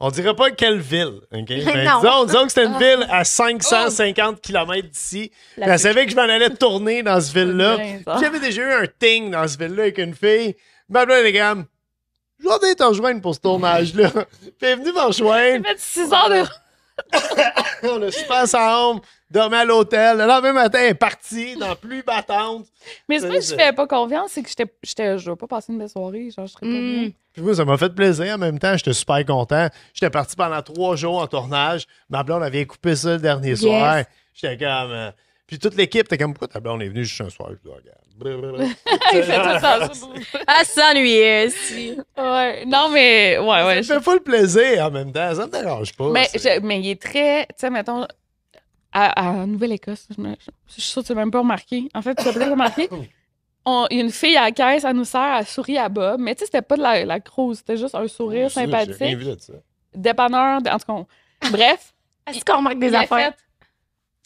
On dirait pas quelle ville, OK? [LAUGHS] Ben, disons, que c'était une ah. ville à 550 km d'ici. Elle savait que je m'en allais tourner dans cette ville-là. [LAUGHS] J'avais déjà eu un thing dans cette ville-là avec une fille. Ma blonde les gars, je vais venir pour ce tournage-là. Bienvenue elle est venue me rejoindre. heures de... [LAUGHS] On a super ensemble dormait à l'hôtel. Le lendemain matin, elle est partie dans plus battante. Mais c'est pas que je fais pas confiance, c'est que j'étais, je vais pas passer une belle soirée. Genre, je serais pas hmm. bien. ça m'a fait plaisir. En même temps, j'étais super content. J'étais parti pendant trois jours en tournage. Ma blonde avait coupé ça le dernier soir. J'étais comme. Euh, puis toute l'équipe était comme, pourquoi ta blonde est venue juste un soir? Je dois regarder. [LAUGHS] Il ça. [LAUGHS] Elle est. aussi. Ouais. Non, mais, ouais, ouais. Ça me le plaisir en même temps. Ça me dérange pas. Mais, mais il est très, tu sais, mettons, à, Nouvelle-Écosse. Je, suis sûre que tu n'as même pas remarqué. En fait, tu l'as peut-être remarqué. [LAUGHS] a une fille à la caisse, elle nous sert, elle sourit à Bob. Mais tu sais, c'était pas de la, la grosse, c'était juste un sourire sympathique. de Dépanneur, en tout cas. Bref. [LAUGHS] Est-ce qu'on remarque des affaires?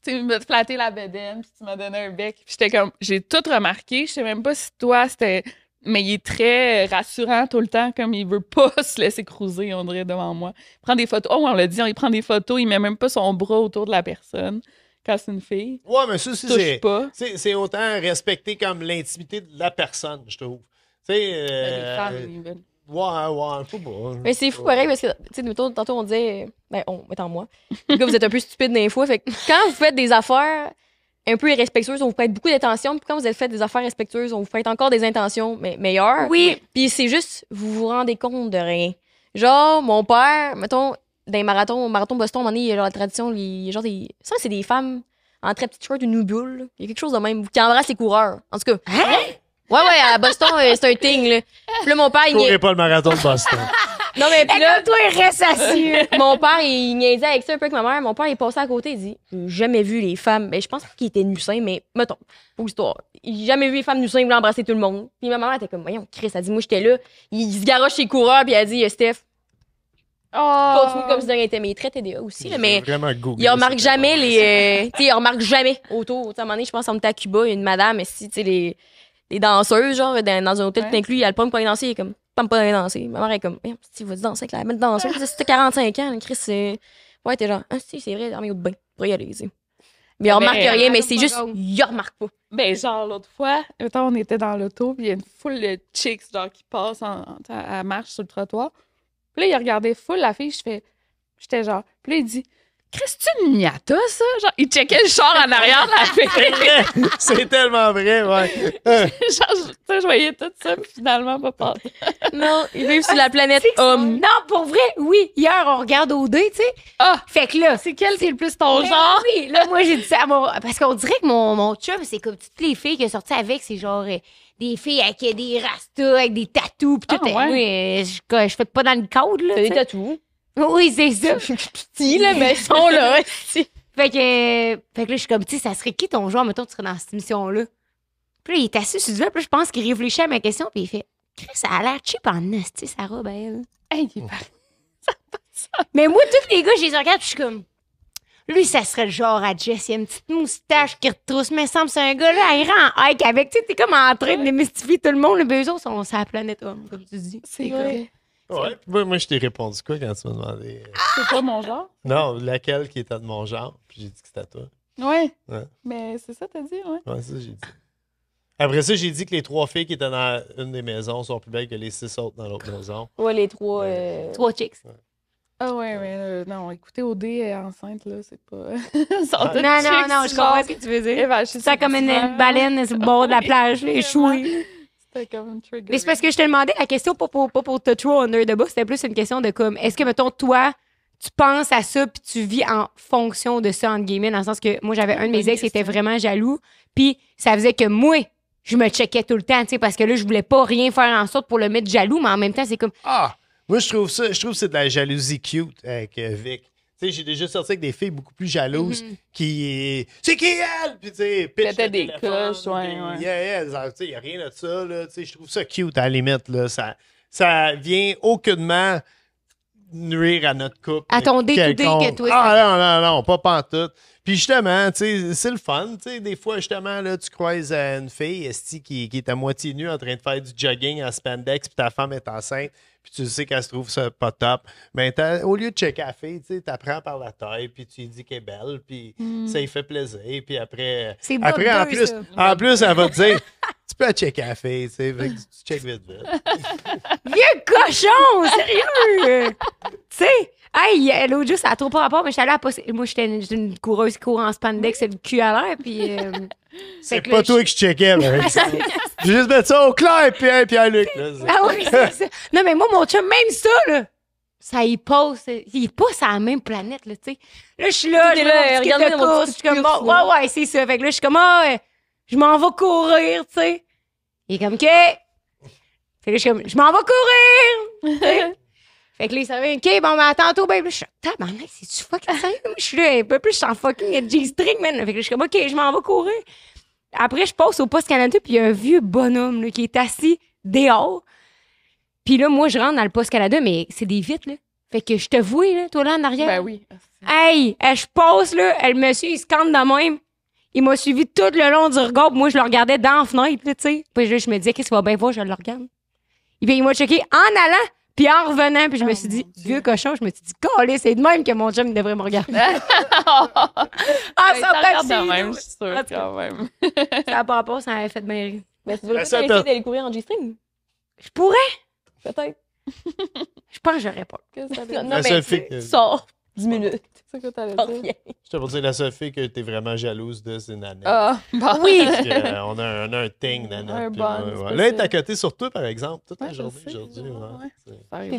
tu m'as flatté la bedaine, puis tu m'as donné un bec. j'étais comme, j'ai tout remarqué. Je sais même pas si toi, c'était mais il est très rassurant tout le temps, comme il veut pas [LAUGHS] se laisser cruiser, on dirait, devant moi. Il prend des photos. Oh, on l'a dit, hein, il prend des photos, il met même pas son bras autour de la personne quand c'est une fille. Ouais, mais ça, c'est. C'est autant respecter comme l'intimité de la personne, je trouve. Tu sais. ouais, euh, euh, ouais, Mais c'est fou pareil parce que, tu sais, tantôt on disait, ben, on, étant moi, vous êtes un peu stupide d'info. Fait que [LAUGHS] quand vous faites des affaires, un peu irrespectueuse, on vous prête beaucoup d'attention. Puis quand vous êtes fait des affaires respectueuses, on vous prête encore des intentions mais meilleures. Oui. Puis c'est juste, vous vous rendez compte de rien. Genre, mon père, mettons, dans les marathons, marathon Boston, à il y a genre la tradition, il y a genre Ça, c'est des femmes en très petite shorts une nouboule. Il y a quelque chose de même qui embrasse les coureurs. En tout cas. Hein? Ouais, ouais, à Boston, euh, c'est un thing, là. Puis mon père, il. Courez pas le marathon de Boston. Non, mais [LAUGHS] là. toi, il reste assis. [LAUGHS] mon père, il niaisait avec ça un peu avec ma mère. Mon père, il passait à côté, il dit Jamais vu les femmes. Mais ben, je pense qu'il était nucin, mais mettons, pour l'histoire. Il jamais vu les femmes nucins, il voulait embrasser tout le monde. Puis ma mère était comme Voyons, Chris, elle dit Moi, j'étais là. Il se garoche chez coureurs, puis elle dit euh, Steph, oh. Continue comme si de rien n'était. Mais il traite aussi. mais il remarque jamais les. Euh, tu sais, il remarque jamais autour. à un moment donné, je pense, on était à Cuba, une madame, si, tu sais, les, danseuses, genre, dans, un hôtel ouais. tout inclus, il y a le pomme pour les danser est comme me pas danser. Ma mère est comme, si vous danser avec la mettre danser. C'était 45 ans, Chris, c'est. Euh, ouais, t'es genre, ah, si, c'est vrai, armée au bain. Pour y aller, Mais on remarque rien, mais c'est juste, il remarque pas. Ben, genre, l'autre fois, on était dans l'auto, puis il y a une foule de chicks, genre, qui passent à marche sur le trottoir. Puis là, il regardait full la fille, je fais, j'étais genre, puis là, il dit, Christine tout ça? Genre, il checkait le char en arrière de la [LAUGHS] C'est tellement vrai, ouais. [LAUGHS] genre, je voyais tout ça, mais finalement, pas pas. [LAUGHS] non, ils vivent sur ah, la planète homme. Non, pour vrai, oui. Hier, on regarde au dé, tu sais. Ah! Fait que là. C'est quel c'est le plus ton genre? Oui, là, moi, j'ai dit ça à mon. Parce qu'on dirait que mon, mon chum, c'est comme toutes les filles qui est sorti avec, c'est genre. Euh, des filles avec des rastas, avec des tatous, pis ah, tout. je, fais pas dans le code, là. T'as des tatous? Oui, c'est ça. Je suis [LAUGHS] petit, là, mais ils sont là. [LAUGHS] fait que, fait que là, je suis comme, tu sais, ça serait qui ton joueur, mettons, tu serais dans cette mission-là? Puis là, il est assis sur le puis je pense qu'il réfléchit à ma question, puis il fait, ça a l'air cheap en us, tu sais, elle. Hey, il est [LAUGHS] pas... ça Mais moi, tous les gars, je les regarde, puis je suis comme, lui, ça serait le genre à Jess. Il a une petite moustache qui retrousse. Mais semble c'est un gars là, il rend hike avec. Tu sais, t'es comme en train de démystifier tout le monde. le besoin ça la planète comme tu dis. C'est vrai. Ouais. Moi, moi, je t'ai répondu quoi quand tu m'as demandé? Euh, ah! C'est pas mon genre? Non, laquelle qui était de mon genre, puis j'ai dit que c'était toi. Ouais. Mais c'est ça, t'as dit, ouais. Ouais, ça, j'ai dit. Après ça, j'ai dit que les trois filles qui étaient dans une des maisons sont plus belles que les six autres dans l'autre maison. Ouais, les trois. Euh, trois chicks. Ah ouais, mais euh, non, écoutez, OD est enceinte, là, c'est pas... [LAUGHS] Ah. non, non, non, je comprends ce que tu veux dire. Eh ben, ça comme une, baleine sur le bord de la plage, échouée. [LAUGHS] Mais c'est parce que je te demandais la question pas pour, pour, pour, te throw under the c'était plus une question de comme, est-ce que, mettons, toi, tu penses à ça puis tu vis en fonction de ça, en gaming, dans le sens que moi, j'avais oh un de mes ex qui était vraiment jaloux, puis ça faisait que moi, je me checkais tout le temps, tu sais, parce que là, je voulais pas rien faire en sorte pour le mettre jaloux, mais en même temps, c'est comme. Ah! Moi, je trouve ça, je trouve que c'est de la jalousie cute avec euh, Vic sais, j'ai déjà sorti avec des filles beaucoup plus jalouses mm-hmm. qui. C'est qui elle? Puis, tu sais, pitch. Le des ouais, ouais. Yeah, yeah, tu sais, il n'y a rien de ça, là. Tu sais, je trouve ça cute à la limite, là. Ça, ça vient aucunement nuire à notre couple. À ton d que Ah, non, non, non, pas pantoute. Puis justement, c'est le fun. des fois, justement, là, tu croises euh, une fille qui, est à moitié nue en train de faire du jogging en spandex, puis ta femme est enceinte, puis tu sais qu'elle se trouve ça pas top. Mais ben, au lieu de checker la fille, tu apprends par la taille, puis tu lui dis qu'elle est belle, puis mm. ça lui fait plaisir. Puis après, après en, plus, en plus, elle va te dire [LAUGHS] tu peux checker la fille, tu sais, fait tu check vite, vite. [LAUGHS] Vieux cochon, sérieux! tu sais, hey, l'autre jour, ça a trop pas rapport, mais j'étais allée à passer. Moi, j'étais une, coureuse qui court en spandex et le cul à l'air, puis. Euh, c'est pas toi que je checkais, là. [LAUGHS] juste mettre ça au clair, Pierre, Pierre-Luc. Ah oui, c'est ça. Non, mais moi, mon chum, même ça, là ça y passe. Il passe à la même planète, là, tu sais. Là, je suis là, je là, regarde course. Je suis comme, bon, ouais, ouais, c'est ça. Fait là, je suis comme, ah, je m'en vais courir, tu sais. Il est comme, OK. Fait là, je suis comme, je m'en vais courir. [LAUGHS] fait que là, il s'en OK, bon, mais attends tantôt, ben, là, je suis mec, c'est-tu fucking sérieux? je suis là un peu plus, je suis en fucking G-string, man. Fait que là, je suis comme, OK, je m'en vais courir. Après, je passe au poste Canada, puis il y a un vieux bonhomme, là, qui est assis dehors. Puis là, moi, je rentre dans le poste Canada, mais c'est des vitres, là. Fait que je te vois, là, toi, là, en arrière. Ben oui. Ah, hey, je passe, là, le monsieur, il se cante de même il m'a suivi tout le long du regard. moi, je le regardais dans la fenêtre, tu sais. Puis je, je, me disais, qu'est-ce qu'il va bien voir, je le regarde. il m'a choqué en allant, puis en revenant. Puis je me ah, suis dit, vieux cochon, je me suis dit, collé, c'est de même que mon chum devrait me regarder. [LAUGHS] ah, ça regarde de même, je suis quand même. ça par rapport, ça avait fait de Mais tu voulais ben, essayer d'aller courir en G-string? Je pourrais. Peut-être. je pense que j'aurais pas. Que ça [LAUGHS] non, mais 10 minutes. C'est ça que Je te pour dire, la Sophie que t'es vraiment jalouse de, c'est Nanette. Ah, bah oui! Euh, on a, un thing, Nanette. Un bon, Là, elle est à côté sur toi, par exemple, toute la journée aujourd'hui.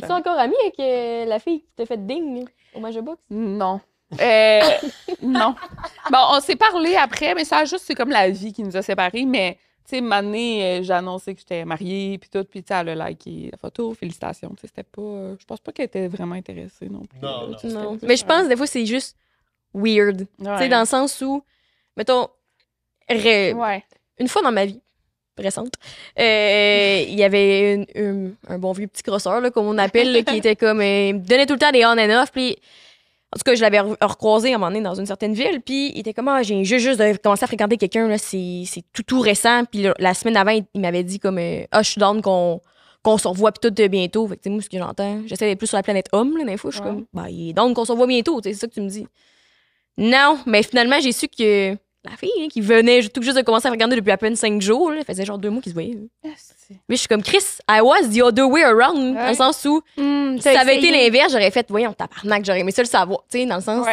T'es-tu encore amie avec euh, la fille qui t'a fait ding au Majobox? Non. Euh, [LAUGHS] non. Bon, on s'est parlé après, mais ça, juste, c'est comme la vie qui nous a séparés, mais sais, Mané, euh, j'ai annoncé que j'étais mariée, puis tout, puis tu sais, elle a liké la photo, félicitations. Tu sais, c'était pas. Euh, je pense pas qu'elle était vraiment intéressée non plus. Non, Mais je pense, des fois, c'est juste weird. Tu sais, dans le sens où, mettons, une fois dans ma vie, récente. Euh, il y avait un bon vieux petit grosseur, comme on appelle, qui [LAUGHS] était comme. il me donnait tout le temps des on and off. Puis en tout cas, je l'avais recroisé à un moment donné dans une certaine ville, puis il était comme ah, j'ai juste de commencer à fréquenter quelqu'un là, c'est, tout tout récent, puis la semaine avant, il, m'avait dit comme euh, ah, je suis down qu'on qu'on se revoit puis tout de euh, bientôt. Fait que moi ce que j'entends, j'essaie d'être plus sur la planète homme là, des je suis comme bah, il est down qu'on se revoit bientôt, c'est ça que tu me dis. Non, mais finalement, j'ai su que la fille hein, qui venait tout juste de commencer à regarder depuis à peine cinq jours, là, faisait genre deux mois qu'ils se voyaient. Ah, mais je suis comme Chris, I was the other way around, dans le sens où hmm, si ça avait été l'inverse, j'aurais fait, voyons, tabarnak, j'aurais aimé ça le savoir, tu sais, dans le sens,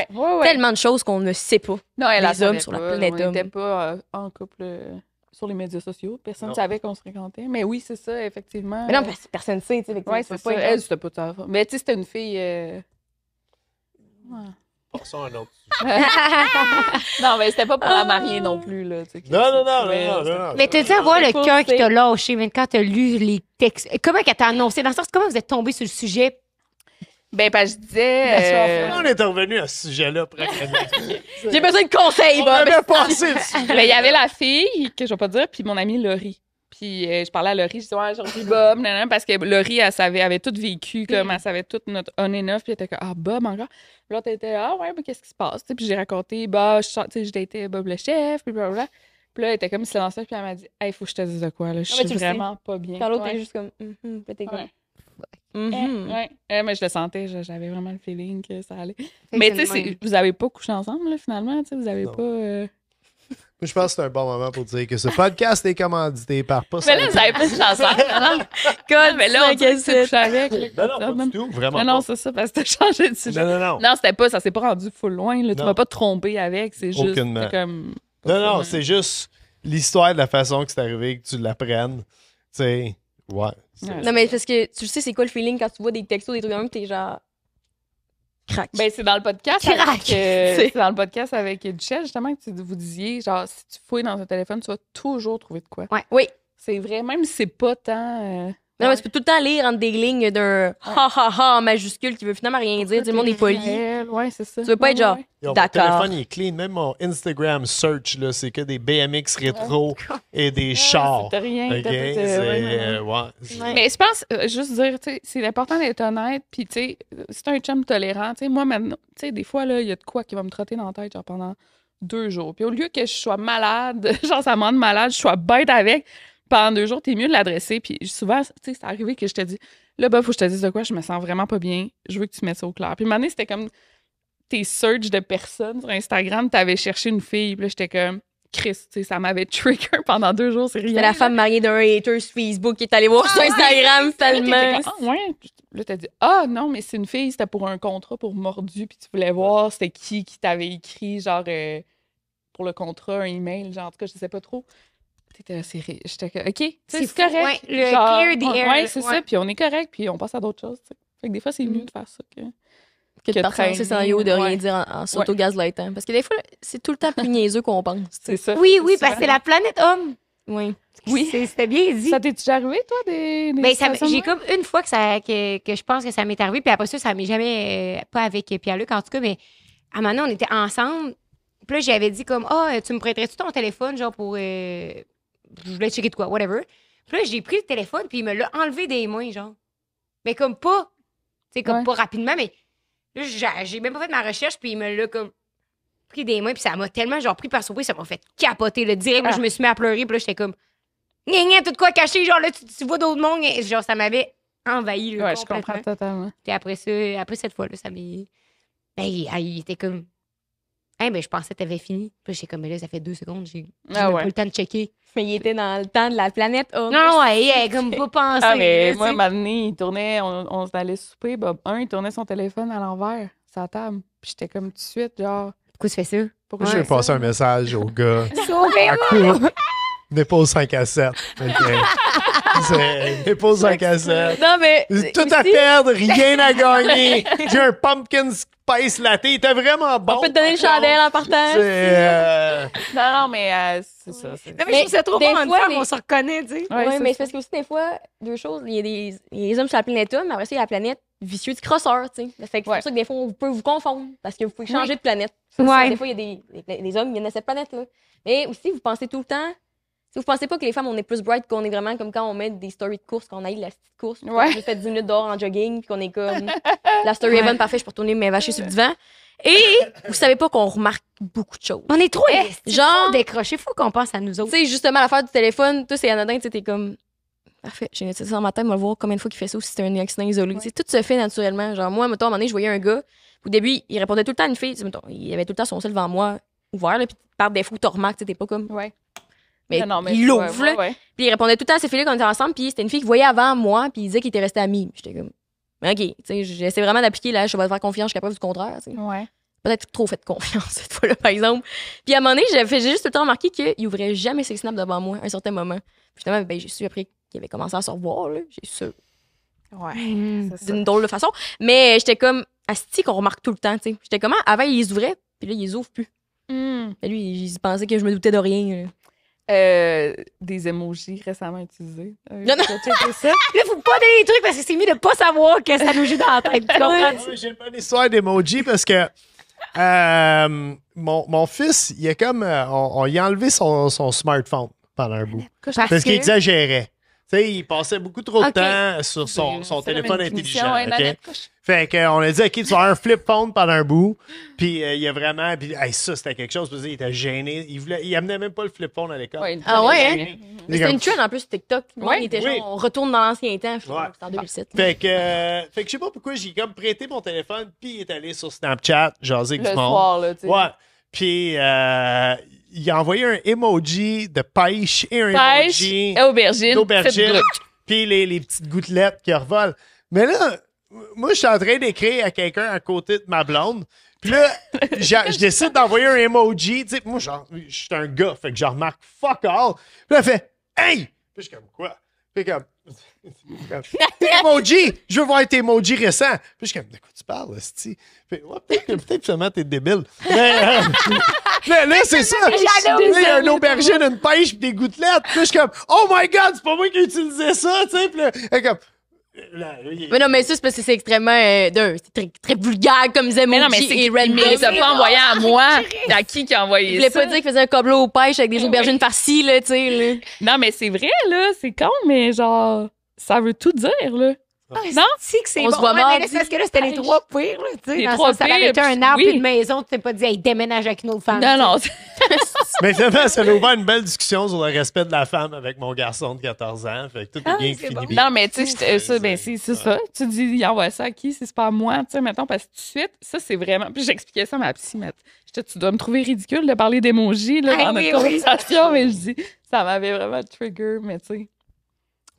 tellement de choses qu'on ne sait pas. Non, elle les hommes sur la planète On n'était pas euh, en couple euh, sur les médias sociaux, personne ne savait qu'on se fréquentait, mais oui, c'est ça, effectivement. Mais non, personne ne sait, tu sais, c'est pas Elle, c'était pas Mais tu sais, c'était une fille. Euh, [LAUGHS] non, mais c'était pas pour la marier non plus. Là, non, non, non, non, Mais t'as dit avoir le cœur qui t'a lâché mais quand t'as lu les textes. Comment qu'elle t'a annoncé? Dans le sens, comment vous êtes tombé sur le sujet? Ben, que je disais. Ben, euh, on est revenu à ce sujet-là, J'ai besoin de conseils, Bob. [LAUGHS] Mais il y avait la fille, que je vais pas dire, puis mon amie Laurie. Puis euh, je parlais à Laurie, je disais, ouais, aujourd'hui, Bob, nan, parce que Laurie, elle savait, avait tout vécu, mm. comme elle savait tout notre on et neuf puis elle était comme, ah, Bob encore. Puis l'autre était, ah, ouais, mais qu'est-ce qui se passe? puis j'ai raconté, bah, je sais, j'ai été Bob le chef, puis blablabla. Puis là, elle était comme silencieuse, puis elle m'a dit, hey, faut que je te dise de quoi, là, je ah, suis vraiment pas bien. Quand l'autre elle était juste comme, hum, mm t'es comme. Ouais. Eh, mm-hmm. ouais, eh, mais je le sentais, j'avais vraiment le feeling que ça allait. Mais tu sais, vous avez pas couché ensemble, là, finalement, tu sais, vous avez pas. Euh, je pense que c'est un bon moment pour dire que ce podcast est commandité par pas Mais là, vous avez pas de chanceur. [LAUGHS] Hein? Cool, mais là, on dit que c'est avec. Non, non, pas du tout, vraiment. Non, non, c'est ça, parce que t'as changé de sujet. Non, non, non. Non, c'était pas, ça s'est pas rendu full loin. Là. Tu vas pas tromper avec. C'est juste. Comme, non, non, c'est juste l'histoire de la façon que c'est arrivé, que tu l'apprennes. Tu sais, ouais. Non, mais parce que tu sais, c'est quoi le feeling quand tu vois des textos, des trucs comme ça, t'es genre. Crac. Ben, c'est dans le podcast. Euh, [LAUGHS] c'est dans le podcast avec Michel, justement, que tu, vous disiez, genre, si tu fouilles dans un téléphone, tu vas toujours trouver de quoi. Ouais. Oui. C'est vrai, même si c'est pas tant. Euh, non, mais tu peux tout le temps lire entre des lignes d'un ha ha ha en majuscule qui veut finalement rien dire. Tout le monde est poli. c'est ça. Tu veux pas être genre. D'accord. téléphone, est clean. Même mon Instagram search, c'est que des BMX rétro et des chars. C'est rien. Euh, mais je pense, euh, juste dire, c'est important d'être honnête. Puis, tu sais, c'est un chum tolérant. moi, maintenant, des fois, il y a de quoi qui va me trotter dans la tête, pendant deux jours. Puis, au lieu que je sois malade, [LAUGHS] genre, ça me malade, je sois bête avec pendant deux jours, t'es mieux de l'adresser. Puis souvent, tu sais, c'est arrivé que je te dis, là, bah, faut que je te dise de quoi, je me sens vraiment pas bien. Je veux que tu mettes ça au clair. Puis maintenant, c'était comme tes searches de personnes sur Instagram, t'avais cherché une fille. Puis là, j'étais comme, Chris, tu sais, ça m'avait trigger pendant deux jours, c'est rien. C'était la femme mariée d'un hater sur Facebook qui est allée voir ah sur Instagram tellement. Ah, ouais. Là, t'as dit, ah, non, mais c'est une fille, c'était pour un contrat pour mordu, puis tu voulais voir c'était qui qui t'avait écrit, genre, euh, pour le contrat, un email, genre, en tout cas, je sais pas trop t'étais riche. J'étais comme OK, c'est correct. Ouais, le clear the air. c'est ça. Puis on est correct, puis on passe à d'autres choses. Fait que des fois, c'est mieux mm. de faire ça que. Que, de partir sans de rien dire en, s'autogaz sauto Parce que des fois, c'est tout le temps plus niaiseux qu'on pense. C'est ça. Oui, oui, parce que c'est la planète homme. Oui. Oui. C'était bien dit. Ça t'est déjà arrivé, toi, des. des ben, j'ai comme une fois que, ça, que, je pense que ça m'est arrivé, puis après ça, ça m'est jamais. Euh, pas avec euh, Pierre-Luc, en tout cas, mais à un moment on était ensemble. Puis là, j'avais dit comme, ah, oh, tu me prêterais-tu ton téléphone, genre, pour, euh, je voulais checker de quoi, whatever. Puis là, j'ai pris le téléphone, puis il me l'a enlevé des mains, genre. Mais comme pas. Tu sais, comme pas rapidement, mais là, j'ai même pas fait ma recherche, puis il me l'a comme pris des mains, puis ça m'a tellement, genre, pris par surprise, ça m'a fait capoter, le direct. Ah. je me suis mis à pleurer, puis là, j'étais comme. Gna, tout quoi caché, genre, là, tu, vois d'autres mondes. Genre, ça m'avait envahi, là. Ouais, je comprends totalement. Puis après ça, après cette fois-là, ça m'est. Ben, il était comme Hey, ben, je pensais que t'avais fini. Puis j'ai comme, mais ben là, ça fait deux secondes, j'ai ah le temps de checker. Mais il était dans le temps de la planète. Oh, non, non, il est comme pas pensé. Ah, mais moi, maintenant, il tournait, on, on allait souper. Bob Un, il tournait son téléphone à l'envers, sa table. Puis j'étais comme tout de suite, genre. Pourquoi tu fais ça? Pourquoi J'ai passer passé un message au gars. [LAUGHS] Sauvez-moi! Dépose 5 à 7. C'est pose la cassette. Non, mais. Tout à perdre, rien à gagner. [LAUGHS] J'ai un pumpkin spice latte. Il était vraiment bon. On peut te donner une chandelle en partant. Euh, non, mais euh, c'est ça. mais, je trop bon en on se reconnaît, tu sais. Oui, mais c'est parce que aussi, des fois, deux choses. Il y a des, hommes sur la planète homme, mais après il y a la planète vicieux du crosseur, tu sais. C'est pour que des fois, on peut vous confondre parce que vous pouvez changer de planète. des fois, il y a des, des, hommes qui viennent de cette planète-là. Mais aussi, vous pensez tout le temps vous pensez pas que les femmes, on est plus bright, qu'on est vraiment comme quand on met des stories de course, qu'on aille la petite course, qu'on fait 10 minutes dehors en jogging, puis qu'on est comme [LAUGHS] la story est bonne, parfait, je peux retourner mes vaches sur le divan. Et vous savez pas qu'on remarque beaucoup de choses. On est trop eh, genre décroché, faut qu'on pense à nous autres. Tu sais justement l'affaire du téléphone, tout c'est anodin, tu t'es comme parfait, j'ai une ça dans ma tête, on va voir combien de fois qu'il fait ça ou si c'est un accident isolé. Ouais. Tout se fait naturellement. Genre moi, mettons, à un moment donné, je voyais un gars, au début, il répondait tout le temps à une fille, mettons, il avait tout le temps son sel devant moi ouvert puis par défaut, tu remarques, t'es pas comme ouais mais, il l'ouvre. Puis il répondait tout le temps à ses filles quand qu'on était ensemble. Puis c'était une fille qui voyait avant moi, puis il disait qu'il était resté ami. J'étais comme, OK, tu sais, j'essaie vraiment d'appliquer là, je vais te faire confiance jusqu'à preuve du contraire. T'sais. Ouais. Peut-être trop fait confiance [LAUGHS] cette fois-là, par exemple. Puis à un moment donné, j'ai juste tout le temps remarqué qu'il ouvrait jamais ses snaps devant moi à un certain moment. Puis finalement, ben, j'ai su après qu'il avait commencé à se revoir, j'ai su. Ouais. Hmm. C'est D'une drôle de façon. Mais j'étais comme, asti qu'on remarque tout le temps, tu sais. J'étais comme, ah, avant, il les ouvrait, puis là, il les ouvre plus. Mmh. Lui, il pensait que je me doutais de rien. Euh, des emojis récemment utilisés. Euh, non, [LAUGHS] faut pas donner des trucs parce que c'est mieux de pas savoir que ça nous joue dans la tête. J'ai une bonne histoire pas d'emoji parce que euh, mon, mon, fils, il est comme. Euh, on, a enlevé son, smartphone pendant un bout. Parce, qu'il exagérait. Tu sais, il passait beaucoup trop de temps sur son, ben, téléphone intelligent. Fait qu'on a dit, OK, tu vas avoir un flip phone pendant un bout. Puis euh, il y a vraiment. Puis ça, c'était quelque chose. Parce qu'il était gêné. Il, voulait, il amenait même pas le flip phone à l'école. ah ouais, hein? C'était une trend en plus, TikTok. était on retourne dans l'ancien temps. en 2007. Fait que, euh, fait que je sais pas pourquoi j'ai comme prêté mon téléphone. Puis il est allé sur Snapchat, jaser avec le du Soir, Puis euh, il a envoyé un emoji de pêche et un pêche emoji d'aubergine. Puis les, les petites gouttelettes qui revolent. Mais là, moi, je suis en train d'écrire à quelqu'un à côté de ma blonde. Puis là, [LAUGHS] je décide d'envoyer un emoji. Tu moi, je suis un gars, fait que je remarque fuck all. Puis là, elle fait Hey! Puis je suis comme quoi? Puis comme. [LAUGHS] emoji! Je veux voir tes emojis récents. Puis je suis comme, de quoi tu parles, Sti? Puis peut-être que peut-être seulement t'es débile. Euh, [LAUGHS] mais, là, c'est ça. Il y a un aubergine, une pêche, puis des gouttelettes. Puis je suis comme, oh my god, c'est pas moi qui utilisais ça, Puis là, comme, mais non, mais ça, c'est parce que c'est extrêmement. Euh, c'est très, très, vulgaire comme Zemoji mais non, mais c'est Red Mais pas envoyé à moi. [LAUGHS] à qui qui a envoyé ça? Il voulais pas dire qu'il faisait un coblo aux pêches avec des aubergines farcies, là, tu sais. Non, mais c'est vrai, là. C'est con, mais genre, ça veut tout dire, là. Ah, non? Si que c'est bon. Se voit parce que là, c'était les trois pires. les trois ça, pires. avait un arbre et une maison. Tu t'es pas dit, hey, déménage avec nos autre Non Non, non. vraiment ça nous ouvert une belle discussion sur le respect de la femme avec mon garçon de 14 ans. Fait que tout est ah, bien fini. Non, mais tu sais, ça, ben, c'est ça. Tu dis, il envoie ça à qui c'est pas à moi? Tu sais, mettons, parce que tout de suite, ça, c'est vraiment. Puis j'expliquais ça à ma psy, J'étais, tu dois me trouver ridicule de parler d'émoji ah, dans notre conversation, mais je dis, ça m'avait vraiment trigger, mais tu sais.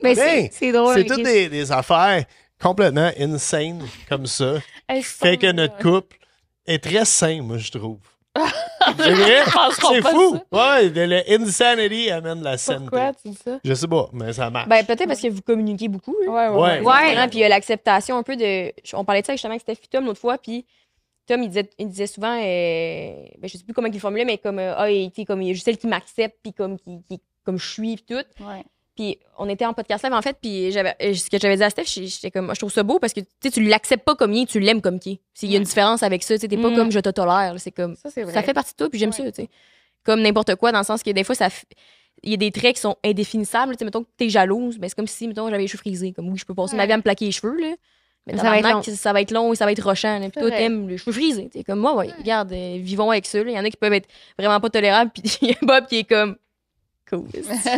Ben, c'est drôle. C'est toutes des, affaires complètement insane comme ça. [LAUGHS] fait que notre couple est très sain, moi, je trouve. [LAUGHS] c'est fou. Ouais, le insanity amène la santé Pourquoi tu ça? Je sais pas, mais ça marche. Ben, peut-être parce que vous communiquez beaucoup. Oui. Hein. Ouais, ouais. ouais. Hein, puis il y a l'acceptation un peu de. On parlait de ça justement avec Steffi Tom l'autre fois, puis Tom, il disait, il disait souvent, euh, ben, je sais plus comment il formulait, mais comme, euh, ah, il était comme, il y a juste celle qui m'accepte, puis comme, qui, comme je suis, puis tout. Ouais. Puis on était en podcast live en fait, puis ce que j'avais dit à Steph, j'étais comme je trouve ça beau parce que tu tu l'acceptes pas comme qui, tu l'aimes comme qui. Il y a une différence avec ça, tu t'es pas mm. comme je te tolère, c'est comme ça, fait partie de toi puis j'aime ça, tu sais. Comme n'importe quoi dans le sens que des fois il y a des traits qui sont indéfinissables, tu sais mettons que t'es jalouse, mais ben, c'est comme si mettons j'avais les cheveux frisés, comme oui, je peux passer ma vie à me plaquer les cheveux là. Mais ça va, être long. ça va être long et ça va être rochant. Puis les cheveux frisés. comme moi, ouais, regarde, euh, vivons avec ça. Il y en a qui peuvent être vraiment pas tolérables. [LAUGHS] Puis il y a Bob qui est comme, cool.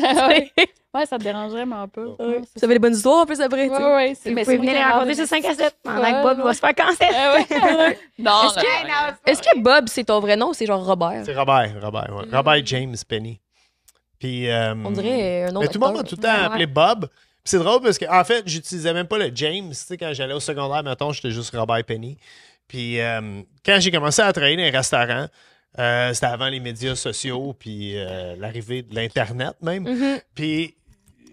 [LAUGHS] Ouais, ça te dérangerait, un un peu. Vous avez des bonnes histoires en plus après. Oui, oui, c'est Vous pouvez les raconter sur 5 à 7 pendant que Bob va se faire cancer. non, Est-ce que, Bob, c'est ton vrai nom ou c'est genre Robert? C'est Robert, Robert, mm. Robert James Penny. Puis, euh, On dirait un nom. Mais tout le monde m'a tout le temps appelé Bob. C'est drôle parce qu'en en fait, j'utilisais même pas le James. Tu sais, quand j'allais au secondaire, mettons, j'étais juste Robert Penny. Puis euh, quand j'ai commencé à travailler dans les restaurants, euh, c'était avant les médias sociaux, puis euh, l'arrivée de l'Internet même. Mm-hmm. Puis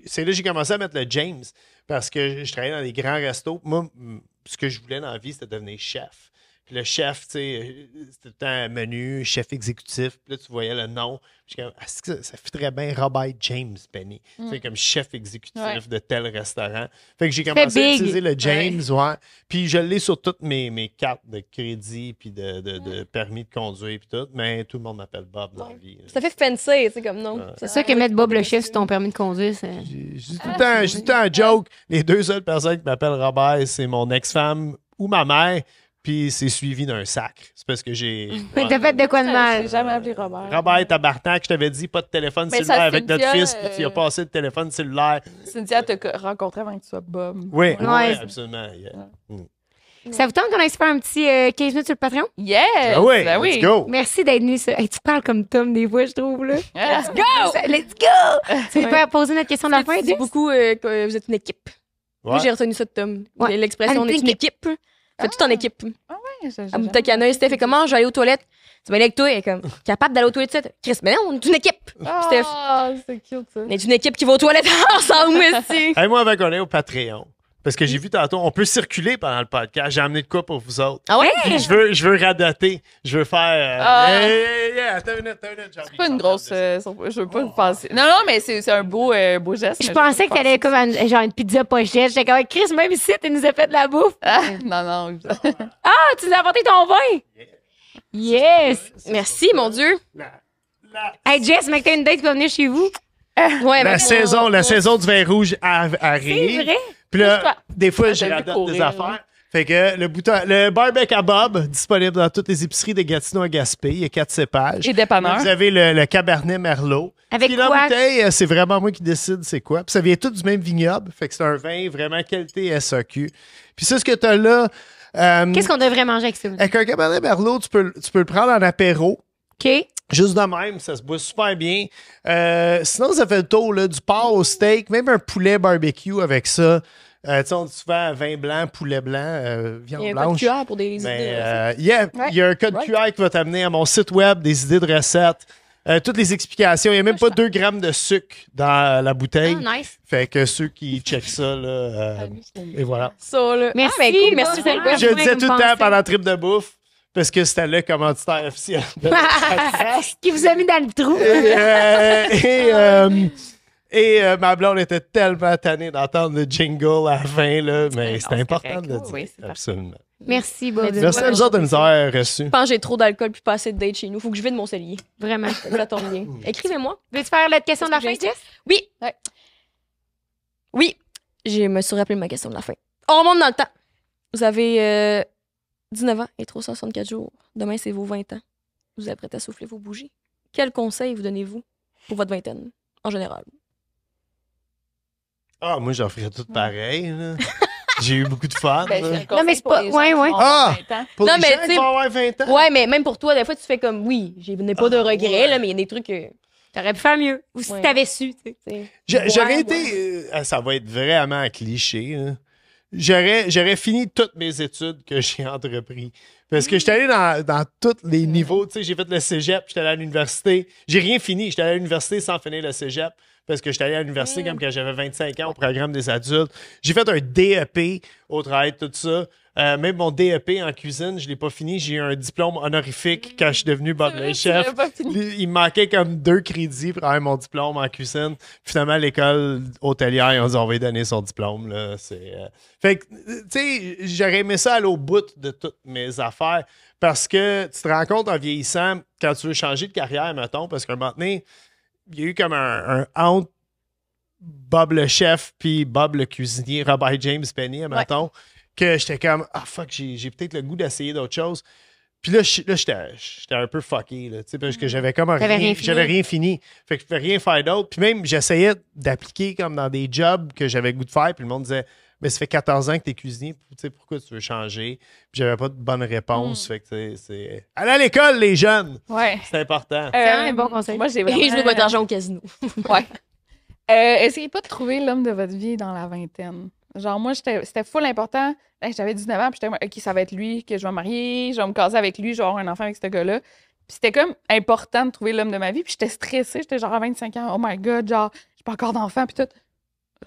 c'est là que j'ai commencé à mettre le James, parce que je, je travaillais dans des grands restos. Moi, ce que je voulais dans la vie, c'était devenir chef le chef, tu sais, euh, c'était un menu, chef exécutif. Puis là, tu voyais le nom. Puis comme, ça, ça fit très bien Robert James Penny. C'est mm. comme chef exécutif de tel restaurant. Fait que j'ai commencé à utiliser le James, ouais. Puis je l'ai sur toutes mes, mes cartes de crédit, puis de, permis de conduire, puis tout. Mais tout le monde m'appelle Bob dans la vie. Ça fait fancy, tu sais, comme nom. C'est ça que mettre Bob le chef sur ton permis de conduire, c'est. J'ai ah, tout le temps un joke. Les deux seules personnes qui m'appellent Robert, c'est mon ex-femme ou ma mère puis c'est suivi d'un sacre. C'est parce que j'ai. Ouais. [LAUGHS] T'as fait de quoi de mal? J'ai jamais appelé Robert. Robert que je t'avais dit pas de téléphone cellulaire avec notre fils, puis tu as euh, passé le téléphone cellulaire. Cynthia t'a rencontré avant que tu sois Bob. Oui, absolument. Mm. Ça vous tente qu'on aille se faire un petit 15 euh, minutes sur le Patreon? Yes! Ah oui! Ben oui. Let's go! Merci d'être venu. tu parles comme Tom des fois, je trouve. Là. [LAUGHS] let's go! Let's go! [LAUGHS] Tu pas poser notre question de la fin? beaucoup euh, que vous êtes une équipe. j'ai retenu ça de Tom. L'expression « on est une équipe. Fait ah, tout en ah. équipe. Ah ouais, ça, T'as qu'il un, Steph est comment, je vais aller aux toilettes. Tu vas aller avec toi, elle est comme capable d'aller aux toilettes. Chris, mais non, on est une équipe. Ah, oh, c'est cute ça. On est une équipe qui va aux toilettes [LAUGHS] ensemble aussi. Et moi, avec, on est au Patreon. Parce que j'ai vu tantôt, on peut circuler pendant le podcast. J'ai amené de quoi pour vous autres. Ah ouais? Je veux, je veux radater. Je veux faire. Euh, ah. hey, attends une minute, attends une C'est pas une grosse. Euh, je veux pas vous penser. Non, non, mais c'est c'est un beau, euh, beau geste. Je pensais que t'allais comme genre une pizza pochette. J'étais comme, Chris, même ici, tu nous as fait de la bouffe. Ah, non, non. [LAUGHS] Ah, tu nous as apporté ton vin. Yes. Merci, mon Dieu. Hey, Jess, mec, t'as une date qui va venir chez vous. Ouais, la saison, la saison du vin rouge arrive. C'est vrai? Puis là, des fois, j'ai la des affaires. Fait que le bouton, le barbecue à Bob, disponible dans toutes les épiceries de Gatineau à Gaspé. Il y a quatre cépages. Et dépanneur. Vous avez le, le Cabernet Merlot. Avec Puis la bouteille, euh, c'est vraiment moi qui décide c'est quoi. Puis ça vient tout du même vignoble. Fait que c'est un vin vraiment qualité SAQ. Puis ça, ce que tu as là... Euh, Qu'est-ce qu'on devrait manger avec ça? Avec un Cabernet Merlot, tu peux, tu peux le prendre en apéro. OK. Juste de même, ça se boit super bien. Euh, sinon, ça fait le tour là, du porc au steak, même un poulet barbecue avec ça. Euh, tu sais, on dit souvent vin blanc, poulet blanc, euh, viande blanche. Il y a un code QR pour des idées. il y a un code QR qui va t'amener à mon site web, des idées de recettes, toutes les explications. Il n'y a même pas 2 grammes de sucre dans la bouteille. Ah, fait que ceux qui checkent ça, là, [LAUGHS] et voilà. Ah, ben, merci, merci. je le disais tout le temps pendant Trip de Bouffe parce que c'était le commanditaire officiel [LAUGHS] Ce Qui vous a mis dans le trou. et, euh, euh, euh, ma blonde était tellement tannée d'entendre le jingle à la fin, là, mais c'était important de le dire. Oui, absolument. Merci, Bob. Merci à nous autres de nous avoir reçus. Je pense que j'ai trop d'alcool puis pas assez de dates chez nous. Il Faut que je vide mon cellier. Vraiment. Ça tombe bien. [LAUGHS] Écrivez-moi. Veux-tu faire la question de la fin, Jess? Oui. Ouais. Oui. Je me suis rappelé ma question de la fin. On remonte dans le temps. Vous avez 19 ans et 364 jours. Demain, c'est vos 20 ans. Vous êtes prêts à souffler vos bougies. Quel conseil vous donnez-vous pour votre vingtaine, en général? Ah, moi, j'en ferais tout pareil. J'ai eu beaucoup de fun. Ben, non, mais c'est pas. Ouais, ouais. Ah! Pour non, mais gens, 20 ans. Ouais, mais même pour toi, des fois, tu fais comme oui, je n'ai pas de ah, regrets, là, mais il y a des trucs. que T'aurais pu faire mieux. Ou si tu avais su. J'aurais été. Euh, ah, ça va être vraiment cliché. Hein j'aurais fini toutes mes études que j'ai entreprises. Parce que j'étais allé dans, tous les niveaux. j'ai fait le cégep, j'étais allé à l'université. J'ai rien fini. J'étais allé à l'université sans finir le cégep parce que j'étais allé à l'université mm. quand j'avais 25 ans au programme des adultes. J'ai fait un DEP au travail, tout ça. Euh, même mon DEP en cuisine, je ne l'ai pas fini. J'ai eu un diplôme honorifique quand je suis devenu mm. butler chef. Il, me manquait comme deux crédits pour avoir mon diplôme en cuisine. Finalement, l'école hôtelière, ils ont dit on va lui donner son diplôme. C'est, euh, Fait que, euh, tu sais, j'aurais aimé ça aller au bout de toutes mes affaires parce que tu te rends compte en vieillissant, quand tu veux changer de carrière, mettons, parce que maintenant il y a eu comme un, un Bob le chef puis Bob le cuisinier, Robert James Penny, mettons, que j'étais comme Ah fuck, j'ai peut-être le goût d'essayer d'autres choses. Puis là, j'étais un peu fucké, parce que mm. j'avais comme rien, j'avais rien fini. Fait que je pouvais rien faire d'autre. Puis même, j'essayais d'appliquer comme dans des jobs que j'avais goût de faire, puis le monde disait mais ça fait 14 ans que tu es cuisinier, tu sais, pourquoi tu veux changer? Puis j'avais pas de bonne réponse. Hmm. Fait que c'est. Allez à l'école, les jeunes! Ouais. C'est important. c'est euh, un bon conseil. Moi, j'ai Et je veux votre argent au casino. [LAUGHS] ouais. Euh, essayez pas de trouver l'homme de votre vie dans la vingtaine. Genre, moi, c'était full important. J'avais 19 ans, puis j'étais, OK, ça va être lui que je vais marier, je vais me caser avec lui, je vais avoir un enfant avec ce gars-là. Puis c'était comme important de trouver l'homme de ma vie, puis j'étais stressée. J'étais genre à 25 ans, oh my God, genre, j'ai pas encore d'enfant, puis tout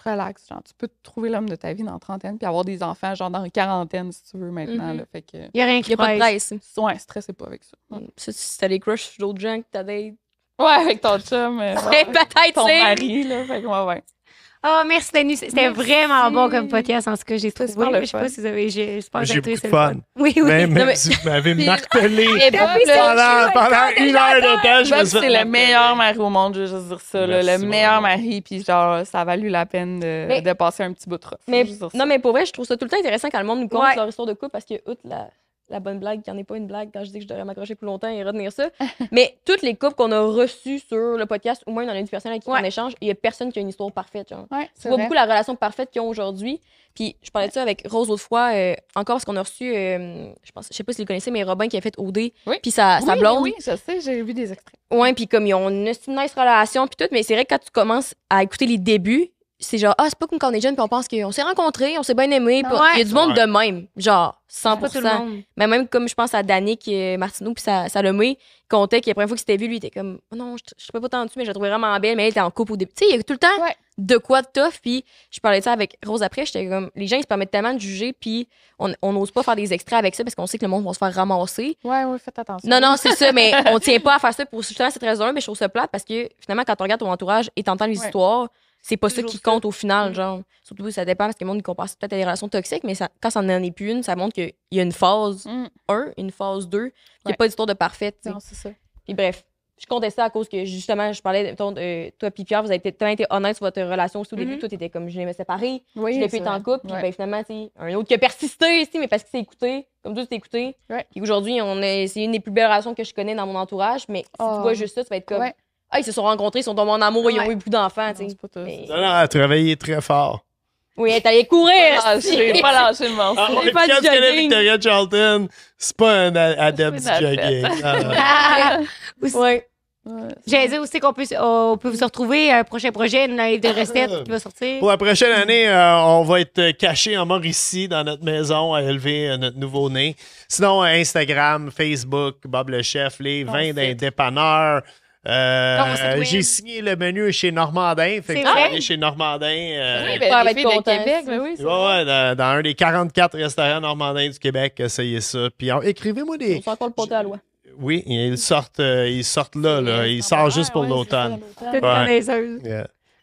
relax. Genre, tu peux trouver l'homme de ta vie dans la trentaine, puis avoir des enfants, genre dans une quarantaine, si tu veux, maintenant. Mm-hmm. fait que, il n'y a rien qui y presse. pas de presse. Hein. Ouais, stressé pas avec ça. Mm. si t'as des crushs sur d'autres gens que des Ouais, avec ton chum. mais euh, [LAUGHS] peut-être, Ton mari, là. Fait que, ouais. Oh, merci Denis. C'était vraiment bon comme podcast. En tout cas, j'ai trouvé. Je sais pas si vous avez. J'ai beaucoup de fun. Oui, oui. Même, mais... si vous m'avez martelé [LAUGHS] eh ben, ah pendant, une heure de temps, je me suis. C'est le meilleur mari au monde, je veux juste dire ça. le meilleur mari, puis genre, ça a valu la peine de, passer un petit bout de temps. non, mais pour vrai, je trouve ça tout le temps intéressant quand le monde nous compte leur histoire de couple parce que, outre la la bonne blague, qui n'en en est pas une blague quand je dis que je devrais m'accrocher plus longtemps et retenir ça. [LAUGHS] Mais toutes les couples qu'on a reçues sur le podcast, au moins dans les personne avec qui on échange, il n'y a personne qui a une histoire parfaite. Genre. Ouais, beaucoup la relation parfaite qu'ils ont aujourd'hui. Puis je parlais de ça avec Rose autrefois, euh, encore parce qu'on a reçu, euh, je pense, je sais pas si vous le connaissez, mais Robin qui a fait OD, oui. puis ça ça blonde. Oui, je sais, j'ai vu des extraits. Oui, puis comme ils ont une nice relation, puis tout, mais c'est vrai que quand tu commences à écouter les débuts, c'est genre, ah, c'est pas comme quand on est jeune, puis on pense qu'on s'est rencontrés, on s'est bien aimés. Il y a du monde de même, genre, 100 Mais même comme je pense à Danick Martineau, puis sa, Salomé, comptait que la première fois qu'il c'était vu, lui, il était comme, oh non, je, je suis pas tendu, dessus, mais je la trouvais vraiment belle, mais elle était en couple au début. Tu sais, il y a tout le temps de quoi de tough, puis je parlais de ça avec Rose après, j'étais comme, les gens, ils se permettent tellement de juger, puis on n'ose pas faire des extraits avec ça parce qu'on sait que le monde va se faire ramasser. Ouais, ouais, faites attention. Non, non, c'est ça, mais [LAUGHS] on tient pas à faire ça pour justement cette raison-là, mais je trouve ça plate parce que finalement, quand on regarde ton entourage et t'entends les histoires, c'est pas ça qui compte au final, mm. genre. Surtout, que ça dépend parce que le monde compare peut-être à des relations toxiques, mais quand ça n'en est plus une, ça montre qu'il y a une phase 1, mm. une phase 2, qu'il n'y a pas d'histoire de parfaite. Non, c'est ça. Puis bref, je ça à cause que justement, je parlais, de toi puis Pierre, vous avez tellement été honnête sur votre relation aussi au début. Mm-hmm. tout était comme, je l'ai séparé. oui, je l'ai pu être en couple. Puis ben, finalement, c'est un autre qui a persisté, ici, mais parce qu'il s'est écouté, comme tout tu écouté. Puis aujourd'hui, c'est une des plus belles relations que je connais dans mon entourage, mais si tu oh. vois juste ça, ça va être comme. Ah, ils se sont rencontrés, ils sont tombés en amour, ils ont eu plus d'enfants, tu sais. Mais... Non, non, elle travaillait très fort. Oui, elle est allée courir. Ah, c'est pas lâché le morceau. Ah, c'est pas Victoria Charlton, c'est pas un adepte du jogging. Ah, oui. [LAUGHS] [LAUGHS] Ouais. J'ai dit aussi qu'on peut, on peut vous retrouver un prochain projet, une année de recettes qui va sortir. Pour la prochaine année, euh, on va être cachés en mort ici, dans notre maison à élever euh, notre nouveau-né. Sinon, Instagram, Facebook, Bob le Chef, les vins dépanneurs... Euh, j'ai signé le menu chez Normandin. Fait chez Normandin. Euh, oui, Québec, mais oui, ouais, dans, un des 44 restaurants Normandin du Québec, essayez ça. Puis écrivez-moi des. On encore le à Oui, ils sortent, euh, ils sortent là, là. Ils sortent juste ah, pour l'automne.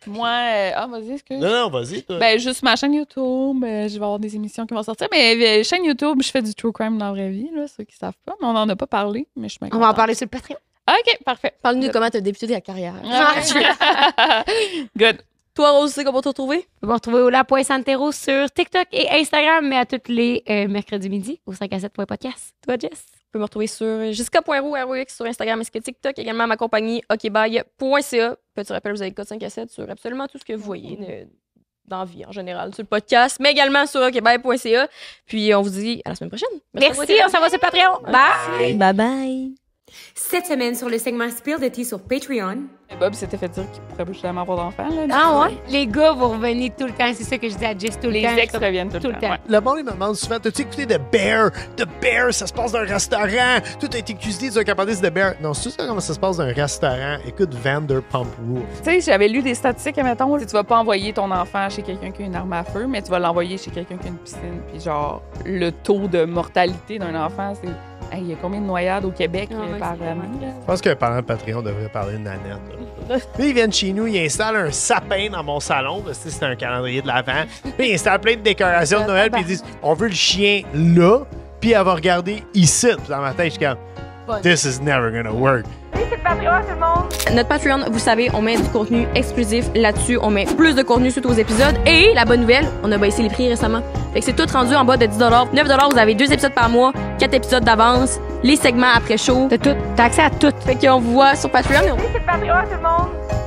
Moi, ah, vas-y, excuse. Non, non, vas-y, Ben, juste ma chaîne YouTube. mais je vais avoir des émissions qui vont sortir. Mais chaîne YouTube, je fais du true crime dans la vraie vie, là, ceux qui savent pas. Mais on n'en a pas parlé, mais je suis On va en parler sur le Patreon. OK, parfait. Parle-nous de comment tu as débuté ta carrière. Ah, [LAUGHS] Good. Toi, Rose, c'est comment te retrouver? Tu peux me retrouver au la.santero sur TikTok et Instagram, mais à tous les euh, mercredis midi au 5 à 7 .podcast. Toi, Jess? Tu peux me retrouver sur jessica.roux, sur Instagram et sur TikTok, également ma compagnie okbye.ca. Petit rappel, vous avez le code 5 à 7 sur absolument tout ce que vous voyez euh, dans vie en général, sur le podcast, mais également sur okbye.ca. Puis on vous dit à la semaine prochaine. Merci, Merci on s'en va sur Patreon. Bye! Bye bye! Cette semaine sur le segment Spill de Tea sur Patreon, Bob s'était fait dire qu'il pourrait jamais avoir d'enfant. là. Ah ouais? Les gars, vont revenir tout le temps. C'est ça que je dis à Jess tout Les temps. ex reviennent tout, le temps. Le monde, me demande souvent T'as-tu écouté The Bear The Bear, ça se passe dans un restaurant. Tout a été cuisiné sur un de Bear. Non, c'est ça comment ça se passe dans un restaurant. Écoute Vanderpump Rules. Tu sais, j'avais lu des statistiques, admettons. Tu vas pas envoyer ton enfant chez quelqu'un qui a une arme à feu, mais tu vas l'envoyer chez quelqu'un qui a une piscine. Puis genre, le taux de mortalité d'un enfant, c'est. Hey, Il y a combien de noyades au Québec ah par Je pense qu'un parent Patreon devrait parler de Nanette. Puis ils viennent chez nous, ils installent un sapin dans mon salon, parce que c'est un calendrier de l'Avent. Puis ils installent plein de décorations de Noël, puis ils disent on veut le chien là, puis elle va regarder ici. Puis dans ma tête, je suis This is never gonna work. Notre Patreon, vous savez, on met du contenu exclusif là-dessus. On met plus de contenu suite aux épisodes. Et la bonne nouvelle, on a baissé les prix récemment. Fait que c'est tout rendu en bas de 10 9 vous avez deux épisodes par mois, quatre épisodes d'avance, les segments après chaud. T'as tout. T'as accès à tout. Fait qu'on vous voit sur Patreon. Patreon, tout le monde.